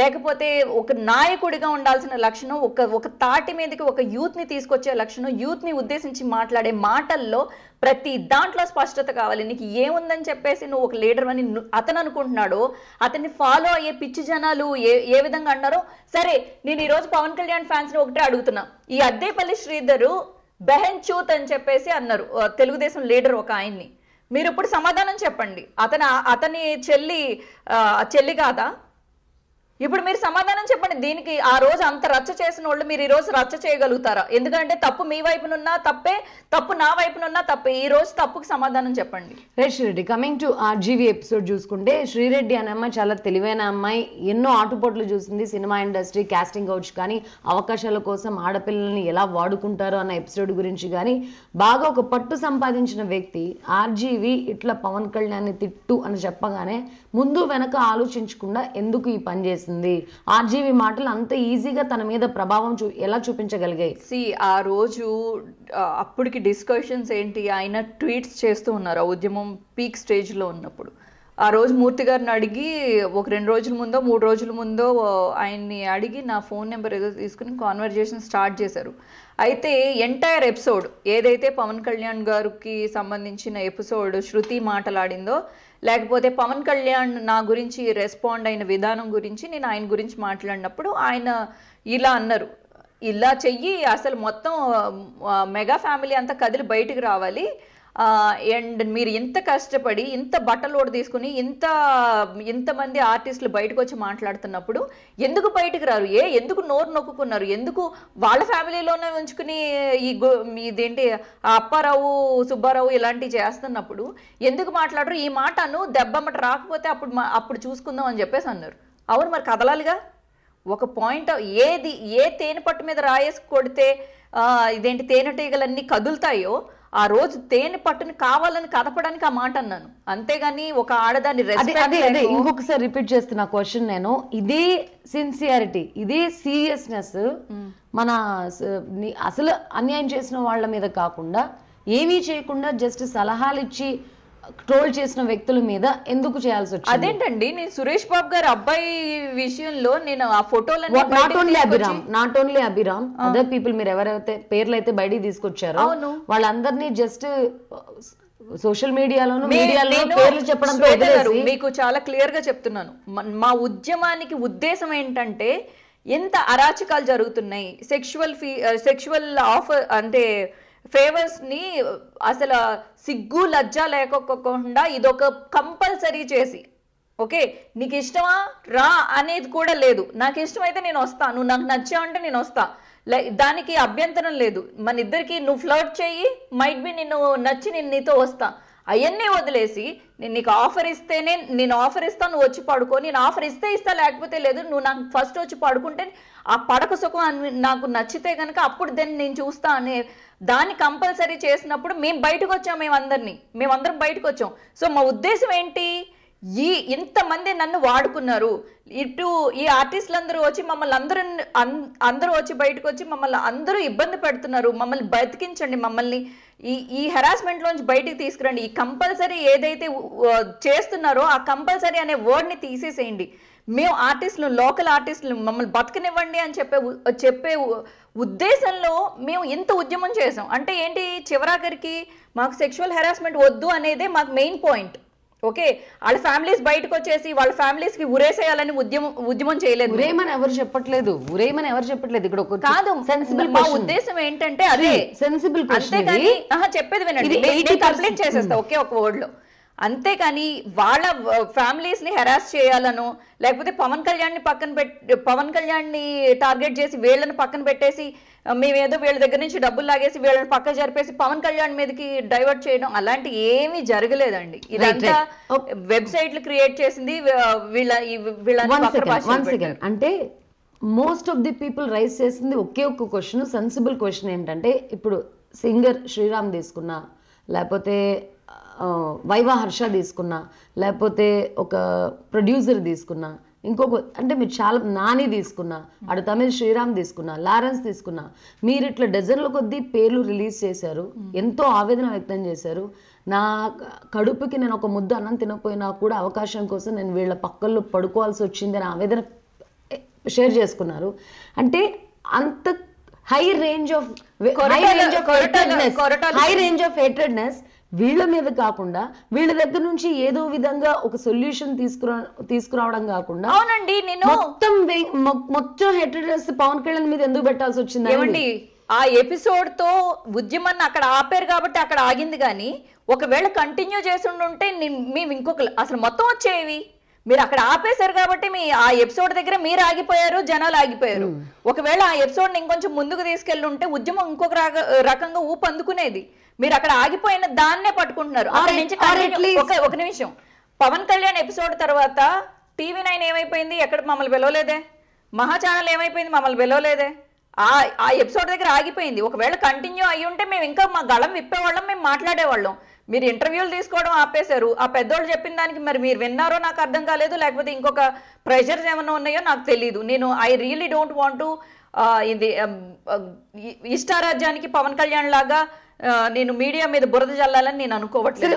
లేకపోతే ఒక నాయకుడిగా ఉండాల్సిన లక్షణం ఒక ఒక తాటి మీదకి ఒక యూత్ని తీసుకొచ్చే లక్షణం యూత్ని ఉద్దేశించి మాట్లాడే మాటల్లో ప్రతి దాంట్లో స్పష్టత కావాలి నీకు ఏముందని చెప్పేసి నువ్వు ఒక లీడర్ అని అతను అనుకుంటున్నాడు అతన్ని ఫాలో అయ్యే పిచ్చి జనాలు ఏ ఏ విధంగా అన్నారో సరే నేను ఈరోజు పవన్ కళ్యాణ్ ఫ్యాన్స్ని ఒకటే అడుగుతున్నా ఈ అద్దేపల్లి శ్రీధర్ బెహన్ చూత్ అని చెప్పేసి అన్నారు తెలుగుదేశం లీడర్ ఒక ఆయన్ని మీరు ఇప్పుడు సమాధానం చెప్పండి అతను అతని చెల్లి చెల్లి కాదా ఇప్పుడు మీరు సమాధానం చెప్పండి దీనికి ఆ రోజు అంత రచ్చ చేసిన వాళ్ళు మీరు ఈ రోజు రచ్చ చేయగలుగుతారా ఎందుకంటే తప్పు మీ వైపునున్నా తప్పే తప్పు నా వైపునున్నా తప్పే ఈ రోజు తప్పుకు సమాధానం చెప్పండి రేష్ Reddy coming to RGV episode చూసుకుంటే శ్రీరెడ్డి అనే అమ్మాయి చాలా తెలివైన అమ్మాయి ఎన్నో ఆటుపోట్లు చూసింది సినిమా ఇండస్ట్రీ కాస్టింగ్ అవుట్స్ కానీ అవకాశాల కోసం ఆడపిల్లల్ని ఎలా వాడుకుంటారు అన్న ఎపిసోడ్ గురించి కానీ బాగా ఒక పట్టు సంపాదించిన వ్యక్తి ఆర్జీవి ఇట్లా పవన్ కళ్యాణ్ తిట్టు అని చెప్పగానే ముందు వెనక ఆలోచించకుండా ఎందుకు ఈ పని చేసింది చేసింది ఆర్జీవి మాటలు అంత ఈజీగా తన మీద ప్రభావం చూ ఎలా చూపించగలిగాయి సి ఆ రోజు అప్పటికి డిస్కషన్స్ ఏంటి ఆయన ట్వీట్స్ చేస్తూ ఉన్నారు ఆ ఉద్యమం పీక్ స్టేజ్లో ఉన్నప్పుడు ఆ రోజు మూర్తి గారిని అడిగి ఒక రెండు రోజుల ముందో మూడు రోజుల ముందో ఆయన్ని అడిగి నా ఫోన్ నెంబర్ ఏదో తీసుకుని కాన్వర్జేషన్ స్టార్ట్ చేశారు అయితే ఎంటైర్ ఎపిసోడ్ ఏదైతే పవన్ కళ్యాణ్ గారికి సంబంధించిన ఎపిసోడ్ శృతి మాటలాడిందో లేకపోతే పవన్ కళ్యాణ్ నా గురించి రెస్పాండ్ అయిన విధానం గురించి నేను ఆయన గురించి మాట్లాడినప్పుడు ఆయన ఇలా అన్నారు ఇలా చెయ్యి అసలు మొత్తం మెగా ఫ్యామిలీ అంతా కదిలి బయటికి రావాలి అండ్ మీరు ఇంత కష్టపడి ఇంత బట్టలోడు తీసుకుని ఇంత ఇంతమంది ఆర్టిస్టులు బయటకు వచ్చి మాట్లాడుతున్నప్పుడు ఎందుకు బయటకు రారు ఏ ఎందుకు నోరు నొక్కున్నారు ఎందుకు వాళ్ళ ఫ్యామిలీలోనే ఉంచుకుని ఈ గో ఇదేంటి అప్పారావు సుబ్బారావు ఇలాంటివి చేస్తున్నప్పుడు ఎందుకు మాట్లాడరు ఈ మాట అను దెబ్బమ్మట రాకపోతే అప్పుడు అప్పుడు చూసుకుందాం అని చెప్పేసి అన్నారు అవును మరి కదలాలిగా ఒక పాయింట్ ఏది ఏ తేనె పట్టు మీద రాయేసి కొడితే ఇదేంటి తేనెటీగలన్నీ కదులుతాయో ఆ రోజు తేనె పట్టుని కావాలని కదపడానికి ఆ మాట అన్నాను అంతేగాని ఒక ఆడదాన్ని ఇంకొకసారి రిపీట్ చేస్తున్న క్వశ్చన్ నేను ఇదే సిన్సియారిటీ ఇదే సీరియస్నెస్ మన అసలు అన్యాయం చేసిన వాళ్ళ మీద కాకుండా ఏమీ చేయకుండా జస్ట్ సలహాలు ఇచ్చి ట్రోల్ చేసిన వ్యక్తుల మీద ఎందుకు చేయాల్సి వచ్చింది అదేంటండి నేను సురేష్ బాబు గారు అబ్బాయి విషయంలో నేను ఆ ఫోటోలు not only Abhiram not only Abhiram other people మీరు ఎవరైతే పేర్లు అయితే బయటికి తీసుకొచ్చారో వాళ్ళందరినీ జస్ట్ సోషల్ మీడియాలో చెప్పడం మీకు చాలా క్లియర్ గా చెప్తున్నాను మా ఉద్యమానికి ఉద్దేశం ఏంటంటే ఎంత అరాచకాలు జరుగుతున్నాయి సెక్షువల్ ఫీ సెక్షువల్ ఆఫర్ అంటే ఫేవర్స్ ని అసలు సిగ్గు లజ్జ లేకోకుండా ఇదొక కంపల్సరీ చేసి ఓకే నీకు ఇష్టమా రా అనేది కూడా లేదు నాకు ఇష్టమైతే నేను వస్తా నువ్వు నాకు నచ్చావంటే నేను వస్తా దానికి అభ్యంతరం లేదు మన ఇద్దరికి నువ్వు ఫ్లర్ట్ చేయి మైట్ బి నిన్ను నచ్చి నేను నీతో వస్తా అవన్నీ వదిలేసి నేను నీకు ఆఫర్ ఇస్తేనే నేను ఆఫర్ ఇస్తాను నువ్వు వచ్చి పడుకో నేను ఆఫర్ ఇస్తే ఇస్తా లేకపోతే లేదు నువ్వు నాకు ఫస్ట్ వచ్చి పడుకుంటే ఆ పడక సుఖం నాకు నచ్చితే కనుక అప్పుడు దాన్ని నేను చూస్తా అనే దాన్ని కంపల్సరీ చేసినప్పుడు మేము బయటకు వచ్చాం మేమందరినీ మేమందరం బయటకు వచ్చాం సో మా ఉద్దేశం ఏంటి ఈ ఇంతమంది నన్ను వాడుకున్నారు ఇటు ఈ ఆర్టిస్టులందరూ వచ్చి మమ్మల్ని అందరూ అందరూ వచ్చి బయటకు వచ్చి మమ్మల్ని అందరూ ఇబ్బంది పెడుతున్నారు మమ్మల్ని బతికించండి మమ్మల్ని ఈ ఈ హెరాస్మెంట్లోంచి బయటికి తీసుకురండి ఈ కంపల్సరీ ఏదైతే చేస్తున్నారో ఆ కంపల్సరీ అనే వర్డ్ని తీసేసేయండి మేము ఆర్టిస్టులు లోకల్ ఆర్టిస్టులు మమ్మల్ని బతకనివ్వండి అని చెప్పే చెప్పే ఉద్దేశంలో మేము ఇంత ఉద్యమం చేసాం అంటే ఏంటి చివరాఖరికి మాకు సెక్షువల్ హెరాస్మెంట్ వద్దు అనేదే మాకు మెయిన్ పాయింట్ ఓకే వాళ్ళ ఫ్యామిలీస్ బయటకు వచ్చేసి వాళ్ళ ఫ్యామిలీస్ కి ఉరేసేయాలని ఉద్యమం ఉద్యమం చేయలేదు ఉరేమని ఎవరు చెప్పట్లేదు ఉరేమని ఎవరు చెప్పట్లేదు ఇక్కడ ఒక కాదు సెన్సిబుల్ మా ఉద్దేశం ఏంటంటే అదే సెన్సిబుల్ hmm, అంతేగాని చెప్పేది వినండి కంప్లీట్ చేసేస్తా ఓకే ఒక వర్డ్ లో అంతేకాని వాళ్ళ ఫ్యామిలీస్ని హెరాస్ చేయాలను లేకపోతే పవన్ కళ్యాణ్ని పక్కన పెట్ పవన్ కళ్యాణ్ని టార్గెట్ చేసి వీళ్ళని పక్కన పెట్టేసి మేమేదో వీళ్ళ దగ్గర నుంచి డబ్బులు లాగేసి వీళ్ళని పక్క జరిపేసి పవన్ కళ్యాణ్ మీదకి డైవర్ట్ చేయడం అలాంటి ఏమీ జరగలేదండి ఇదంతా వెబ్సైట్లు క్రియేట్ చేసింది వీళ్ళ వీళ్ళ అంటే most of the people raise చేసింది ఒకే ఒక్క క్వశ్చన్ సెన్సిబుల్ క్వశ్చన్ ఏంటంటే ఇప్పుడు సింగర్ శ్రీరామ్ తీసుకున్నా లేకపోతే వైవా హర్ష తీసుకున్నా లేకపోతే ఒక ప్రొడ్యూసర్ తీసుకున్నా ఇంకొక అంటే మీరు చాలా నాని తీసుకున్నా అటు తమిళ శ్రీరామ్ తీసుకున్నా లారెన్స్ తీసుకున్నా మీరు ఇట్లా డజన్ల కొద్దీ పేర్లు రిలీజ్ చేశారు ఎంతో ఆవేదన వ్యక్తం చేశారు నా కడుపుకి నేను ఒక ముద్ద అన్నం తినకపోయినా కూడా అవకాశం కోసం నేను వీళ్ళ పక్కల్లో పడుకోవాల్సి వచ్చింది అని ఆవేదన షేర్ చేసుకున్నారు అంటే అంత high range of high range of high range of hatedness వీళ్ళ మీద కాకుండా వీళ్ళ దగ్గర నుంచి ఏదో విధంగా ఒక సొల్యూషన్ తీసుకురా తీసుకురావడం కాకుండా అవునండి నేను మొత్తం మొత్తం హెటెడర్స్ పవన్ కళ్యాణ్ మీద ఎందుకు పెట్టాల్సి వచ్చింది ఏమండి ఆ ఎపిసోడ్ తో ఉద్యమాన్ని అక్కడ ఆపారు కాబట్టి అక్కడ ఆగింది కానీ ఒకవేళ కంటిన్యూ చేసి ఉంటే మేము ఇంకొక అసలు మొత్తం వచ్చేవి మీరు అక్కడ ఆపేశారు కాబట్టి మీ ఆ ఎపిసోడ్ దగ్గర మీరు ఆగిపోయారు జనాలు ఆగిపోయారు ఒకవేళ ఆ ఎపిసోడ్ ఇంకొంచెం ముందుకు తీసుకెళ్ళి ఉంటే ఉద్యమం ఇంకొక రకంగా ఊపందుకునేది మీరు అక్కడ ఆగిపోయిన దాన్నే పట్టుకుంటున్నారు ఒక నిమిషం పవన్ కళ్యాణ్ ఎపిసోడ్ తర్వాత టీవీ నైన్ ఏమైపోయింది ఎక్కడ మమ్మల్ని పిలవలేదే మహా ఛానల్ ఏమైపోయింది మమ్మల్ని పిలవలేదే ఆ ఆ ఎపిసోడ్ దగ్గర ఆగిపోయింది ఒకవేళ కంటిన్యూ అయ్యి ఉంటే మేము ఇంకా మా గళం విప్పేవాళ్ళం మేము మాట్లాడేవాళ్ళం మీరు ఇంటర్వ్యూలు తీసుకోవడం ఆపేశారు ఆ పెద్దోళ్ళు చెప్పిన దానికి మరి మీరు విన్నారో నాకు అర్థం కాలేదు లేకపోతే ఇంకొక ప్రెషర్స్ ఏమైనా ఉన్నాయో నాకు తెలియదు నేను I really don't want to ఇది ఇష్టారాజ్యానికి పవన్ కళ్యాణ్ లాగా నేను మీడియా మీద బురద జల్లాలని నేను అనుకోవట్లేదు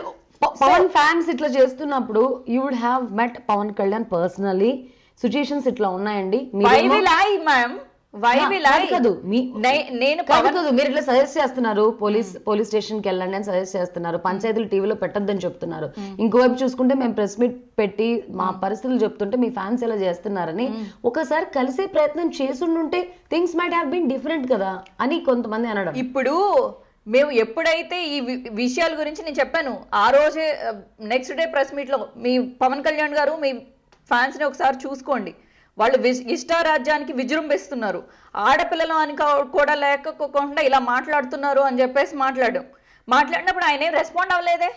పవన్ ఫ్యాన్స్ ఇట్లా చేస్తున్నప్పుడు you would have met Pawan Kalyan personally situations ఇట్లా ఉన్నాయండి మ్యామ్ కాదు నేను కాదు మీరు ఇట్లా సజెస్ట్ చేస్తున్నారు పోలీస్ hmm. పోలీస్ స్టేషన్ కి వెళ్ళండి అని సజెస్ట్ చేస్తున్నారు hmm. పంచాయతీలు టీవీలో పెట్టొద్దని చెప్తున్నారు hmm. ఇంకోవైపు చూసుకుంటే మేము ప్రెస్ మీట్ పెట్టి మా పరిస్థితులు చెప్తుంటే మీ ఫ్యాన్స్ ఎలా చేస్తున్నారని ఒకసారి కలిసే ప్రయత్నం చేసుంటుంటే things might have been different కదా అని కొంతమంది అనడం ఇప్పుడు మేము ఎప్పుడైతే ఈ విషయాల గురించి నేను చెప్పాను ఆ రోజే నెక్స్ట్ డే ప్రెస్ మీట్లో మీ పవన్ కళ్యాణ్ గారు మీ ఫ్యాన్స్ని ఒకసారి చూసుకోండి వాళ్ళు ఇష్టారాజ్యానికి విజృంభిస్తున్నారు ఆడపిల్లలు అని కూడా లేకపోకుండా ఇలా మాట్లాడుతున్నారు అని చెప్పేసి మాట్లాడాం మాట్లాడినప్పుడు ఆయన ఏం రెస్పాండ్ అవ్వలేదే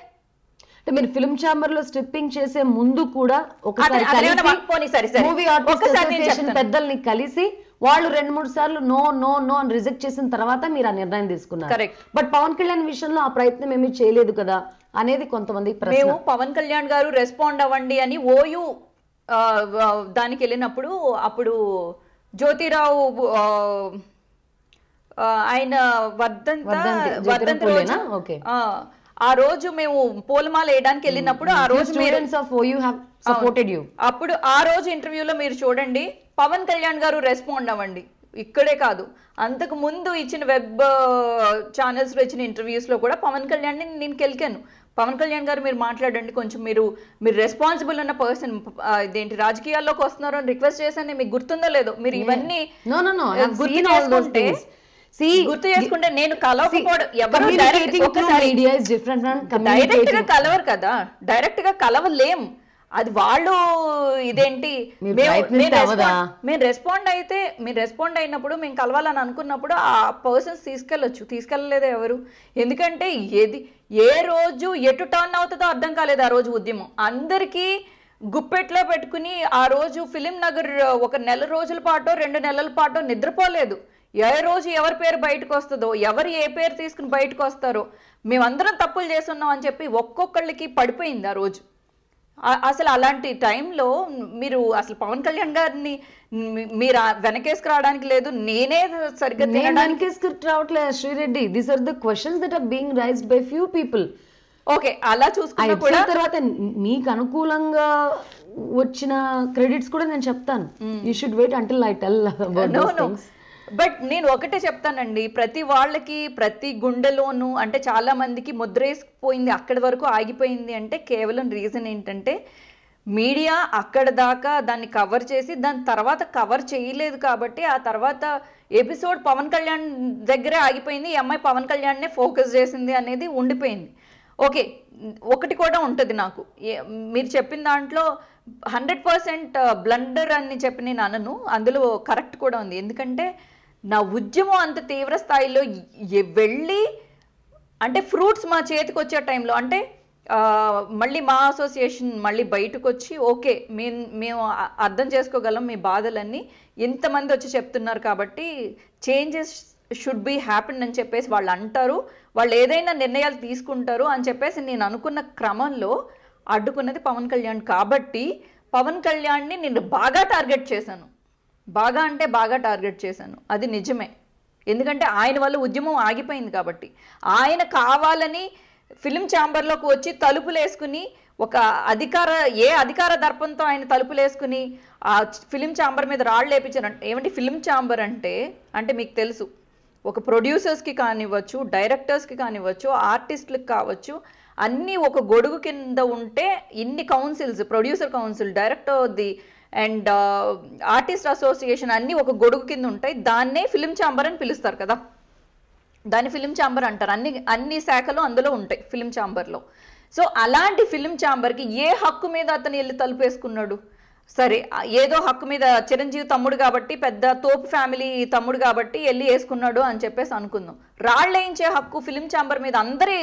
అంటే మీరు ఫిల్మ్ ఛాంబర్ లో స్ట్రిప్పింగ్ చేసే ముందు కూడా ఒకసారి మూవీ పెద్దల్ని కలిసి వాళ్ళు రెండు మూడు సార్లు నో నో నో అని రిజెక్ట్ చేసిన తర్వాత మీరు ఆ నిర్ణయం తీసుకున్నారు బట్ పవన్ కళ్యాణ్ విషయంలో ఆ ప్రయత్నం ఏమీ చేయలేదు కదా అనేది కొంతమంది మేము పవన్ కళ్యాణ్ గారు రెస్పాండ్ అవ్వండి అని ఓయూ దానికి వెళ్ళినప్పుడు అప్పుడు జ్యోతిరావు ఆయన వర్ధంత ఆ రోజు మేము పూలమాల వేయడానికి వెళ్ళినప్పుడు hmm. ఆ hmm. రోజు అప్పుడు ఆ రోజు ఇంటర్వ్యూలో మీరు చూడండి పవన్ కళ్యాణ్ గారు రెస్పాండ్ అవ్వండి ఇక్కడే కాదు అంతకు ముందు ఇచ్చిన వెబ్ uh, లో ఇచ్చిన లో కూడా పవన్ కళ్యాణ్ నేను కెలికాను పవన్ కళ్యాణ్ గారు మీరు మాట్లాడండి కొంచెం మీరు మీరు రెస్పాన్సిబుల్ ఉన్న పర్సన్ ఇదేంటి రాజకీయాల్లోకి వస్తున్నారు అని రిక్వెస్ట్ చేశాను మీకు గుర్తుందో లేదో మీరు ఇవన్నీ గుర్తు చేసుకుంటే గుర్తు చేసుకుంటే నేను కలవకపోవడం డైరెక్ట్ గా కలవరు కదా డైరెక్ట్ గా కలవలేం అది వాళ్ళు ఇదేంటి మేము రెస్పాండ్ అయితే మీరు రెస్పాండ్ అయినప్పుడు మేము కలవాలని అనుకున్నప్పుడు ఆ పర్సన్స్ తీసుకెళ్ళొచ్చు తీసుకెళ్ళలేదు ఎవరు ఎందుకంటే ఏది ఏ రోజు ఎటు టర్న్ అవుతుందో అర్థం కాలేదు ఆ రోజు ఉద్యమం అందరికీ గుప్పెట్లో పెట్టుకుని ఆ రోజు ఫిలిం నగర్ ఒక నెల రోజుల పాటు రెండు నెలల పాటు నిద్రపోలేదు ఏ రోజు ఎవరి పేరు బయటకు వస్తుందో ఎవరు ఏ పేరు తీసుకుని బయటకు వస్తారో మేమందరం తప్పులు చేస్తున్నాం అని చెప్పి ఒక్కొక్కళ్ళకి పడిపోయింది ఆ రోజు అసలు అలాంటి టైంలో మీరు అసలు పవన్ కళ్యాణ్ గారిని మీరు వెనకేసుకు రావడానికి లేదు నేనే సరిగ్గా వెనకేసుకు రావట్లేదు Sri Reddy these are the questions that are being raised by few people okay అలా చూసుకున్న తర్వాత మీకు అనుకూలంగా వచ్చిన క్రెడిట్స్ కూడా నేను చెప్తాను you should wait until I tell but నేను ఒకటే చెప్తానండి ప్రతి వాళ్ళకి ప్రతి గుండెలోనూ అంటే చాలా మందికి ముద్రేసిపోయింది అక్కడి వరకు ఆగిపోయింది అంటే కేవలం రీజన్ ఏంటంటే మీడియా అక్కడ దాకా దాన్ని కవర్ చేసి దాని తర్వాత కవర్ చేయలేదు కాబట్టి ఆ తర్వాత ఎపిసోడ్ పవన్ కళ్యాణ్ దగ్గరే ఆగిపోయింది ఈ అమ్మాయి పవన్ కళ్యాణ్నే ఫోకస్ చేసింది అనేది ఉండిపోయింది ఓకే ఒకటి కూడా ఉంటుంది నాకు మీరు చెప్పిన దాంట్లో హండ్రెడ్ పర్సెంట్ బ్లండర్ అని చెప్పి నేను అనను అందులో కరెక్ట్ కూడా ఉంది ఎందుకంటే నా ఉద్యమం అంత తీవ్ర స్థాయిలో వెళ్ళి అంటే ఫ్రూట్స్ మా చేతికి వచ్చే టైంలో అంటే మళ్ళీ మా అసోసియేషన్ మళ్ళీ బయటకు వచ్చి ఓకే మేము మేము అర్థం చేసుకోగలం మీ బాధలన్నీ ఎంతమంది వచ్చి చెప్తున్నారు కాబట్టి చేంజెస్ షుడ్ బీ హ్యాపీ అని చెప్పేసి వాళ్ళు అంటారు వాళ్ళు ఏదైనా నిర్ణయాలు తీసుకుంటారు అని చెప్పేసి నేను అనుకున్న క్రమంలో అడ్డుకున్నది పవన్ కళ్యాణ్ కాబట్టి పవన్ కళ్యాణ్ని నేను బాగా టార్గెట్ చేశాను బాగా అంటే బాగా టార్గెట్ చేశాను అది నిజమే ఎందుకంటే ఆయన వల్ల ఉద్యమం ఆగిపోయింది కాబట్టి ఆయన కావాలని ఫిలిం ఛాంబర్లోకి వచ్చి తలుపులు వేసుకుని ఒక అధికార ఏ అధికార దర్పంతో ఆయన తలుపులు వేసుకుని ఆ ఫిలిం ఛాంబర్ మీద రాళ్ళు లేపించారు ఏమంటే ఫిలిం ఛాంబర్ అంటే అంటే మీకు తెలుసు ఒక ప్రొడ్యూసర్స్కి కానివ్వచ్చు డైరెక్టర్స్కి కానివ్వచ్చు ఆర్టిస్టులకు కావచ్చు అన్నీ ఒక గొడుగు కింద ఉంటే ఇన్ని councils producer council director the and artist association అన్నీ ఒక గొడుగు కింద ఉంటాయి దాన్నే ఫిలిం ఛాంబర్ అని పిలుస్తారు కదా దాన్ని ఫిలిం ఛాంబర్ అంటారు అన్ని అన్ని శాఖలు అందులో ఉంటాయి ఫిలిం ఛాంబర్లో సో అలాంటి ఫిలిం ఛాంబర్కి ఏ హక్కు మీద అతను వెళ్ళి తలుపేసుకున్నాడు సరే ఏదో హక్కు మీద చిరంజీవి తమ్ముడు కాబట్టి పెద్ద తోపు ఫ్యామిలీ తమ్ముడు కాబట్టి వెళ్ళి వేసుకున్నాడు అని చెప్పేసి అనుకుందాం రాళ్ళేయించే హక్కు ఫిలిం ఛాంబర్ మీద అందరి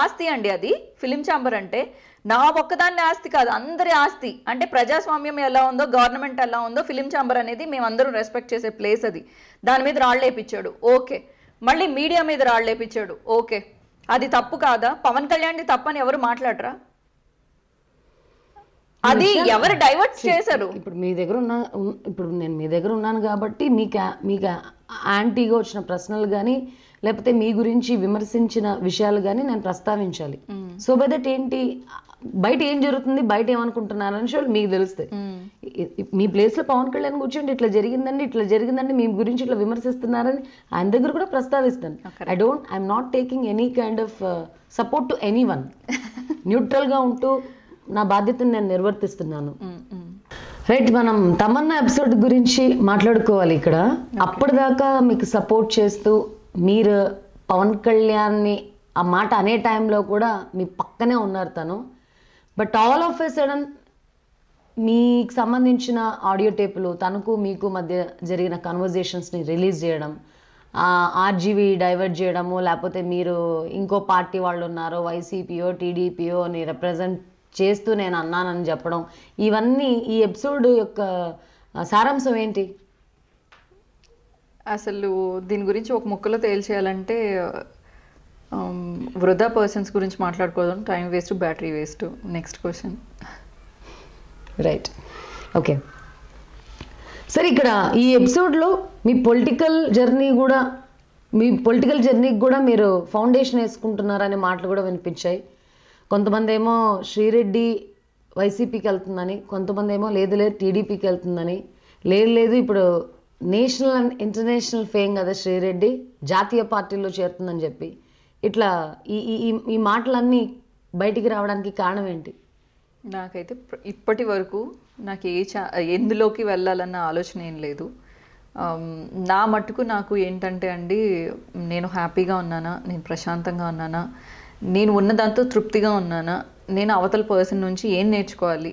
ఆస్తి అండి అది ఫిలిం ఛాంబర్ అంటే నా ఒక్కదాన్ని ఆస్తి కాదు అందరి ఆస్తి అంటే ప్రజాస్వామ్యం ఎలా ఉందో గవర్నమెంట్ ఎలా ఉందో ఫిలిం ఛాంబర్ అనేది మేమందరం రెస్పెక్ట్ చేసే ప్లేస్ అది దాని మీద రాళ్ళేపించాడు ఓకే మళ్ళీ మీడియా మీద రాళ్ళేపించాడు ఓకే అది తప్పు కాదా పవన్ కళ్యాణ్ తప్పని ఎవరు మాట్లాడరా అది ఎవరు డైవర్ట్ చేశారు ఇప్పుడు మీ దగ్గర ఉన్న ఇప్పుడు నేను మీ దగ్గర ఉన్నాను కాబట్టి మీకు మీకు యాంటీగా వచ్చిన ప్రశ్నలు కానీ లేకపోతే మీ గురించి విమర్శించిన విషయాలు కానీ నేను ప్రస్తావించాలి సో బై దట్ ఏంటి బయట ఏం జరుగుతుంది బయట ఏమనుకుంటున్నారని చెప్పి మీకు తెలుస్తాయి మీ ప్లేస్లో పవన్ కళ్యాణ్ కూర్చోండి ఇట్లా జరిగిందండి ఇట్లా జరిగిందండి మీ గురించి ఇట్లా విమర్శిస్తున్నారని ఆయన దగ్గర కూడా ప్రస్తావిస్తాను I don't I'm not taking any kind of support to anyone neutral గా ఉంటూ నా బాధ్యతను నేను నిర్వర్తిస్తున్నాను రైట్ మనం తమన్నా ఎపిసోడ్ గురించి మాట్లాడుకోవాలి ఇక్కడ అప్పటిదాకా మీకు సపోర్ట్ చేస్తూ మీరు పవన్ కళ్యాణ్ని ఆ మాట అనే టైంలో కూడా మీ పక్కనే ఉన్నారు తను but all of a sudden మీకు సంబంధించిన ఆడియో టేపులు తనకు మీకు మధ్య జరిగిన కన్వర్జేషన్స్ని రిలీజ్ చేయడం ఆర్జీవీ డైవర్ట్ చేయడము లేకపోతే మీరు ఇంకో పార్టీ వాళ్ళు ఉన్నారో వైసీపీయో టీడీపీయోని రిప్రజెంట్ చేస్తూ నేను అన్నానని చెప్పడం ఇవన్నీ ఈ ఎపిసోడ్ యొక్క సారాంశం ఏంటి అసలు దీని గురించి ఒక ముక్కలో తేల్చేయాలంటే Um, వృధా పర్సన్స్ గురించి మాట్లాడుకోవడం time waste battery waste next question right okay సరే ఇక్కడ ఈ ఎపిసోడ్లో మీ పొలిటికల్ జర్నీ కూడా మీ పొలిటికల్ జర్నీకి కూడా మీరు ఫౌండేషన్ వేసుకుంటున్నారనే మాటలు కూడా వినిపించాయి కొంతమంది ఏమో శ్రీరెడ్డి వైసీపీకి వెళ్తుందని కొంతమంది ఏమో లేదు లేదు టీడీపీకి వెళ్తుందని లేదు లేదు ఇప్పుడు నేషనల్ అండ్ ఇంటర్నేషనల్ ఫేమ్ కదా శ్రీరెడ్డి జాతీయ పార్టీలో చేరుతుందని చెప్పి ఇట్లా ఈ ఈ ఈ మాటలన్నీ బయటికి రావడానికి కారణం ఏంటి నాకైతే ఇప్పటి వరకు నాకు ఏ చా ఎందులోకి వెళ్ళాలన్న ఆలోచన ఏం లేదు నా మట్టుకు నాకు ఏంటంటే అండి నేను హ్యాపీగా ఉన్నానా నేను ప్రశాంతంగా ఉన్నానా నేను ఉన్న దాంతో తృప్తిగా ఉన్నానా నేను అవతల పర్సన్ నుంచి ఏం నేర్చుకోవాలి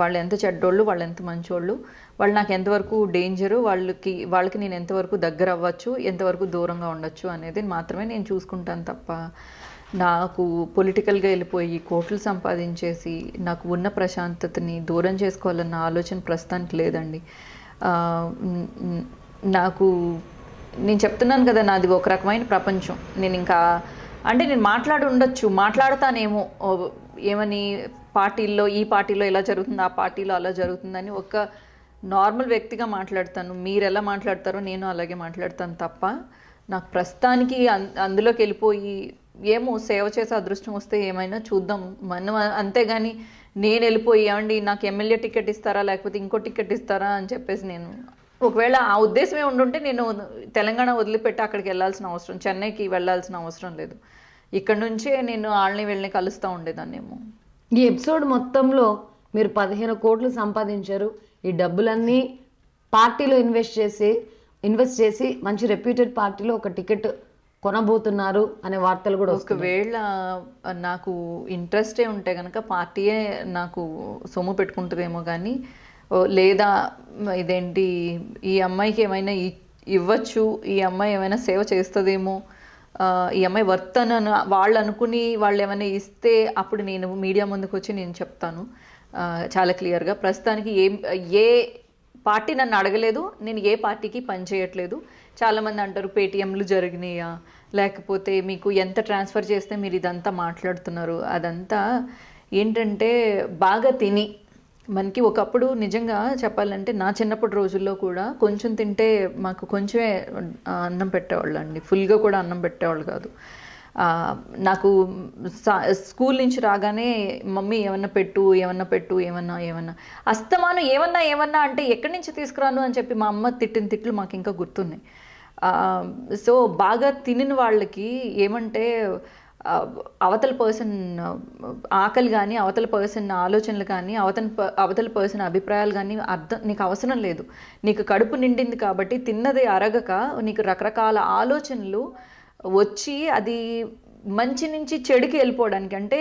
వాళ్ళు ఎంత చెడ్డోళ్ళు వాళ్ళు ఎంత మంచోళ్ళు వాళ్ళు నాకు ఎంతవరకు డేంజరు వాళ్ళకి వాళ్ళకి నేను ఎంతవరకు దగ్గర అవ్వచ్చు ఎంతవరకు దూరంగా ఉండొచ్చు అనేది మాత్రమే నేను చూసుకుంటాను తప్ప నాకు పొలిటికల్గా వెళ్ళిపోయి కోట్లు సంపాదించేసి నాకు ఉన్న ప్రశాంతతని దూరం చేసుకోవాలన్న ఆలోచన ప్రస్తుతానికి లేదండి నాకు నేను చెప్తున్నాను కదా నాది ఒక రకమైన ప్రపంచం నేను ఇంకా అంటే నేను మాట్లాడి ఉండొచ్చు మాట్లాడతానేమో ఏమని పార్టీల్లో ఈ పార్టీలో ఇలా జరుగుతుంది ఆ పార్టీలో అలా జరుగుతుందని ఒక నార్మల్ వ్యక్తిగా మాట్లాడతాను మీరు ఎలా మాట్లాడతారో నేను అలాగే మాట్లాడతాను తప్ప నాకు ప్రస్తుతానికి అందులోకి వెళ్ళిపోయి ఏమో సేవ చేసే అదృష్టం వస్తే ఏమైనా చూద్దాం మనం అంతేగాని నేను వెళ్ళిపోయి ఏమండి నాకు ఎమ్మెల్యే టికెట్ ఇస్తారా లేకపోతే ఇంకో టికెట్ ఇస్తారా అని చెప్పేసి నేను ఒకవేళ ఆ ఉద్దేశమే ఉండుంటే నేను తెలంగాణ వదిలిపెట్టి అక్కడికి వెళ్ళాల్సిన అవసరం చెన్నైకి వెళ్ళాల్సిన అవసరం లేదు ఇక్కడ నుంచే నేను వాళ్ళని వెళ్ళని కలుస్తూ ఉండేదాన్ని ఏమో ఈ ఎపిసోడ్ మొత్తంలో మీరు పదిహేను కోట్లు సంపాదించారు ఈ డబ్బులన్నీ పార్టీలో ఇన్వెస్ట్ చేసి ఇన్వెస్ట్ చేసి మంచి రెప్యూటెడ్ పార్టీలో ఒక టికెట్ కొనబోతున్నారు అనే వార్తలు కూడా ఒకవేళ నాకు ఇంట్రెస్టే ఉంటే కనుక పార్టీయే నాకు సొమ్ము పెట్టుకుంటుందేమో కానీ లేదా ఇదేంటి ఈ అమ్మాయికి ఏమైనా ఇవ్వచ్చు ఈ అమ్మాయి ఏమైనా సేవ చేస్తుందేమో ఈ అమ్మాయి వర్త్ అని వాళ్ళు అనుకుని వాళ్ళు ఏమైనా ఇస్తే అప్పుడు నేను మీడియా ముందుకు వచ్చి నేను చెప్తాను చాలా క్లియర్గా ప్రస్తుతానికి ఏ ఏ పార్టీ నన్ను అడగలేదు నేను ఏ పార్టీకి పనిచేయట్లేదు చాలామంది అంటారు పేటీఎంలు జరిగినాయా లేకపోతే మీకు ఎంత ట్రాన్స్ఫర్ చేస్తే మీరు ఇదంతా మాట్లాడుతున్నారు అదంతా ఏంటంటే బాగా తిని మనకి ఒకప్పుడు నిజంగా చెప్పాలంటే నా చిన్నప్పటి రోజుల్లో కూడా కొంచెం తింటే మాకు కొంచెమే అన్నం పెట్టేవాళ్ళు అండి ఫుల్గా కూడా అన్నం పెట్టేవాళ్ళు కాదు నాకు స్కూల్ నుంచి రాగానే మమ్మీ ఏమన్నా పెట్టు ఏమన్నా పెట్టు ఏమన్నా ఏమన్నా అస్తమానం ఏమన్నా ఏమన్నా అంటే ఎక్కడి నుంచి తీసుకురాను అని చెప్పి మా అమ్మ తిట్టిన తిట్లు మాకు ఇంకా గుర్తున్నాయి సో బాగా తినిన వాళ్ళకి ఏమంటే అవతల పర్సన్ ఆకలి కానీ అవతల పర్సన్ ఆలోచనలు కానీ అవతల అవతల పర్సన్ అభిప్రాయాలు కానీ అర్థం నీకు అవసరం లేదు నీకు కడుపు నిండింది కాబట్టి తిన్నది అరగక నీకు రకరకాల ఆలోచనలు వచ్చి అది మంచి నుంచి చెడుకి వెళ్ళిపోవడానికి అంటే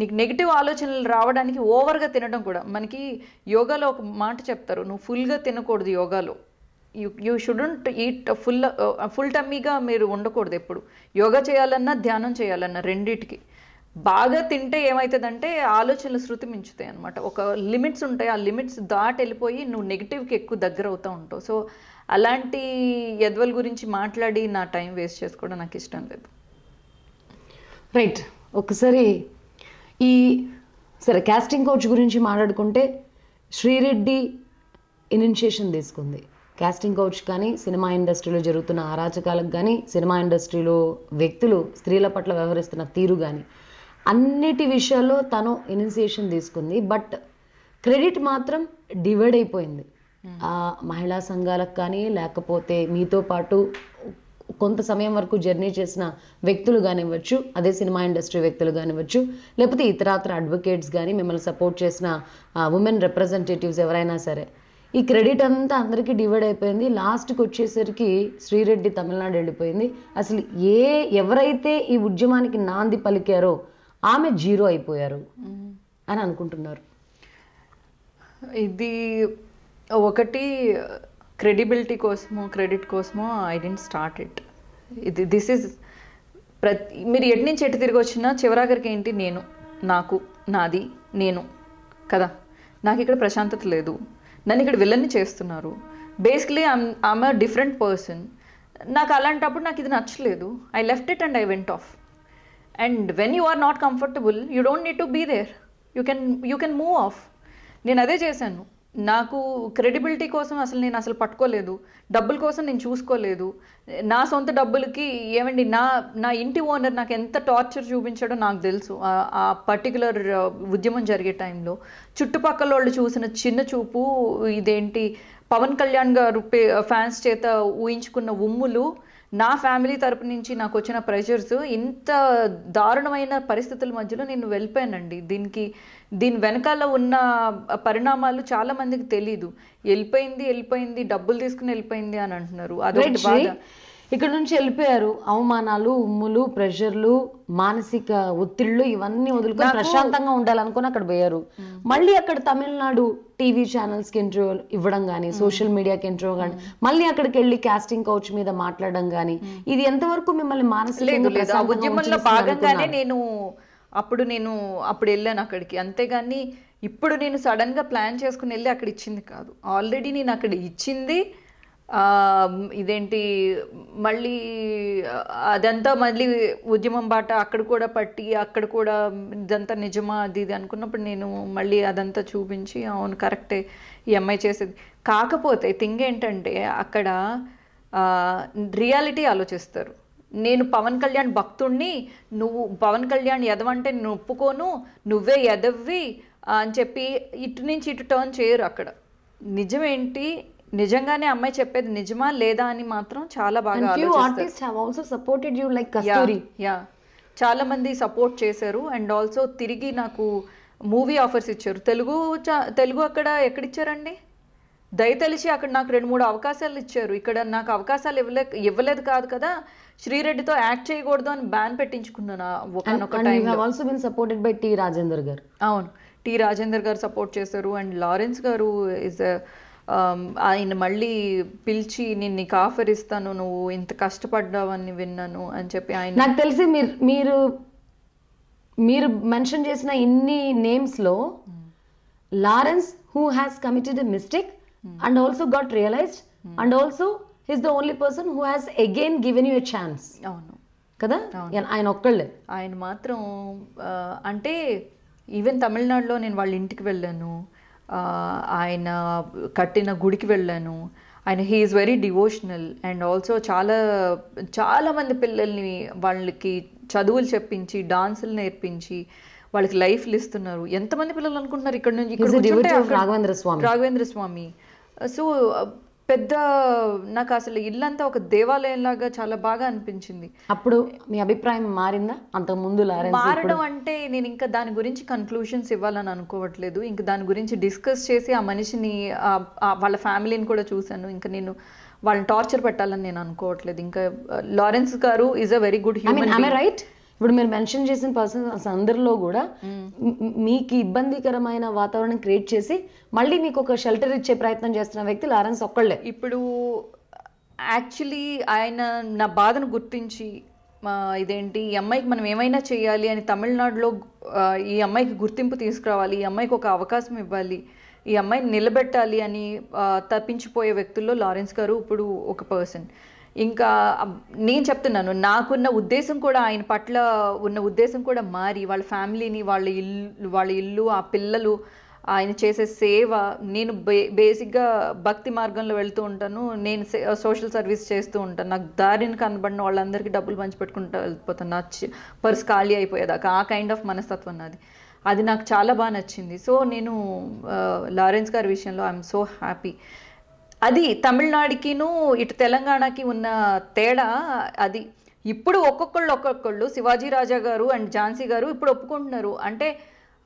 నీకు నెగిటివ్ ఆలోచనలు రావడానికి ఓవర్గా తినడం కూడా మనకి యోగాలో ఒక మాట చెప్తారు నువ్వు ఫుల్గా తినకూడదు యోగాలో you you shouldn't eat full full టమ్మీగా మీరు ఉండకూడదు ఎప్పుడు యోగా చేయాలన్నా ధ్యానం చేయాలన్నా రెండింటికి బాగా తింటే ఏమవుతుందంటే ఆలోచనలు శృతి మించుతాయి అనమాట ఒక లిమిట్స్ ఉంటాయి ఆ లిమిట్స్ దాటి వెళ్ళిపోయి నువ్వు నెగిటివ్కి ఎక్కువ దగ్గర అవుతూ ఉంటావు సో అలాంటి ఎద్వల గురించి మాట్లాడి నా టైం వేస్ట్ చేసుకోవడం నాకు ఇష్టం లేదు రైట్ ఒకసారి ఈ సరే కాస్టింగ్ కోచ్ గురించి మాట్లాడుకుంటే శ్రీరెడ్డి ఇనిషియేషన్ తీసుకుంది కాస్టింగ్ కౌచ్ కానీ సినిమా ఇండస్ట్రీలో జరుగుతున్న అరాచకాలకు కానీ సినిమా ఇండస్ట్రీలో వ్యక్తులు స్త్రీల పట్ల వ్యవహరిస్తున్న తీరు కానీ అన్నిటి విషయాల్లో తను ఇనిషియేషన్ తీసుకుంది బట్ క్రెడిట్ మాత్రం డివైడ్ అయిపోయింది hmm. ఆ మహిళా సంఘాలకు కానీ లేకపోతే మీతో పాటు కొంత సమయం వరకు జర్నీ చేసిన వ్యక్తులు కానివ్వచ్చు అదే సినిమా ఇండస్ట్రీ వ్యక్తులు కానివ్వచ్చు లేకపోతే ఇతరాత్ర అడ్వకేట్స్ కానీ మిమ్మల్ని సపోర్ట్ చేసిన ఉమెన్ రిప్రజెంటేటివ్స్ ఎవరైనా సరే ఈ క్రెడిట్ అంతా అందరికీ డివైడ్ అయిపోయింది లాస్ట్కి వచ్చేసరికి శ్రీరెడ్డి తమిళనాడు వెళ్ళిపోయింది అసలు ఏ ఎవరైతే ఈ ఉద్యమానికి నాంది పలికారో ఆమె జీరో అయిపోయారు అని అనుకుంటున్నారు ఇది ఒకటి క్రెడిబిలిటీ కోసమో క్రెడిట్ కోసమో ఐ డెంట్ స్టార్ట్ ఇట్ ఇది దిస్ ఇస్ ప్రతి మీరు ఎటు నుంచి ఎటు తిరిగి వచ్చినా చివరాఖరికి ఏంటి నేను నాకు నాది నేను కదా నాకు ఇక్కడ ప్రశాంతత లేదు నన్ను ఇక్కడ విలన్ చేస్తున్నారు basically I'm I'm a different person నాకు అలాంటప్పుడు నాకు ఇది నచ్చలేదు I left it and I went off and when you are not comfortable you don't need to be there you can you can move off నేను అదే చేశాను నాకు క్రెడిబిలిటీ కోసం అసలు నేను అసలు పట్టుకోలేదు డబ్బుల కోసం నేను చూసుకోలేదు నా సొంత డబ్బులకి ఏమండి నా నా ఇంటి ఓనర్ నాకు ఎంత టార్చర్ చూపించాడో నాకు తెలుసు ఆ పర్టికులర్ ఉద్యమం జరిగే టైంలో చుట్టుపక్కల వాళ్ళు చూసిన చిన్న చూపు ఇదేంటి పవన్ కళ్యాణ్ గారు ఫ్యాన్స్ చేత ఊహించుకున్న ఉమ్ములు నా ఫ్యామిలీ తరపు నుంచి నాకు వచ్చిన ప్రెషర్స్ ఇంత దారుణమైన పరిస్థితుల మధ్యలో నేను వెళ్ళిపోయానండి దీనికి దీని వెనకాల ఉన్న పరిణామాలు చాలా మందికి తెలీదు వెళ్ళిపోయింది వెళ్ళిపోయింది డబ్బులు తీసుకుని వెళ్ళిపోయింది అని అంటున్నారు అదొకటి బాధ ఇక్కడ నుంచి వెళ్ళిపోయారు అవమానాలు ఉమ్ములు ప్రెషర్లు మానసిక ఒత్తిళ్లు ఇవన్నీ వదులుకొని ప్రశాంతంగా ఉండాలనుకుని అక్కడ పోయారు మళ్ళీ అక్కడ తమిళనాడు టీవీ కి ఇంటర్వ్యూ ఇవ్వడం కానీ సోషల్ మీడియాకి ఇంటర్వ్యూ కానీ మళ్ళీ అక్కడికి వెళ్ళి కాస్టింగ్ కౌచ్ మీద మాట్లాడడం కానీ ఇది ఎంతవరకు మిమ్మల్ని మానసికంగా భాగంగానే నేను అప్పుడు నేను అప్పుడు వెళ్ళాను అక్కడికి అంతేగాని ఇప్పుడు నేను సడన్గా ప్లాన్ చేసుకుని వెళ్ళి అక్కడ ఇచ్చింది కాదు ఆల్రెడీ నేను అక్కడ ఇచ్చింది ఇదేంటి మళ్ళీ అదంతా మళ్ళీ ఉద్యమం బాట అక్కడ కూడా పట్టి అక్కడ కూడా ఇదంతా నిజమా అది ఇది అనుకున్నప్పుడు నేను మళ్ళీ అదంతా చూపించి అవును కరెక్టే ఈ అమ్మాయి చేసేది కాకపోతే థింగ్ ఏంటంటే అక్కడ రియాలిటీ ఆలోచిస్తారు నేను పవన్ కళ్యాణ్ భక్తుణ్ణి నువ్వు పవన్ కళ్యాణ్ ఎదవంటే నేను ఒప్పుకోను నువ్వే ఎదవ్వి అని చెప్పి ఇటు నుంచి ఇటు టర్న్ చేయరు అక్కడ నిజమేంటి నిజంగానే అమ్మాయి చెప్పేది నిజమా లేదా అని మాత్రం చాలా బాగా సపోర్టెడ్ లైక్ యా చాలా మంది సపోర్ట్ చేశారు అండ్ ఆల్సో తిరిగి నాకు మూవీ ఆఫర్స్ ఇచ్చారు తెలుగు తెలుగు అక్కడ ఎక్కడిచ్చారండి దయతలిచి అక్కడ నాకు రెండు మూడు అవకాశాలు ఇచ్చారు ఇక్కడ నాకు అవకాశాలు ఇవ్వలే ఇవ్వలేదు కాదు కదా శ్రీరెడ్డితో యాక్ట్ చేయకూడదు అని బ్యాన్ పెట్టించుకున్నాను బై టి రాజేందర్ గారు అవును టి రాజేందర్ గారు సపోర్ట్ చేశారు అండ్ లారెన్స్ గారు ఇస్ um, ఆయన మళ్ళీ పిలిచి నేను నీకు ఆఫర్ ఇస్తాను నువ్వు ఇంత కష్టపడ్డావని విన్నాను అని చెప్పి ఆయన నాకు తెలిసి మీరు మీరు మీరు మెన్షన్ చేసిన ఇన్ని నేమ్స్ లో Lawrence who has committed mistake and also got realised and also is the only person who has again given you a chance అవును కదా ఆయన ఒక్కళ్ళే ఆయన మాత్రం అంటే ఈవెన్ తమిళనాడులో నేను వాళ్ళ ఇంటికి వెళ్ళాను ఆయన కట్టిన గుడికి వెళ్ళాను ఆయన he is very devotional and also చాలా చాలామంది పిల్లల్ని వాళ్ళకి చదువులు చెప్పించి డాన్సులు నేర్పించి వాళ్ళకి లైఫ్లు ఇస్తున్నారు ఎంతమంది పిల్లలు అనుకుంటున్నారు ఇక్కడ నుంచి రాఘవేంద్ర స్వామి రాఘవేంద్ర స్వామి సో పెద్ద నాకు అసలు ఇల్లంతా ఒక దేవాలయం లాగా చాలా బాగా అనిపించింది అప్పుడు మీ అభిప్రాయం మారిందా అంత ముందు మారడం అంటే నేను ఇంకా దాని గురించి కన్క్లూషన్స్ ఇవ్వాలని అనుకోవట్లేదు ఇంకా దాని గురించి డిస్కస్ చేసి ఆ మనిషిని వాళ్ళ ఫ్యామిలీని కూడా చూశాను ఇంకా నేను వాళ్ళని టార్చర్ పెట్టాలని నేను అనుకోవట్లేదు ఇంకా లారెన్స్ గారు is a very good human right ఇప్పుడు మీరు మెన్షన్ చేసిన పర్సన్స్ అందరిలో కూడా మీకు ఇబ్బందికరమైన వాతావరణం క్రియేట్ చేసి మళ్ళీ మీకు ఒక షెల్టర్ ఇచ్చే ప్రయత్నం చేస్తున్న వ్యక్తి లారెన్స్ ఒక్కళ్ళే ఇప్పుడు యాక్చువల్లీ ఆయన నా బాధను గుర్తించి ఇదేంటి ఈ అమ్మాయికి మనం ఏమైనా చేయాలి అని తమిళనాడులో ఈ అమ్మాయికి గుర్తింపు తీసుకురావాలి ఈ అమ్మాయికి ఒక అవకాశం ఇవ్వాలి ఈ అమ్మాయిని నిలబెట్టాలి అని తప్పించిపోయే వ్యక్తుల్లో లారెన్స్ గారు ఇప్పుడు ఒక పర్సన్ ఇంకా నేను చెప్తున్నాను నాకున్న ఉద్దేశం కూడా ఆయన పట్ల ఉన్న ఉద్దేశం కూడా మారి వాళ్ళ ఫ్యామిలీని వాళ్ళ ఇల్లు వాళ్ళ ఇల్లు ఆ పిల్లలు ఆయన చేసే సేవ నేను బే బేసిక్గా భక్తి మార్గంలో వెళ్తూ ఉంటాను నేను సోషల్ సర్వీస్ చేస్తూ ఉంటాను నాకు దారిని కనబడిన వాళ్ళందరికీ డబ్బులు పంచిపెట్టుకుంటూ వెళ్ళిపోతాను నా పర్స్ ఖాళీ అయిపోయేదాకా ఆ కైండ్ ఆఫ్ మనస్తత్వం నాది అది నాకు చాలా బాగా నచ్చింది సో నేను లారెన్స్ గారి విషయంలో ఐఎమ్ సో హ్యాపీ అది తమిళనాడుకిను ఇటు తెలంగాణకి ఉన్న తేడా అది ఇప్పుడు ఒక్కొక్కళ్ళు ఒక్కొక్కళ్ళు శివాజీ రాజా గారు అండ్ ఝాన్సీ గారు ఇప్పుడు ఒప్పుకుంటున్నారు అంటే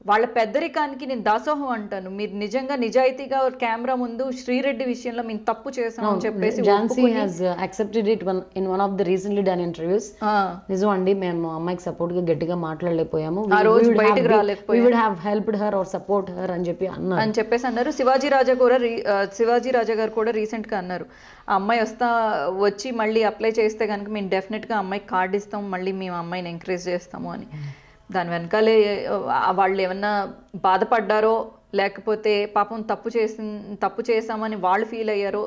వాళ్ళ పెద్దరికానికి నేను దాసోహం అంటాను మీరు నిజంగా నిజాయితీగా కెమెరా ముందు శ్రీరెడ్డి విషయంలో మేము తప్పు చేసాం అని చెప్పేసి Jhansi has accepted it one in one of the recently done interviews నిజం అండి మేము అమ్మాయికి సపోర్ట్ గా గట్టిగా మాట్లాడలేకపోయాము ఆ రోజు బయటకు రాలేకపోయి would have helped her or support her అని చెప్పి అన్నారు అని చెప్పేసి అన్నారు శివాజీ రాజా కూడా శివాజీ రాజా గారు కూడా రీసెంట్ గా అన్నారు ఆ అమ్మాయి వస్తా వచ్చి మళ్ళీ అప్లై చేస్తే కనుక మేము డెఫినెట్ గా అమ్మాయికి కార్డు ఇస్తాం మళ్ళీ మేము అమ్మాయిని ఎంకరేజ్ చేస్తాము అని hmm. దాని వెనకాలే వాళ్ళు ఏమన్నా బాధపడ్డారో లేకపోతే పాపం తప్పు చేసి తప్పు చేశామని వాళ్ళు ఫీల్ అయ్యారో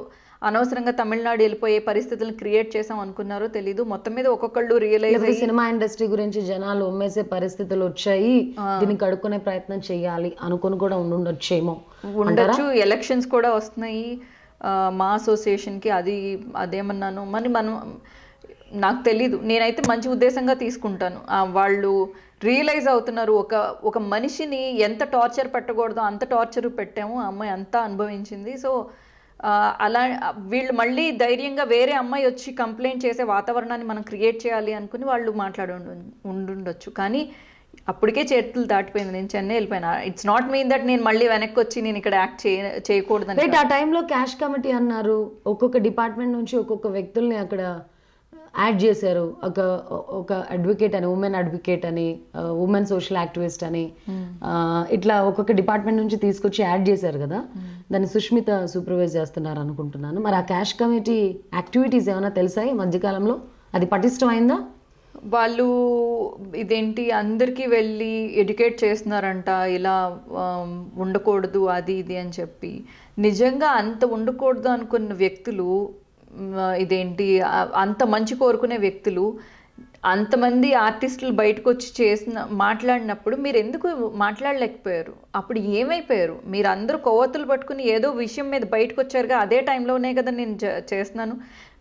అనవసరంగా తమిళనాడు వెళ్ళిపోయే పరిస్థితులను క్రియేట్ చేసాం అనుకున్నారో తెలీదు మొత్తం మీద ఒక్కొక్కళ్ళు రియలైజ్ సినిమా ఇండస్ట్రీ గురించి జనాలు ఉమ్మేసే పరిస్థితులు వచ్చాయి దీన్ని కడుక్కునే ప్రయత్నం చేయాలి అనుకుని కూడా ఉండుండొచ్చేమో ఉండొచ్చు ఎలక్షన్స్ కూడా వస్తున్నాయి మా అసోసియేషన్ కి అది అదేమన్నాను మరి మనం నాకు తెలీదు నేనైతే మంచి ఉద్దేశంగా తీసుకుంటాను వాళ్ళు రియలైజ్ అవుతున్నారు ఒక ఒక మనిషిని ఎంత టార్చర్ పెట్టకూడదో అంత టార్చర్ పెట్టాము అమ్మాయి అంతా అనుభవించింది సో అలా వీళ్ళు మళ్ళీ ధైర్యంగా వేరే అమ్మాయి వచ్చి కంప్లైంట్ చేసే వాతావరణాన్ని మనం క్రియేట్ చేయాలి అనుకుని వాళ్ళు మాట్లాడు ఉండుండొచ్చు కానీ అప్పటికే చేతులు దాటిపోయింది నేను చెన్నై వెళ్ళిపోయినా ఇట్స్ నాట్ మీన్ దట్ నేను మళ్ళీ వెనక్కి వచ్చి నేను ఇక్కడ యాక్ట్ చేయ చేయకూడదని ఆ టైంలో క్యాష్ కమిటీ అన్నారు ఒక్కొక్క డిపార్ట్మెంట్ నుంచి ఒక్కొక్క వ్యక్తుల్ని అక్కడ యాడ్ చేశారు ఒక ఒక అడ్వకేట్ అని ఉమెన్ అడ్వకేట్ అని ఉమెన్ సోషల్ యాక్టివిస్ట్ అని hmm. ఇట్లా ఒక్కొక్క డిపార్ట్మెంట్ నుంచి తీసుకొచ్చి యాడ్ చేశారు కదా hmm. దాన్ని సుష్మిత సూపర్వైజ్ చేస్తున్నారు అనుకుంటున్నాను మరి ఆ క్యాష్ కమిటీ యాక్టివిటీస్ ఏమైనా తెలుసాయి మధ్యకాలంలో అది పటిష్టమైందా వాళ్ళు ఇదేంటి అందరికీ వెళ్ళి ఎడ్యుకేట్ చేస్తున్నారంట ఇలా ఉండకూడదు అది ఇది అని చెప్పి నిజంగా అంత ఉండకూడదు అనుకున్న వ్యక్తులు ఇదేంటి అంత మంచి కోరుకునే వ్యక్తులు అంతమంది ఆర్టిస్టులు బయటకు వచ్చి చేసిన మాట్లాడినప్పుడు మీరు ఎందుకు మాట్లాడలేకపోయారు అప్పుడు ఏమైపోయారు మీరు అందరూ కొవ్వొత్తులు పట్టుకుని ఏదో విషయం మీద బయటకు వచ్చారుగా అదే టైంలోనే కదా నేను చేస్తున్నాను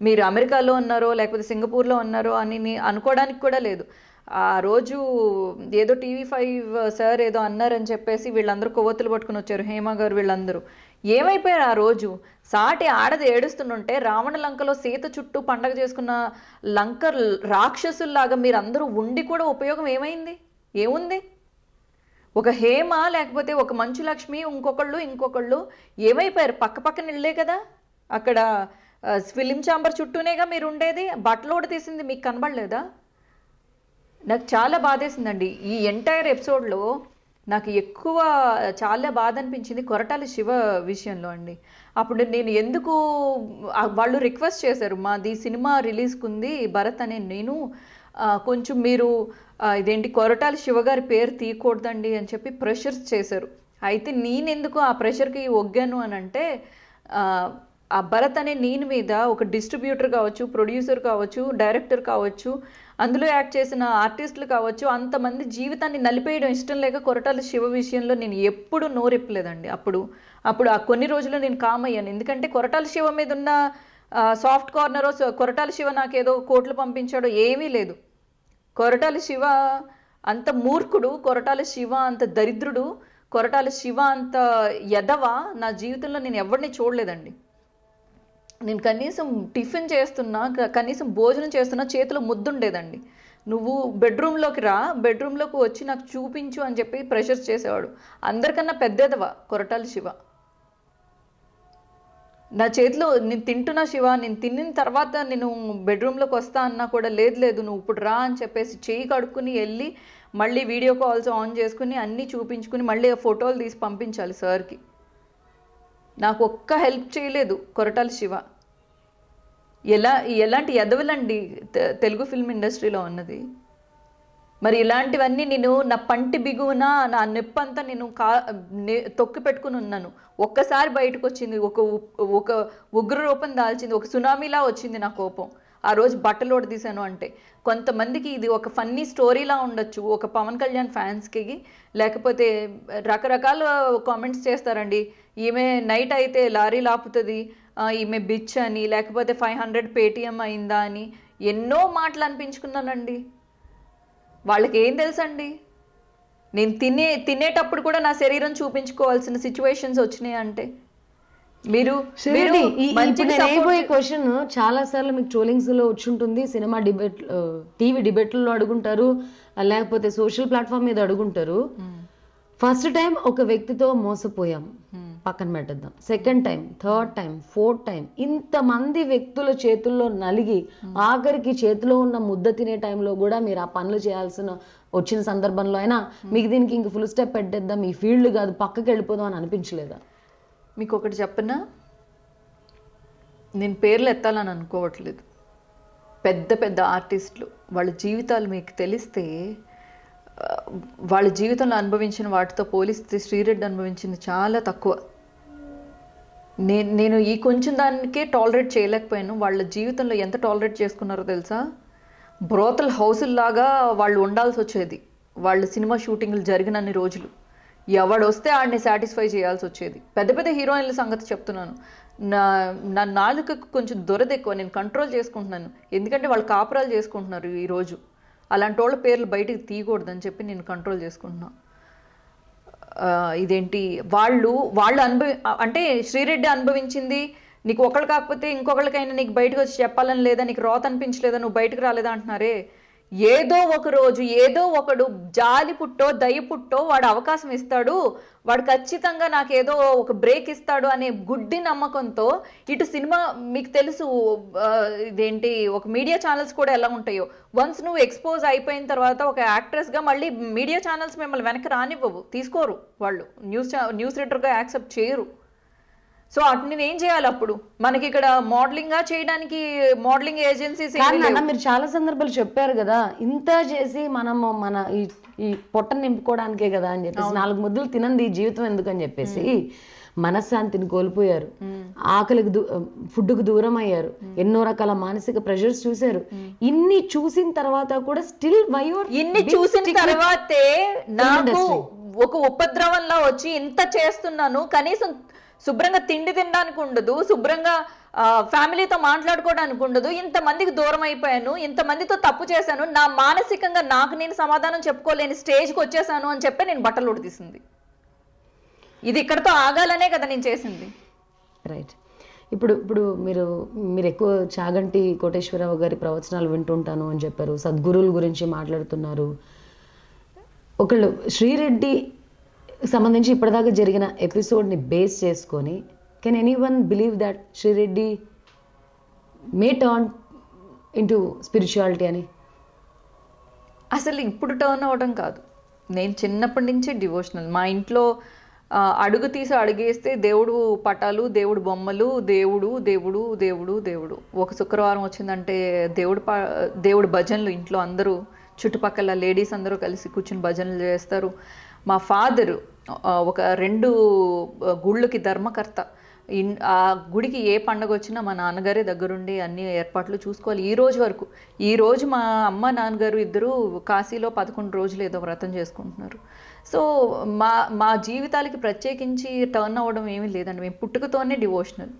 మీరు అమెరికాలో ఉన్నారో లేకపోతే సింగపూర్లో ఉన్నారో అని అనుకోవడానికి కూడా లేదు ఆ రోజు ఏదో టీవీ ఫైవ్ సార్ ఏదో అన్నారని చెప్పేసి వీళ్ళందరూ కొవ్వొత్తులు పట్టుకుని వచ్చారు హేమ గారు వీళ్ళందరూ ఏమైపోయారు ఆ రోజు సాటి ఆడది ఏడుస్తుంటే రావణ లంకలో సీత చుట్టూ పండగ చేసుకున్న లంక రాక్షసుల్లాగా మీరందరూ ఉండి కూడా ఉపయోగం ఏమైంది ఏముంది ఒక హేమ లేకపోతే ఒక మంచు లక్ష్మి ఇంకొకళ్ళు ఇంకొకళ్ళు ఏమైపోయారు పక్క పక్కన ఇళ్ళే కదా అక్కడ ఫిలిం చాంబర్ చుట్టూనేగా మీరు ఉండేది బట్టలు కూడా తీసింది మీకు కనబడలేదా నాకు చాలా బాధేసిందండి ఈ ఎంటైర్ ఎపిసోడ్లో నాకు ఎక్కువ చాలా బాధ అనిపించింది కొరటాల శివ విషయంలో అండి అప్పుడు నేను ఎందుకు వాళ్ళు రిక్వెస్ట్ చేశారు మాది సినిమా రిలీజ్కి ఉంది భరత్ అనే నేను కొంచెం మీరు ఇదేంటి కొరటాల శివగారి పేరు తీయకూడదండి అని చెప్పి ప్రెషర్స్ చేశారు అయితే నేను ఎందుకు ఆ ప్రెషర్కి ఒగ్గాను అని అంటే ఆ భరత్ అనే నేను మీద ఒక డిస్ట్రిబ్యూటర్ కావచ్చు ప్రొడ్యూసర్ కావచ్చు డైరెక్టర్ కావచ్చు అందులో యాక్ట్ చేసిన ఆర్టిస్టులు కావచ్చు అంతమంది జీవితాన్ని నలిపేయడం ఇష్టం లేక కొరటాల శివ విషయంలో నేను ఎప్పుడు నోరెప్పలేదండి అప్పుడు అప్పుడు ఆ కొన్ని రోజులు నేను కామ్ అయ్యాను ఎందుకంటే కొరటాల శివ మీద ఉన్న సాఫ్ట్ కార్నర్ కొరటాల శివ నాకేదో కోట్లు పంపించాడో ఏమీ లేదు కొరటాల శివ అంత మూర్ఖుడు కొరటాల శివ అంత దరిద్రుడు కొరటాల శివ అంత ఎదవ నా జీవితంలో నేను ఎవరిని చూడలేదండి నేను కనీసం టిఫిన్ చేస్తున్నా కనీసం భోజనం చేస్తున్నా చేతిలో ముద్దుండేదండి నువ్వు బెడ్రూమ్లోకి రా బెడ్రూమ్లోకి వచ్చి నాకు చూపించు అని చెప్పి ప్రెషర్ చేసేవాడు అందరికన్నా పెద్దదవా కొరటాలు శివ నా చేతిలో నేను తింటున్నా శివ నేను తిన్న తర్వాత నేను బెడ్రూమ్లోకి వస్తా అన్నా కూడా లేదు లేదు నువ్వు ఇప్పుడు రా అని చెప్పేసి చేయి కడుక్కుని వెళ్ళి మళ్ళీ వీడియో కాల్స్ ఆన్ చేసుకుని అన్నీ చూపించుకుని మళ్ళీ ఫోటోలు తీసి పంపించాలి సార్కి నాకు ఒక్క హెల్ప్ చేయలేదు కొరటాల శివ ఎలా ఎలాంటి ఎదవలండి తెలుగు ఫిల్మ్ ఇండస్ట్రీలో ఉన్నది మరి ఇలాంటివన్నీ నేను నా పంటి బిగువన నా నొప్పంతా నేను కా తొక్కి పెట్టుకుని ఉన్నాను ఒక్కసారి బయటకు వచ్చింది ఒక ఒక ఉగ్ర రూపం దాల్చింది ఒక సునామీలా వచ్చింది నా కోపం ఆ రోజు బట్టలు తీశాను అంటే కొంతమందికి ఇది ఒక ఫన్నీ స్టోరీలా ఉండొచ్చు ఒక పవన్ కళ్యాణ్ ఫ్యాన్స్కి లేకపోతే రకరకాల కామెంట్స్ చేస్తారండి ఈమె నైట్ అయితే లారీ లాపుతుంది ఈమె బిచ్ అని లేకపోతే ఫైవ్ హండ్రెడ్ పేటీఎం అయిందా అని ఎన్నో మాటలు అనిపించుకున్నానండి వాళ్ళకి ఏం తెలుసండి నేను తినే తినేటప్పుడు కూడా నా శరీరం చూపించుకోవాల్సిన సిచ్యువేషన్స్ వచ్చినాయి అంటే మీరు క్వశ్చన్ చాలా సార్లు మీకు ట్రోలింగ్స్ లో ఉంటుంది సినిమా డిబేట్ టీవీ డిబేట్లలో అడుగుంటారు లేకపోతే సోషల్ ప్లాట్ఫామ్ మీద అడుగుంటారు ఫస్ట్ టైం ఒక వ్యక్తితో మోసపోయాం పక్కన పెట్టేద్దాం second time third time fourth time ఇంతమంది వ్యక్తుల చేతుల్లో నలిగి ఆఖరికి చేతిలో ఉన్న ముద్ద తినే టైంలో కూడా మీరు ఆ పనులు చేయాల్సిన వచ్చిన సందర్భంలో అయినా మీకు దీనికి ఇంక ఫుల్ స్టెప్ పెట్టేద్దాం ఈ ఫీల్డ్ కాదు పక్కకి వెళ్ళిపోదాం అని అనిపించలేదా మీకు ఒకటి చెప్పనా నేను పేర్లు ఎత్తాలని అనుకోవట్లేదు పెద్ద పెద్ద ఆర్టిస్టులు వాళ్ళ జీవితాలు మీకు తెలిస్తే వాళ్ళ జీవితంలో అనుభవించిన వాటితో పోలిస్తే శ్రీరెడ్డి అనుభవించింది చాలా తక్కువ నేను నేను ఈ కొంచెం దానికే టాలరేట్ చేయలేకపోయాను వాళ్ళ జీవితంలో ఎంత టాలరేట్ చేసుకున్నారో తెలుసా బ్రోతల్ హౌసుల్లాగా వాళ్ళు ఉండాల్సి వచ్చేది వాళ్ళ సినిమా షూటింగ్లు జరిగినన్ని రోజులు ఎవడొస్తే ఆడిని సాటిస్ఫై చేయాల్సి వచ్చేది పెద్ద పెద్ద హీరోయిన్ల సంగతి చెప్తున్నాను నా నా నాలుకకు కొంచెం దొరద ఎక్కువ నేను కంట్రోల్ చేసుకుంటున్నాను ఎందుకంటే వాళ్ళు కాపురాలు చేసుకుంటున్నారు ఈరోజు అలాంటి వాళ్ళ పేర్లు బయటకు తీయకూడదని చెప్పి నేను కంట్రోల్ చేసుకుంటున్నాను ఇదేంటి వాళ్ళు వాళ్ళు అనుభవి అంటే శ్రీరెడ్డి అనుభవించింది నీకు ఒకళ్ళు కాకపోతే ఇంకొకళ్ళకైనా నీకు బయటకు వచ్చి చెప్పాలని లేదా నీకు రోత అనిపించలేదా నువ్వు బయటకు రాలేదా అంటున్నారే ఏదో ఒక రోజు ఏదో ఒకడు జాలి పుట్టో దయ పుట్టో వాడు అవకాశం ఇస్తాడు వాడు ఖచ్చితంగా నాకు ఏదో ఒక బ్రేక్ ఇస్తాడు అనే గుడ్డి నమ్మకంతో ఇటు సినిమా మీకు తెలుసు ఇదేంటి ఒక మీడియా ఛానల్స్ కూడా ఎలా ఉంటాయో వన్స్ నువ్వు ఎక్స్పోజ్ అయిపోయిన తర్వాత ఒక యాక్ట్రెస్గా మళ్ళీ మీడియా ఛానల్స్ మిమ్మల్ని వెనక్కి రానివ్వవు తీసుకోరు వాళ్ళు న్యూస్ న్యూస్ రీడర్గా యాక్సెప్ట్ చేయరు సో అటు నేను ఏం చేయాలి అప్పుడు మనకి ఇక్కడ మోడలింగ్ చేయడానికి మోడలింగ్ ఏజెన్సీస్ మీరు చాలా సందర్భాలు చెప్పారు కదా ఇంత చేసి మనము మన ఈ పొట్ట నింపుకోవడానికే కదా అని చెప్పేసి నాలుగు ముద్దులు తినంది జీవితం ఎందుకు అని చెప్పేసి మనశ్శాంతిని కోల్పోయారు ఆకలికి దూ ఫుడ్కు దూరం అయ్యారు ఎన్నో రకాల మానసిక ప్రెషర్స్ చూశారు ఇన్ని చూసిన తర్వాత కూడా స్టిల్ వయోర్ ఇన్ని చూసిన తర్వాతే నాకు ఒక ఉపద్రవంలా వచ్చి ఇంత చేస్తున్నాను కనీసం శుభ్రంగా తిండి తినడానికి ఉండదు శుభ్రంగా ఫ్యామిలీతో మాట్లాడుకోవడానికి ఉండదు ఇంతమందికి దూరం అయిపోయాను ఇంతమందితో తప్పు చేశాను నా మానసికంగా నాకు నేను సమాధానం చెప్పుకోలేని స్టేజ్కి వచ్చేసాను అని చెప్పి నేను బట్టలు ఉడితీసింది ఇది ఇక్కడతో ఆగాలనే కదా నేను చేసింది రైట్ ఇప్పుడు ఇప్పుడు మీరు మీరు ఎక్కువ చాగంటి కోటేశ్వరరావు గారి ప్రవచనాలు వింటుంటాను అని చెప్పారు సద్గురువుల గురించి మాట్లాడుతున్నారు ఒకళ్ళు శ్రీరెడ్డి సంబంధించి ఇప్పటిదాకా జరిగిన ఎపిసోడ్ని బేస్ చేసుకొని can anyone believe that Sri Reddy may turn into spirituality అని అసలు ఇప్పుడు టర్న్ అవ్వడం కాదు నేను చిన్నప్పటి నుంచి డివోషనల్ మా ఇంట్లో అడుగు తీసి అడిగేస్తే దేవుడు పటాలు దేవుడు బొమ్మలు దేవుడు దేవుడు దేవుడు దేవుడు ఒక శుక్రవారం వచ్చిందంటే దేవుడు ప దేవుడు భజనలు ఇంట్లో అందరూ చుట్టుపక్కల లేడీస్ అందరూ కలిసి కూర్చుని భజనలు చేస్తారు మా ఫాదరు ఒక రెండు గుళ్ళకి ధర్మకర్త ఇన్ ఆ గుడికి ఏ పండగ వచ్చినా మా నాన్నగారే దగ్గరుండి అన్ని ఏర్పాట్లు చూసుకోవాలి ఈ రోజు వరకు ఈ రోజు మా అమ్మ నాన్నగారు ఇద్దరు కాశీలో పదకొండు రోజులు ఏదో వ్రతం చేసుకుంటున్నారు సో మా మా జీవితాలకి ప్రత్యేకించి టర్న్ అవ్వడం ఏమీ లేదండి మేము పుట్టుకతోనే డివోషనల్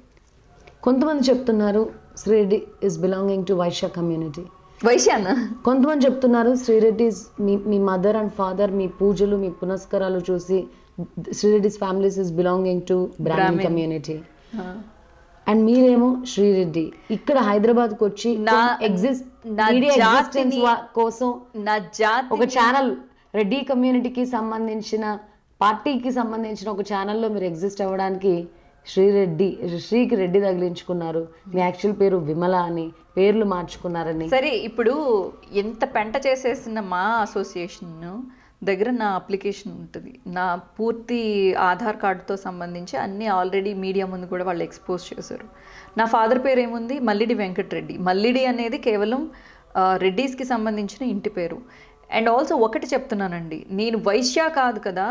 కొంతమంది చెప్తున్నారు శ్రీడి is belonging to Vaishya community వైశాన కొంతమంది చెప్తున్నారు శ్రీరెడ్డి మీ మీ మదర్ అండ్ ఫాదర్ మీ పూజలు మీ పునస్కారాలు చూసి Sri Reddy's families is belonging to Brahmin community and మీరేమో శ్రీరెడ్డి ఇక్కడ హైదరాబాద్ కు వచ్చి నా ఎగ్జిస్ట్ కోసం నా జాతి ఒక ఛానల్ రెడ్డి కమ్యూనిటీకి సంబంధించిన పార్టీకి సంబంధించిన ఒక ఛానల్లో మీరు ఎగ్జిస్ట్ అవ్వడానికి శ్రీరెడ్డి శ్రీకి రెడ్డి తగిలించుకున్నారు మీ యాక్చువల్ పేరు విమల అని పేర్లు మార్చుకున్నారని సరే ఇప్పుడు ఎంత పెంట చేసేసిన మా అసోసియేషన్ దగ్గర నా అప్లికేషన్ ఉంటుంది నా పూర్తి ఆధార్ కార్డుతో సంబంధించి అన్నీ ఆల్రెడీ మీడియా ముందు కూడా వాళ్ళు ఎక్స్పోజ్ చేశారు నా ఫాదర్ పేరు ఏముంది మల్లిడి వెంకటరెడ్డి మల్లిడి అనేది కేవలం రెడ్డీస్కి సంబంధించిన ఇంటి పేరు అండ్ ఆల్సో ఒకటి చెప్తున్నానండి నేను వైశ్య కాదు కదా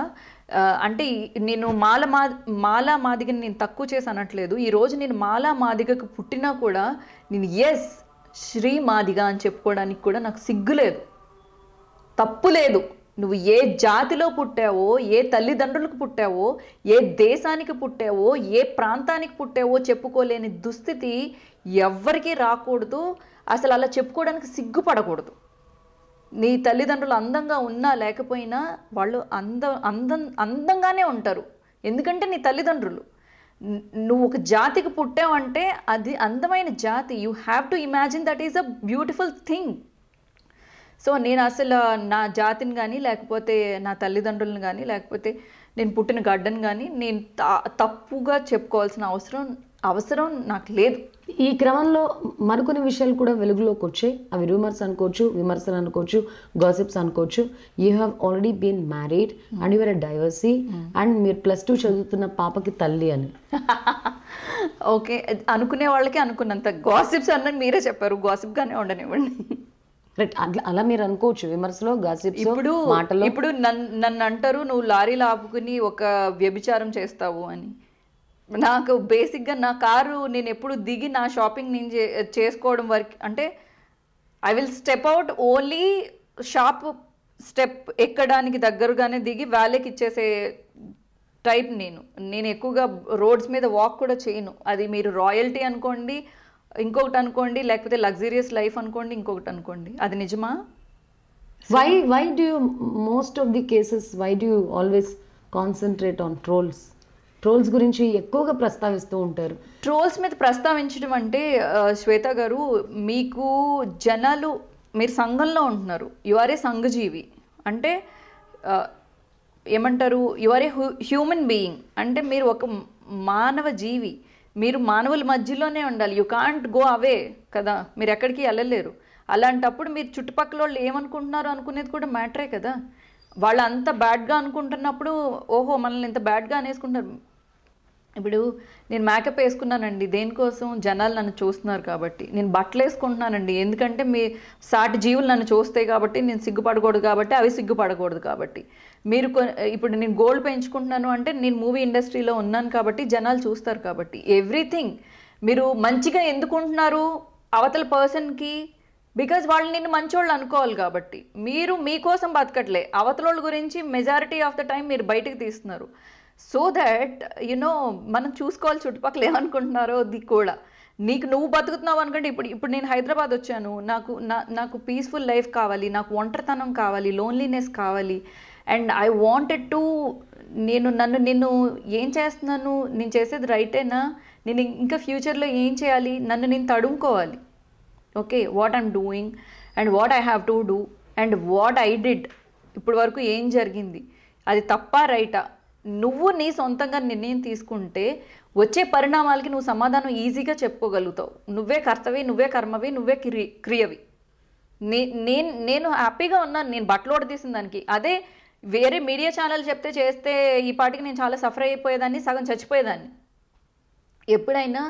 అంటే నేను మాల మా మాల మాదిగని నేను తక్కువ చేసి అనట్లేదు ఈరోజు నేను మాల మాదిగకు పుట్టినా కూడా నేను ఎస్ శ్రీ మాదిగ అని చెప్పుకోవడానికి కూడా నాకు సిగ్గు లేదు తప్పు లేదు నువ్వు ఏ జాతిలో పుట్టావో ఏ తల్లిదండ్రులకు పుట్టావో ఏ దేశానికి పుట్టావో ఏ ప్రాంతానికి పుట్టావో చెప్పుకోలేని దుస్థితి ఎవ్వరికీ రాకూడదు అసలు అలా చెప్పుకోవడానికి సిగ్గుపడకూడదు నీ తల్లిదండ్రులు అందంగా ఉన్నా లేకపోయినా వాళ్ళు అంద అందం అందంగానే ఉంటారు ఎందుకంటే నీ తల్లిదండ్రులు నువ్వు ఒక జాతికి పుట్టావంటే అది అందమైన జాతి you have to imagine that is a beautiful thing so నేను అసలు నా జాతిని కానీ లేకపోతే నా తల్లిదండ్రులను కానీ లేకపోతే నేను పుట్టిన గడ్డను కానీ నేను తప్పుగా చెప్పుకోవాల్సిన అవసరం అవసరం నాకు లేదు ఈ క్రమంలో మరికొన్ని విషయాలు కూడా వెలుగులోకి వచ్చాయి అవి రూమర్స్ అనుకోవచ్చు విమర్శలు అనుకోవచ్చు గాసిప్స్ అనుకోవచ్చు you have already been married and your divorcee and మీరు ప్లస్ టూ చదువుతున్న పాపకి తల్లి అని ఓకే అనుకునే వాళ్ళకి అనుకున్నంత గాసిప్స్ అన్న మీరే చెప్పారు గాసిప్ గానే ఉండనివ్వండి అట్లా అలా మీరు అనుకోవచ్చు విమర్శలో గాసిప్స్ ఇప్పుడు మాటలు ఇప్పుడు నన్ను అంటారు నువ్వు లారీలు ఆపుకుని ఒక వ్యభిచారం చేస్తావు అని నాకు బేసిక్గా నా కారు నేను ఎప్పుడు దిగి నా షాపింగ్ నేను చేసుకోవడం వరకు అంటే I will step out only shop step ఎక్కడానికి దగ్గరగానే దిగి వ్యాలీకి ఇచ్చేసే టైప్ నేను నేను ఎక్కువగా రోడ్స్ మీద వాక్ కూడా చేయను అది మీరు రాయల్టీ అనుకోండి ఇంకొకటి అనుకోండి లేకపోతే లగ్జరియస్ లైఫ్ అనుకోండి ఇంకొకటి అనుకోండి అది నిజమా why why do most of the cases why do always concentrate on trolls trolls గురించి ఎక్కువగా ప్రస్తావిస్తూ ఉంటారు ట్రోల్స్ మీద ప్రస్తావించడం అంటే శ్వేత గారు మీకు జనాలు మీరు సంఘంలో ఉంటున్నారు యు ఆర్ ఏ సంఘజీవి అంటే ఏమంటారు you are are a human being అంటే మీరు ఒక మానవ జీవి మీరు మానవుల మధ్యలోనే ఉండాలి యు కాంట్ గో అవే కదా మీరు ఎక్కడికి వెళ్ళలేరు అలాంటప్పుడు మీరు చుట్టుపక్కల వాళ్ళు ఏమనుకుంటున్నారు అనుకునేది కూడా మ్యాటరే కదా వాళ్ళు అంత బ్యాడ్గా అనుకుంటున్నప్పుడు ఓహో మనల్ని ఇంత బ్యాడ్గా అనేసుకుంటారు ఇప్పుడు నేను మేకప్ వేసుకున్నానండి దేనికోసం జనాలు నన్ను చూస్తున్నారు కాబట్టి నేను బట్టలు వేసుకుంటున్నానండి ఎందుకంటే మీ సాటి జీవులు నన్ను చూస్తాయి కాబట్టి నేను సిగ్గుపడకూడదు కాబట్టి అవి సిగ్గుపడకూడదు కాబట్టి మీరు ఇప్పుడు నేను గోల్డ్ పెంచుకుంటున్నాను అంటే నేను మూవీ ఇండస్ట్రీలో ఉన్నాను కాబట్టి జనాలు చూస్తారు కాబట్టి ఎవ్రీథింగ్ మీరు మంచిగా ఎందుకుంటున్నారు అవతల పర్సన్కి బికాజ్ వాళ్ళు నిన్ను మంచోళ్ళు అనుకోవాలి కాబట్టి మీరు మీకోసం బతకట్లే అవతల వాళ్ళ గురించి మెజారిటీ ఆఫ్ ద టైం మీరు బయటకు తీస్తున్నారు సో దట్ యునో మనం చూసుకోవాలి చుట్టుపక్కల ఏమనుకుంటున్నారో అది కూడా నీకు నువ్వు బతుకుతున్నావు అనుకుంటే ఇప్పుడు ఇప్పుడు నేను హైదరాబాద్ వచ్చాను నాకు నా నాకు పీస్ఫుల్ లైఫ్ కావాలి నాకు ఒంటరితనం కావాలి లోన్లీనెస్ కావాలి అండ్ ఐ వాంటెడ్ టు నేను నన్ను నేను ఏం చేస్తున్నాను నేను చేసేది రైటేనా నేను ఇంకా ఫ్యూచర్లో ఏం చేయాలి నన్ను నేను తడుముకోవాలి okay what I'm doing and what I have to do and what I did ఇప్పటి వరకు ఏం జరిగింది అది తప్ప రైటా నువ్వు నీ సొంతంగా నిర్ణయం తీసుకుంటే వచ్చే పరిణామాలకి నువ్వు సమాధానం ఈజీగా చెప్పుకోగలుగుతావు నువ్వే కర్తవి నువ్వే కర్మవి నువ్వే క్రి క్రియవి నే నేను నేను హ్యాపీగా ఉన్నాను నేను బట్టలు తీసిన దానికి అదే వేరే మీడియా ఛానల్ చెప్తే చేస్తే ఈ పాటికి నేను చాలా సఫర్ అయిపోయేదాన్ని సగం చచ్చిపోయేదాన్ని ఎప్పుడైనా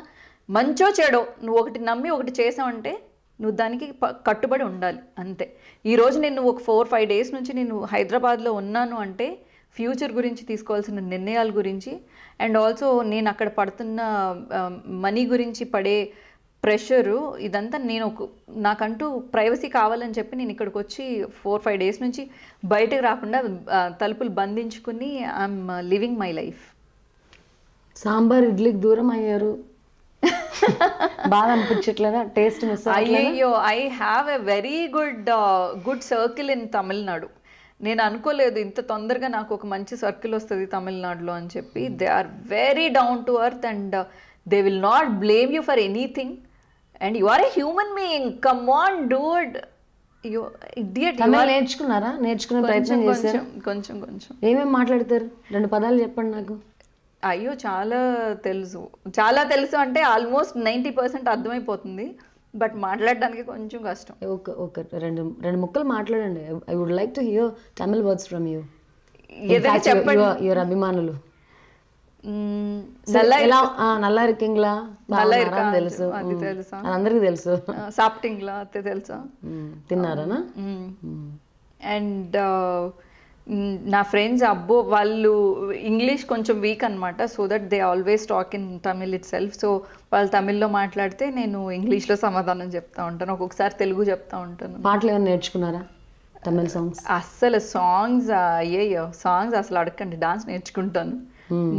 మంచో చెడో నువ్వు ఒకటి నమ్మి ఒకటి చేసావంటే నువ్వు దానికి కట్టుబడి ఉండాలి అంతే ఈరోజు నేను ఒక ఫోర్ ఫైవ్ డేస్ నుంచి నేను హైదరాబాద్లో ఉన్నాను అంటే ఫ్యూచర్ గురించి తీసుకోవాల్సిన నిర్ణయాల గురించి అండ్ ఆల్సో నేను అక్కడ పడుతున్న మనీ గురించి పడే ప్రెషరు ఇదంతా నేను ఒక నాకంటూ ప్రైవసీ కావాలని చెప్పి నేను ఇక్కడికి వచ్చి ఫోర్ ఫైవ్ డేస్ నుంచి బయటకు రాకుండా తలుపులు బంధించుకుని I'm living my life sambar ఇడ్లీకి దూరం అయ్యారు బాగా అనిపించట్లేదా టేస్ట్ మిస్ అయ్యో I have a very good good circle in Tamil Nadu నేను అనుకోలేదు ఇంత తొందరగా నాకు ఒక మంచి సర్కిల్ వస్తుంది తమిళనాడులో అని చెప్పి they are very down to earth and they will not blame you for anything and you are a human being come on dude నేర్చుకున్నారా నేర్చుకునే ప్రయత్నం చేశారు కొంచెం కొంచెం ఏమేమి మాట్లాడతారు రెండు పదాలు చెప్పండి నాకు అయ్యో చాలా తెలుసు చాలా తెలుసు అంటే ఆల్మోస్ట్ నైంటీ పర్సెంట్ అర్థమైపోతుంది బట్ మాట్లాడడానికి కొంచెం కష్టం ఓకే ఓకే రెండు రెండు ముక్కలు మాట్లాడండి I would like to hear Tamil words from you ఏదైనా చెప్పండి యువర్ అభిమానులు நல்லா இருக்கீங்களா நல்லா இருக்கா తెలుసు తెలుసా అందరికి తెలుసు సాప్టింగ్లా తెలుసా తిన్నారనా అండ్ నా ఫ్రెండ్స్ అబ్బో వాళ్ళు ఇంగ్లీష్ కొంచెం వీక్ అనమాట so that they always talk in Tamil itself so వాళ్ళు తమిళ్లో మాట్లాడితే నేను ఇంగ్లీష్లో సమాధానం చెప్తా ఉంటాను ఒక్కొక్కసారి తెలుగు చెప్తా ఉంటాను పాటలు ఏమైనా నేర్చుకున్నారా తమిళ సాంగ్స్ అస్సలు సాంగ్స్ అయ్యయ్యో సాంగ్స్ అసలు అడగండి డాన్స్ నేర్చుకుంటాను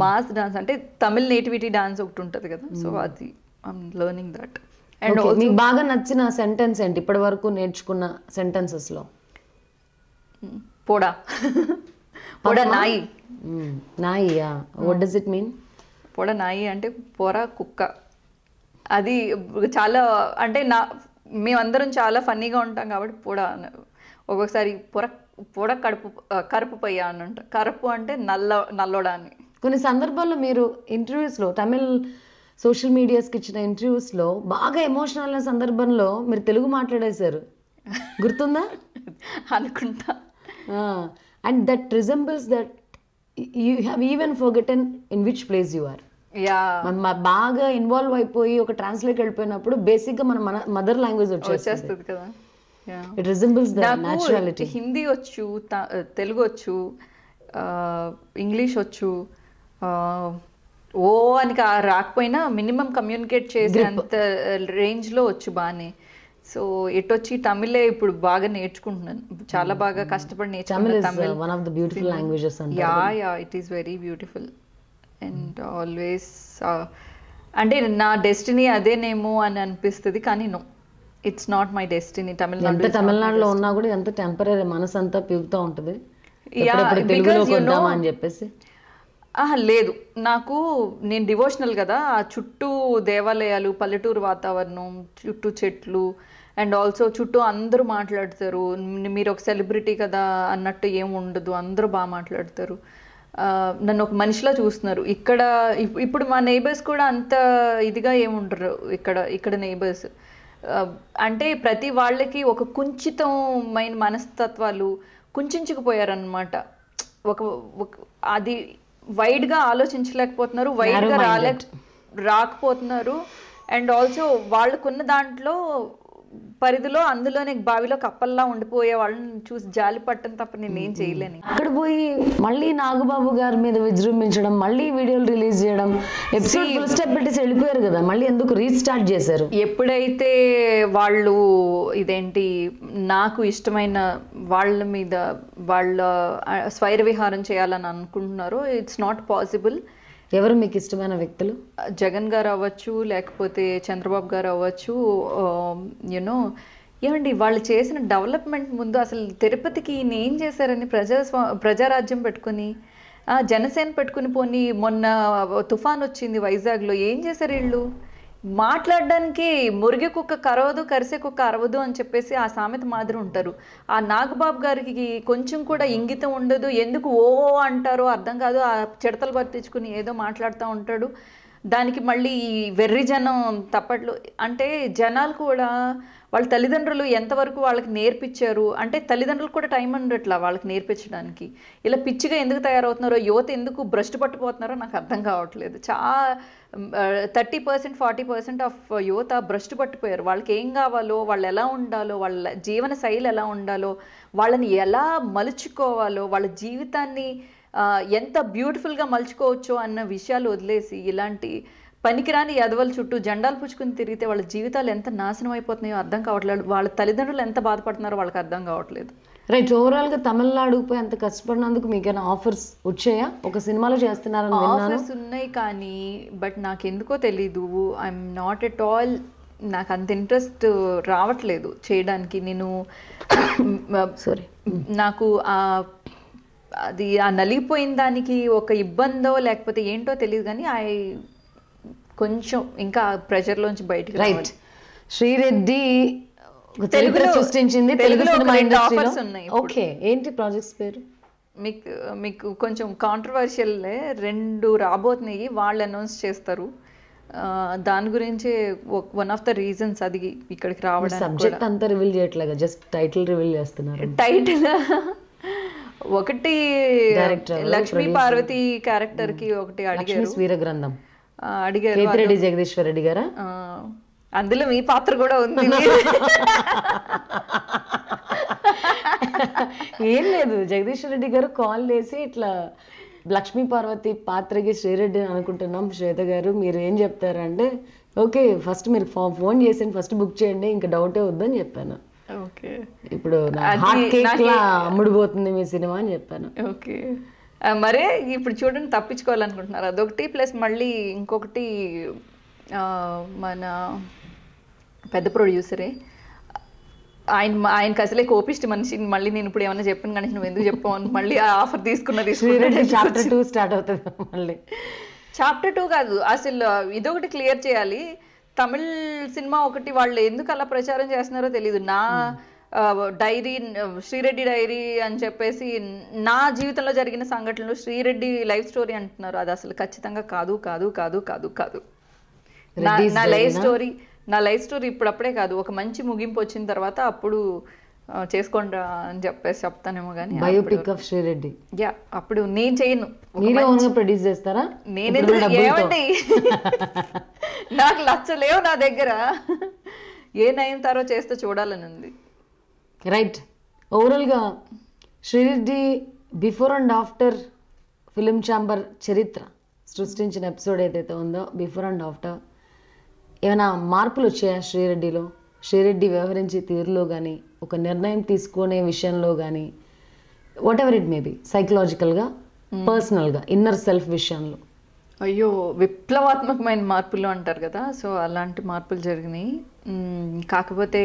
మాస్ డాన్స్ అంటే తమిళ్ నేటివిటీ డాన్స్ ఒకటి ఉంటుంది కదా సో అది ఐమ్ లెర్నింగ్ దట్ అండ్ మీకు బాగా నచ్చిన సెంటెన్స్ ఏంటి ఇప్పటి వరకు నేర్చుకున్న సెంటెన్సెస్లో పోడా పోడా నాయి నాయియా వాట్ డస్ ఇట్ మీన్ పొడ నాయి అంటే పొర కుక్క అది చాలా అంటే నా మేమందరం చాలా ఫన్నీగా ఉంటాం కాబట్టి పొడ ఒక్కొక్కసారి పొర పొడ కడుపు కరుపు పయ్యా అని అంట కరుపు అంటే నల్ల నల్లొడాన్ని కొన్ని సందర్భాల్లో మీరు ఇంటర్వ్యూస్లో తమిళ్ సోషల్ మీడియాస్కి ఇచ్చిన ఇంటర్వ్యూస్లో బాగా ఎమోషనల్ అయిన సందర్భంలో మీరు తెలుగు మాట్లాడేశారు గుర్తుందా అనుకుంటా and that resembles that you have even forgotten in which place you are బాగా ఇన్వాల్వ్ అయిపోయి ఒక ట్రాన్స్లేట్ వెళ్ళిపోయినప్పుడు బేసిక్ మన మన మదర్ లాంగ్వేజ్ వచ్చేస్తుంది కదా ఇట్ రిజంబుల్స్ దాచురాలిటీ హిందీ వచ్చు తెలుగు వచ్చు ఇంగ్లీష్ వచ్చు ఓ అని రాకపోయినా మినిమం కమ్యూనికేట్ చేసే అంత లో వచ్చు బానే సో వచ్చి తమిళే ఇప్పుడు బాగా నేర్చుకుంటున్నాను చాలా hmm. బాగా కష్టపడి నేర్చుకుంటున్నాను one ya ya it is very beautiful and always అంటే నా డెస్టినీ అదేనేమో అని అనిపిస్తుంది కానీ no it's not my destiny Tamil Nadu తమిళనాడులో ఉన్నా కూడా ఎంత టెంపరీ మనసు అంతా పిగుతూ ఉంటుంది అని చెప్పేసి లేదు నాకు నేను డివోషనల్ కదా ఆ చుట్టూ దేవాలయాలు పల్లెటూరు వాతావరణం చుట్టూ చెట్లు అండ్ ఆల్సో చుట్టూ అందరూ మాట్లాడతారు మీరు ఒక సెలబ్రిటీ కదా అన్నట్టు ఏం ఉండదు అందరూ బాగా మాట్లాడతారు నన్ను ఒక మనిషిలా చూస్తున్నారు ఇక్కడ ఇప్పుడు మా నేబర్స్ కూడా అంత ఇదిగా ఏముండరు ఇక్కడ ఇక్కడ నేబర్స్ అంటే ప్రతి వాళ్ళకి ఒక కుంచితమైన మనస్తత్వాలు కుంచుకుపోయారనమాట ఒక అది వైడ్గా ఆలోచించలేకపోతున్నారు వైడ్గా రాలే రాకపోతున్నారు అండ్ ఆల్సో వాళ్ళకున్న దాంట్లో పరిధిలో అందులోనే బావిలో కప్పల్లా ఉండిపోయే వాళ్ళని చూసి జాలి పట్టడం తప్ప నేనేం చేయలేను అక్కడ పోయి మళ్ళీ నాగబాబు గారి మీద విజృంభించడం మళ్ళీ వీడియోలు రిలీజ్ చేయడం ఎపిసోడ్ పెట్టేసి వెళ్ళిపోయారు కదా మళ్ళీ ఎందుకు రీస్టార్ట్ చేశారు ఎప్పుడైతే వాళ్ళు ఇదేంటి నాకు ఇష్టమైన వాళ్ళ మీద వాళ్ళ స్వైర విహారం చేయాలని అనుకుంటున్నారో ఇట్స్ నాట్ పాసిబుల్ ఎవరు మీకు ఇష్టమైన వ్యక్తులు జగన్ గారు అవ్వచ్చు లేకపోతే చంద్రబాబు గారు అవ్వచ్చు యూనో ఏమండి వాళ్ళు చేసిన డెవలప్మెంట్ ముందు అసలు తిరుపతికి ఈయన ఏం చేశారని ప్రజాస్వా ప్రజారాజ్యం పెట్టుకుని జనసేన పెట్టుకుని పోని మొన్న తుఫాన్ వచ్చింది వైజాగ్లో ఏం చేశారు వీళ్ళు మాట్లాడడానికి మురిగి కుక్క కరవదు కరిసే కుక్క అరవదు అని చెప్పేసి ఆ సామెత మాదిరి ఉంటారు ఆ నాగబాబు గారికి కొంచెం కూడా ఇంగితం ఉండదు ఎందుకు ఓ అంటారో అర్థం కాదు ఆ చిడతలు పట్టించుకుని ఏదో మాట్లాడుతూ ఉంటాడు దానికి మళ్ళీ ఈ వెర్రి జనం తప్పట్లు అంటే జనాలు కూడా వాళ్ళ తల్లిదండ్రులు ఎంతవరకు వాళ్ళకి నేర్పించారు అంటే తల్లిదండ్రులు కూడా టైం ఉండట్లా వాళ్ళకి నేర్పించడానికి ఇలా పిచ్చిగా ఎందుకు తయారవుతున్నారో యువత ఎందుకు భ్రష్టు పట్టుకుపోతున్నారో నాకు అర్థం కావట్లేదు చాలా thirty percent forty percent of యువత భ్రష్టు పట్టిపోయారు వాళ్ళకి ఏం కావాలో వాళ్ళు ఎలా ఉండాలో వాళ్ళ జీవన శైలి ఎలా ఉండాలో వాళ్ళని ఎలా మలుచుకోవాలో వాళ్ళ జీవితాన్ని ఎంత బ్యూటిఫుల్గా మలుచుకోవచ్చో అన్న విషయాలు వదిలేసి ఇలాంటి పనికిరాని యదవల చుట్టూ జెండాలు పుచ్చుకుని తిరిగితే వాళ్ళ జీవితాలు ఎంత నాశనం అయిపోతున్నాయో అర్థం కావట్లేదు వాళ్ళ తల్లిదండ్రులు ఎంత బాధపడుతున్నారో వాళ్ళకి అర్థం కావట్లేదు రైట్ ఓవరాల్గా తమిళనాడుకు పోయి అంత కష్టపడినందుకు మీకు ఆఫర్స్ వచ్చాయా ఒక సినిమాలో చేస్తున్నారని ఆఫర్స్ ఉన్నాయి కానీ బట్ నాకు ఎందుకో తెలీదు ఐఎమ్ నాట్ ఎట్ ఆల్ నాకు అంత ఇంట్రెస్ట్ రావట్లేదు చేయడానికి నేను సారీ నాకు ఆ అది ఆ నలిగిపోయిన దానికి ఒక ఇబ్బందో లేకపోతే ఏంటో తెలియదు కానీ ఐ కొంచెం ఇంకా ప్రెషర్లోంచి బయటకు రైట్ శ్రీరెడ్డి తెలుగులో సృష్టించింది తెలుగులో సినిమా ఆఫర్స్ ఉన్నాయి ఓకే ఏంటి ప్రాజెక్ట్స్ పేరు మీకు మీకు కొంచెం కాంట్రవర్షియల్ రెండు రాబోతున్నాయి వాళ్ళు అనౌన్స్ చేస్తారు దాని గురించి వన్ ఆఫ్ ద రీజన్స్ అది ఇక్కడికి రావడం సబ్జెక్ట్ అంతా రివీల్ చేయట్లేదు జస్ట్ టైటిల్ రివీల్ చేస్తున్నారు టైటిల్ ఒకటి లక్ష్మీ పార్వతి క్యారెక్టర్ కి ఒకటి అడిగారు గ్రంథం అడిగారు జగదీశ్వర్ రెడ్డి గారా అందులో మీ పాత్ర కూడా ఉంది ఏం లేదు జగదీశ్వర రెడ్డి గారు కాల్ చేసి ఇట్లా లక్ష్మీ పార్వతి పాత్రకి శ్రీరెడ్డిని అనుకుంటున్నాం శ్వేత గారు మీరు ఏం చెప్తారంటే ఓకే ఫస్ట్ మీరు ఫోన్ చేసి ఫస్ట్ బుక్ చేయండి ఇంకా డౌటే వద్దని చెప్పాను ఓకే ఇప్పుడు అమ్ముడుపోతుంది మీ సినిమా అని చెప్పాను ఓకే మరే ఇప్పుడు చూడండి తప్పించుకోవాలనుకుంటున్నారు అదొకటి ప్లస్ మళ్ళీ ఇంకొకటి మన పెద్ద ప్రొడ్యూసరే ఆయన ఆయనకి అసలే కోపిష్టి మనిషి మళ్ళీ నేను ఇప్పుడు ఏమైనా చెప్పాను కానీ నువ్వు ఎందుకు చెప్పావు మళ్ళీ ఆ ఆఫర్ తీసుకున్నది చాప్టర్ టూ స్టార్ట్ అవుతుంది మళ్ళీ చాప్టర్ టూ కాదు అసలు ఇదొకటి క్లియర్ చేయాలి తమిళ్ సినిమా ఒకటి వాళ్ళు ఎందుకు అలా ప్రచారం చేస్తున్నారో తెలియదు నా hmm. డైరీ శ్రీరెడ్డి డైరీ అని చెప్పేసి నా జీవితంలో జరిగిన సంఘటనలు శ్రీరెడ్డి లైఫ్ స్టోరీ అంటున్నారు అది అసలు ఖచ్చితంగా కాదు కాదు కాదు కాదు కాదు నా లైఫ్ స్టోరీ నా లైఫ్ స్టోరీ ఇప్పుడప్పుడే కాదు ఒక మంచి ముగింపు వచ్చిన తర్వాత అప్పుడు చేసుకోండి అని చెప్పేసి చెప్తానేమో కానీ బయోపిక్ ఆఫ్ శ్రీరెడ్డి యా అప్పుడు నేను చేయను మీరే ప్రొడ్యూస్ చేస్తారా నేను ఏమండి నాకు లచ్చలేవు నా దగ్గర ఏ తారో చేస్తే చూడాలని ఉంది రైట్ ఓవరాల్గా Sri Reddy before and after film chamber చరిత్ర సృష్టించిన ఎపిసోడ్ ఏదైతే ఉందో బిఫోర్ అండ్ ఆఫ్టర్ ఏమైనా మార్పులు వచ్చాయా శ్రీరెడ్డిలో శ్రీరెడ్డి వ్యవహరించే తీరులో కానీ ఒక నిర్ణయం తీసుకునే విషయంలో కానీ వాట్ ఎవర్ ఇట్ మేబీ సైకలాజికల్గా పర్సనల్గా ఇన్నర్ సెల్ఫ్ విషయంలో అయ్యో విప్లవాత్మకమైన మార్పులు అంటారు కదా సో అలాంటి మార్పులు జరిగినాయి hmm, కాకపోతే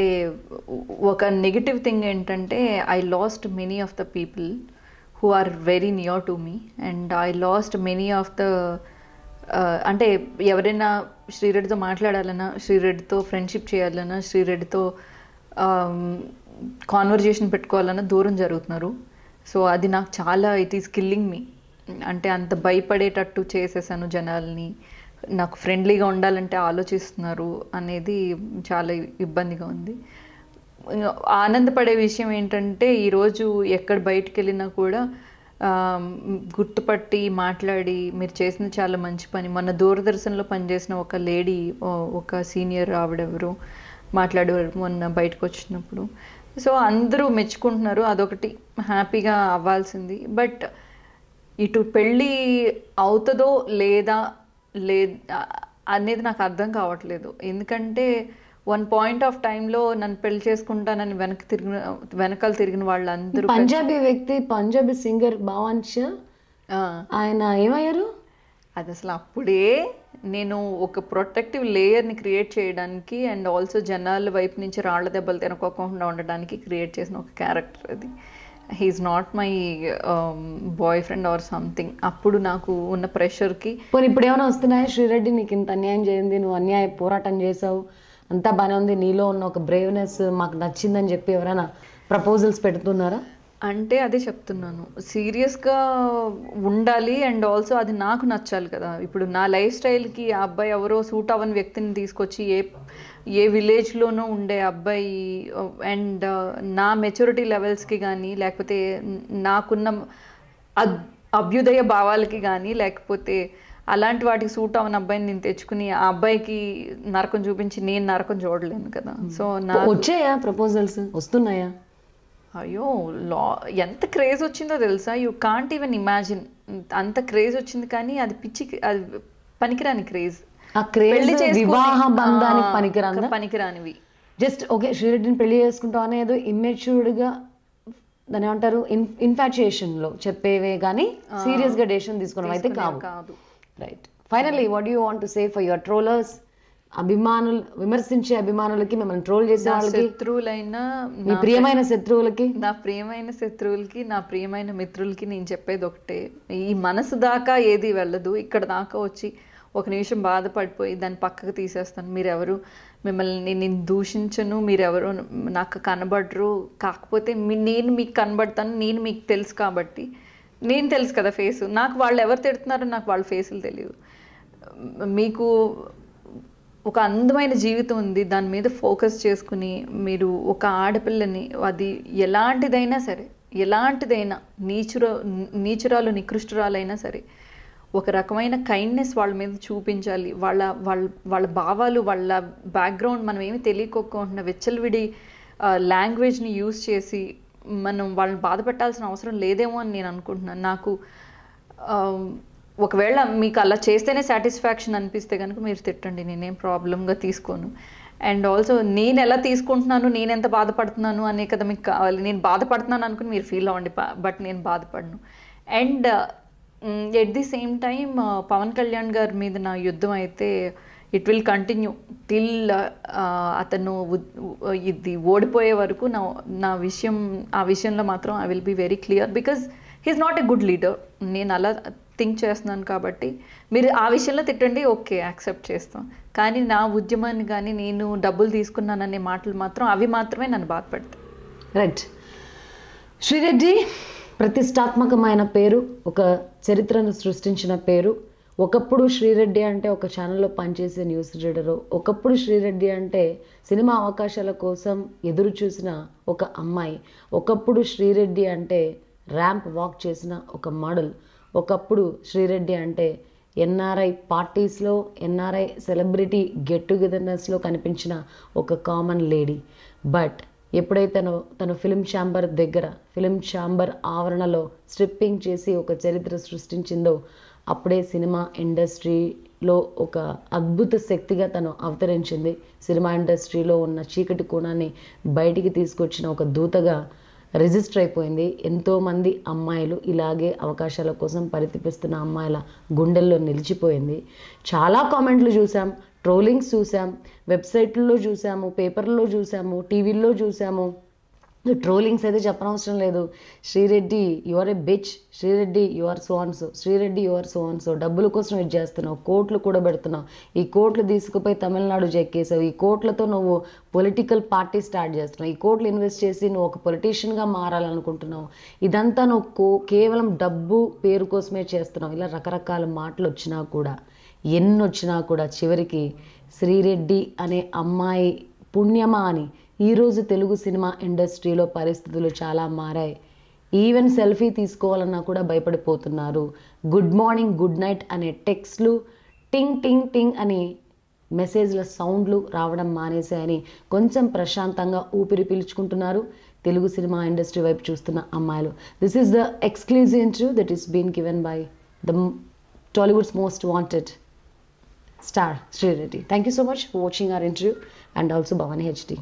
ఒక నెగిటివ్ థింగ్ ఏంటంటే I lost many of the people who are very near to me and I lost many of the అంటే ఎవరైనా శ్రీరెడ్డితో మాట్లాడాలన్నా శ్రీరెడ్డితో ఫ్రెండ్షిప్ చేయాలన్నా శ్రీరెడ్డితో కాన్వర్జేషన్ um, పెట్టుకోవాలన్నా దూరం జరుగుతున్నారు సో అది నాకు చాలా ఇట్ ఈస్ కిల్లింగ్ మీ అంటే అంత భయపడేటట్టు చేసేసాను జనాల్ని నాకు ఫ్రెండ్లీగా ఉండాలంటే ఆలోచిస్తున్నారు అనేది చాలా ఇబ్బందిగా ఉంది ఆనందపడే విషయం ఏంటంటే ఈరోజు ఎక్కడ బయటికి వెళ్ళినా కూడా గుర్తుపట్టి మాట్లాడి మీరు చేసిన చాలా మంచి పని మన దూరదర్శన్లో పనిచేసిన ఒక లేడీ ఒక సీనియర్ ఆవిడెవరు మాట్లాడేవారు మొన్న బయటకు వచ్చినప్పుడు సో అందరూ మెచ్చుకుంటున్నారు అదొకటి హ్యాపీగా అవ్వాల్సింది బట్ ఇటు పెళ్ళి అవుతుందో లేదా లే అనేది నాకు అర్థం కావట్లేదు ఎందుకంటే వన్ పాయింట్ ఆఫ్ టైంలో నన్ను పెళ్లి చేసుకుంటానని వెనక్కి తిరిగిన వెనకాల తిరిగిన వాళ్ళందరూ పంజాబీ వ్యక్తి పంజాబీ సింగర్ భావాంశ ఆయన ఏమయ్యారు అది అసలు అప్పుడే నేను ఒక ప్రొటెక్టివ్ లేయర్ని క్రియేట్ చేయడానికి అండ్ ఆల్సో జనాల వైపు నుంచి రాళ్ల దెబ్బలు తినకోకుండా ఉండడానికి క్రియేట్ చేసిన ఒక క్యారెక్టర్ అది he is not my boyfriend or something అప్పుడు నాకు ఉన్న ప్రెషర్కి పోనీ ఇప్పుడు ఏమైనా వస్తున్నాయా శ్రీరెడ్డి నీకు ఇంత అన్యాయం చేయింది నువ్వు అన్యాయ పోరాటం చేసావు అంతా బాగానే ఉంది నీలో ఉన్న ఒక బ్రేవ్నెస్ మాకు నచ్చిందని చెప్పి ఎవరైనా ప్రపోజల్స్ పెడుతున్నారా అంటే అదే చెప్తున్నాను సీరియస్గా ఉండాలి అండ్ ఆల్సో అది నాకు నచ్చాలి కదా ఇప్పుడు నా లైఫ్ స్టైల్కి ఆ అబ్బాయి ఎవరో సూట్ అవ్వని వ్యక్తిని తీసుకొచ్చి ఏ ఏ విలేజ్లోనూ ఉండే అబ్బాయి అండ్ uh, నా మెచ్యూరిటీ లెవెల్స్కి కానీ లేకపోతే నాకున్న అభ్యుదయ భావాలకి కానీ లేకపోతే అలాంటి వాటికి సూట్ అవన్న అబ్బాయిని నేను తెచ్చుకుని ఆ అబ్బాయికి నరకం చూపించి నేను నరకం చూడలేను కదా hmm. సో నా వచ్చాయా ప్రపోజల్స్ వస్తున్నాయా అయ్యో లా ఎంత క్రేజ్ వచ్చిందో తెలుసా యూ కాంట్ ఈవెన్ ఇమాజిన్ అంత క్రేజ్ వచ్చింది కానీ అది పిచ్చి అది పనికిరాని క్రేజ్ వివాహ బంధానికి పనికిరాని పనికిరానివి జస్ట్ ఓకే శ్రీరెడ్డిని పెళ్లి చేసుకుంటాం అనేది ఇమ్మెచ్యూర్డ్గా దాని ఏమంటారు ఇన్ ఇన్ఫాచ్యుయేషన్లో చెప్పేవే కానీ సీరియస్గా డెసిషన్ తీసుకోవడం అయితే కాదు right finally what you want to say for your trollers అభిమానులు విమర్శించే అభిమానులకి మిమ్మల్ని ట్రోల్ చేసే వాళ్ళకి శత్రువులైన మీ ప్రియమైన శత్రువులకి నా ప్రియమైన శత్రువులకి నా ప్రియమైన మిత్రులకి నేను చెప్పేది ఒకటే ఈ మనసు దాకా ఏది వెళ్ళదు ఇక్కడ దాకా వచ్చి ఒక నిమిషం బాధపడిపోయి దాన్ని పక్కకు తీసేస్తాను మీరెవరు మిమ్మల్ని నేను దూషించను మీరెవరు నాకు కనబడరు కాకపోతే నేను మీకు కనబడతాను నేను మీకు తెలుసు కాబట్టి నేను తెలుసు కదా ఫేస్ నాకు వాళ్ళు ఎవరు తిడుతున్నారో నాకు వాళ్ళ ఫేసులు తెలియదు మీకు ఒక అందమైన జీవితం ఉంది దాని మీద ఫోకస్ చేసుకుని మీరు ఒక ఆడపిల్లని అది ఎలాంటిదైనా సరే ఎలాంటిదైనా నీచుర నీచురాలు నికృష్టురాలైనా సరే ఒక రకమైన కైండ్నెస్ వాళ్ళ మీద చూపించాలి వాళ్ళ వాళ్ళ వాళ్ళ భావాలు వాళ్ళ బ్యాక్గ్రౌండ్ మనం ఏమి తెలియకోకుండా వెచ్చలవిడి లాంగ్వేజ్ని యూజ్ చేసి మనం వాళ్ళని బాధ పెట్టాల్సిన అవసరం లేదేమో అని నేను అనుకుంటున్నాను నాకు ఒకవేళ మీకు అలా చేస్తేనే సాటిస్ఫాక్షన్ అనిపిస్తే కనుక మీరు తిట్టండి నేనేం ప్రాబ్లంగా తీసుకోను అండ్ ఆల్సో నేను ఎలా తీసుకుంటున్నాను నేను ఎంత బాధపడుతున్నాను అనే కదా మీకు కావాలి నేను బాధపడుతున్నాను అనుకుని మీరు ఫీల్ అవ్వండి బట్ నేను బాధపడను and at the same time Pawan Kalyan గారి మీద నా యుద్ధం అయితే ఇట్ విల్ కంటిన్యూ టిల్ అతను ఇది ఓడిపోయే వరకు నా నా విషయం ఆ విషయంలో మాత్రం I will be very clear because he's not a good leader నేను అలా థింక్ చేస్తున్నాను కాబట్టి మీరు ఆ విషయంలో తిట్టండి ఓకే యాక్సెప్ట్ చేస్తాం కానీ నా ఉద్యమాన్ని కానీ నేను డబ్బులు తీసుకున్నాననే మాటలు మాత్రం అవి మాత్రమే నన్ను బాధపడతాయి రైట్ శ్రీరెడ్డి ప్రతిష్టాత్మకమైన పేరు ఒక చరిత్రను సృష్టించిన పేరు ఒకప్పుడు శ్రీరెడ్డి అంటే ఒక ఛానల్లో పనిచేసే న్యూస్ రీడరు ఒకప్పుడు శ్రీరెడ్డి అంటే సినిమా అవకాశాల కోసం ఎదురు చూసిన ఒక అమ్మాయి ఒకప్పుడు శ్రీరెడ్డి అంటే ర్యాంప్ వాక్ చేసిన ఒక మోడల్ ఒకప్పుడు శ్రీరెడ్డి అంటే ఎన్ఆర్ఐ పార్టీస్లో ఎన్ఆర్ఐ సెలబ్రిటీ గెట్ టుగెదర్నెస్లో కనిపించిన ఒక కామన్ లేడీ బట్ ఎప్పుడైతే తను ఫిలిం ఛాంబర్ దగ్గర ఫిలిం ఛాంబర్ ఆవరణలో స్ట్రిప్పింగ్ చేసి ఒక చరిత్ర సృష్టించిందో అప్పుడే సినిమా ఇండస్ట్రీలో ఒక అద్భుత శక్తిగా తను అవతరించింది సినిమా ఇండస్ట్రీలో ఉన్న చీకటి కోణాన్ని బయటికి తీసుకొచ్చిన ఒక దూతగా రిజిస్టర్ అయిపోయింది ఎంతోమంది అమ్మాయిలు ఇలాగే అవకాశాల కోసం పరితిపిస్తున్న అమ్మాయిల గుండెల్లో నిలిచిపోయింది చాలా కామెంట్లు చూసాం ట్రోలింగ్స్ చూసాం వెబ్సైట్లలో చూసాము పేపర్లో చూసాము టీవీల్లో చూసాము ట్రోలింగ్స్ అయితే చెప్పనవసరం లేదు Sri Reddy your a bitch Sri Reddy your sons Sri Reddy your sons డబ్బుల కోసం ఇది చేస్తున్నావు కోట్లు కూడా పెడుతున్నావు ఈ కోట్లు తీసుకుపోయి తమిళనాడు చెక్కేసావు ఈ కోట్లతో నువ్వు పొలిటికల్ పార్టీ స్టార్ట్ చేస్తున్నావు ఈ కోట్లు ఇన్వెస్ట్ చేసి నువ్వు ఒక పొలిటీషియన్గా మారాలనుకుంటున్నావు ఇదంతా నువ్వు కో కేవలం డబ్బు పేరు కోసమే చేస్తున్నావు ఇలా రకరకాల మాటలు వచ్చినా కూడా ఎన్ని వచ్చినా కూడా చివరికి శ్రీరెడ్డి అనే అమ్మాయి పుణ్యమా అని ఈరోజు తెలుగు సినిమా ఇండస్ట్రీలో పరిస్థితులు చాలా మారాయి ఈవెన్ సెల్ఫీ తీసుకోవాలన్నా కూడా భయపడిపోతున్నారు గుడ్ మార్నింగ్ గుడ్ నైట్ అనే టెక్స్ట్లు టింగ్ టింగ్ టింగ్ అని మెసేజ్ల సౌండ్లు రావడం మానేశాయని కొంచెం ప్రశాంతంగా ఊపిరి పీల్చుకుంటున్నారు తెలుగు సినిమా ఇండస్ట్రీ వైపు చూస్తున్న అమ్మాయిలు this is the exclusive interview that is been given by the Tollywood's most wanted star Sri Reddy thank you so much for watching our interview and also Bhavan HD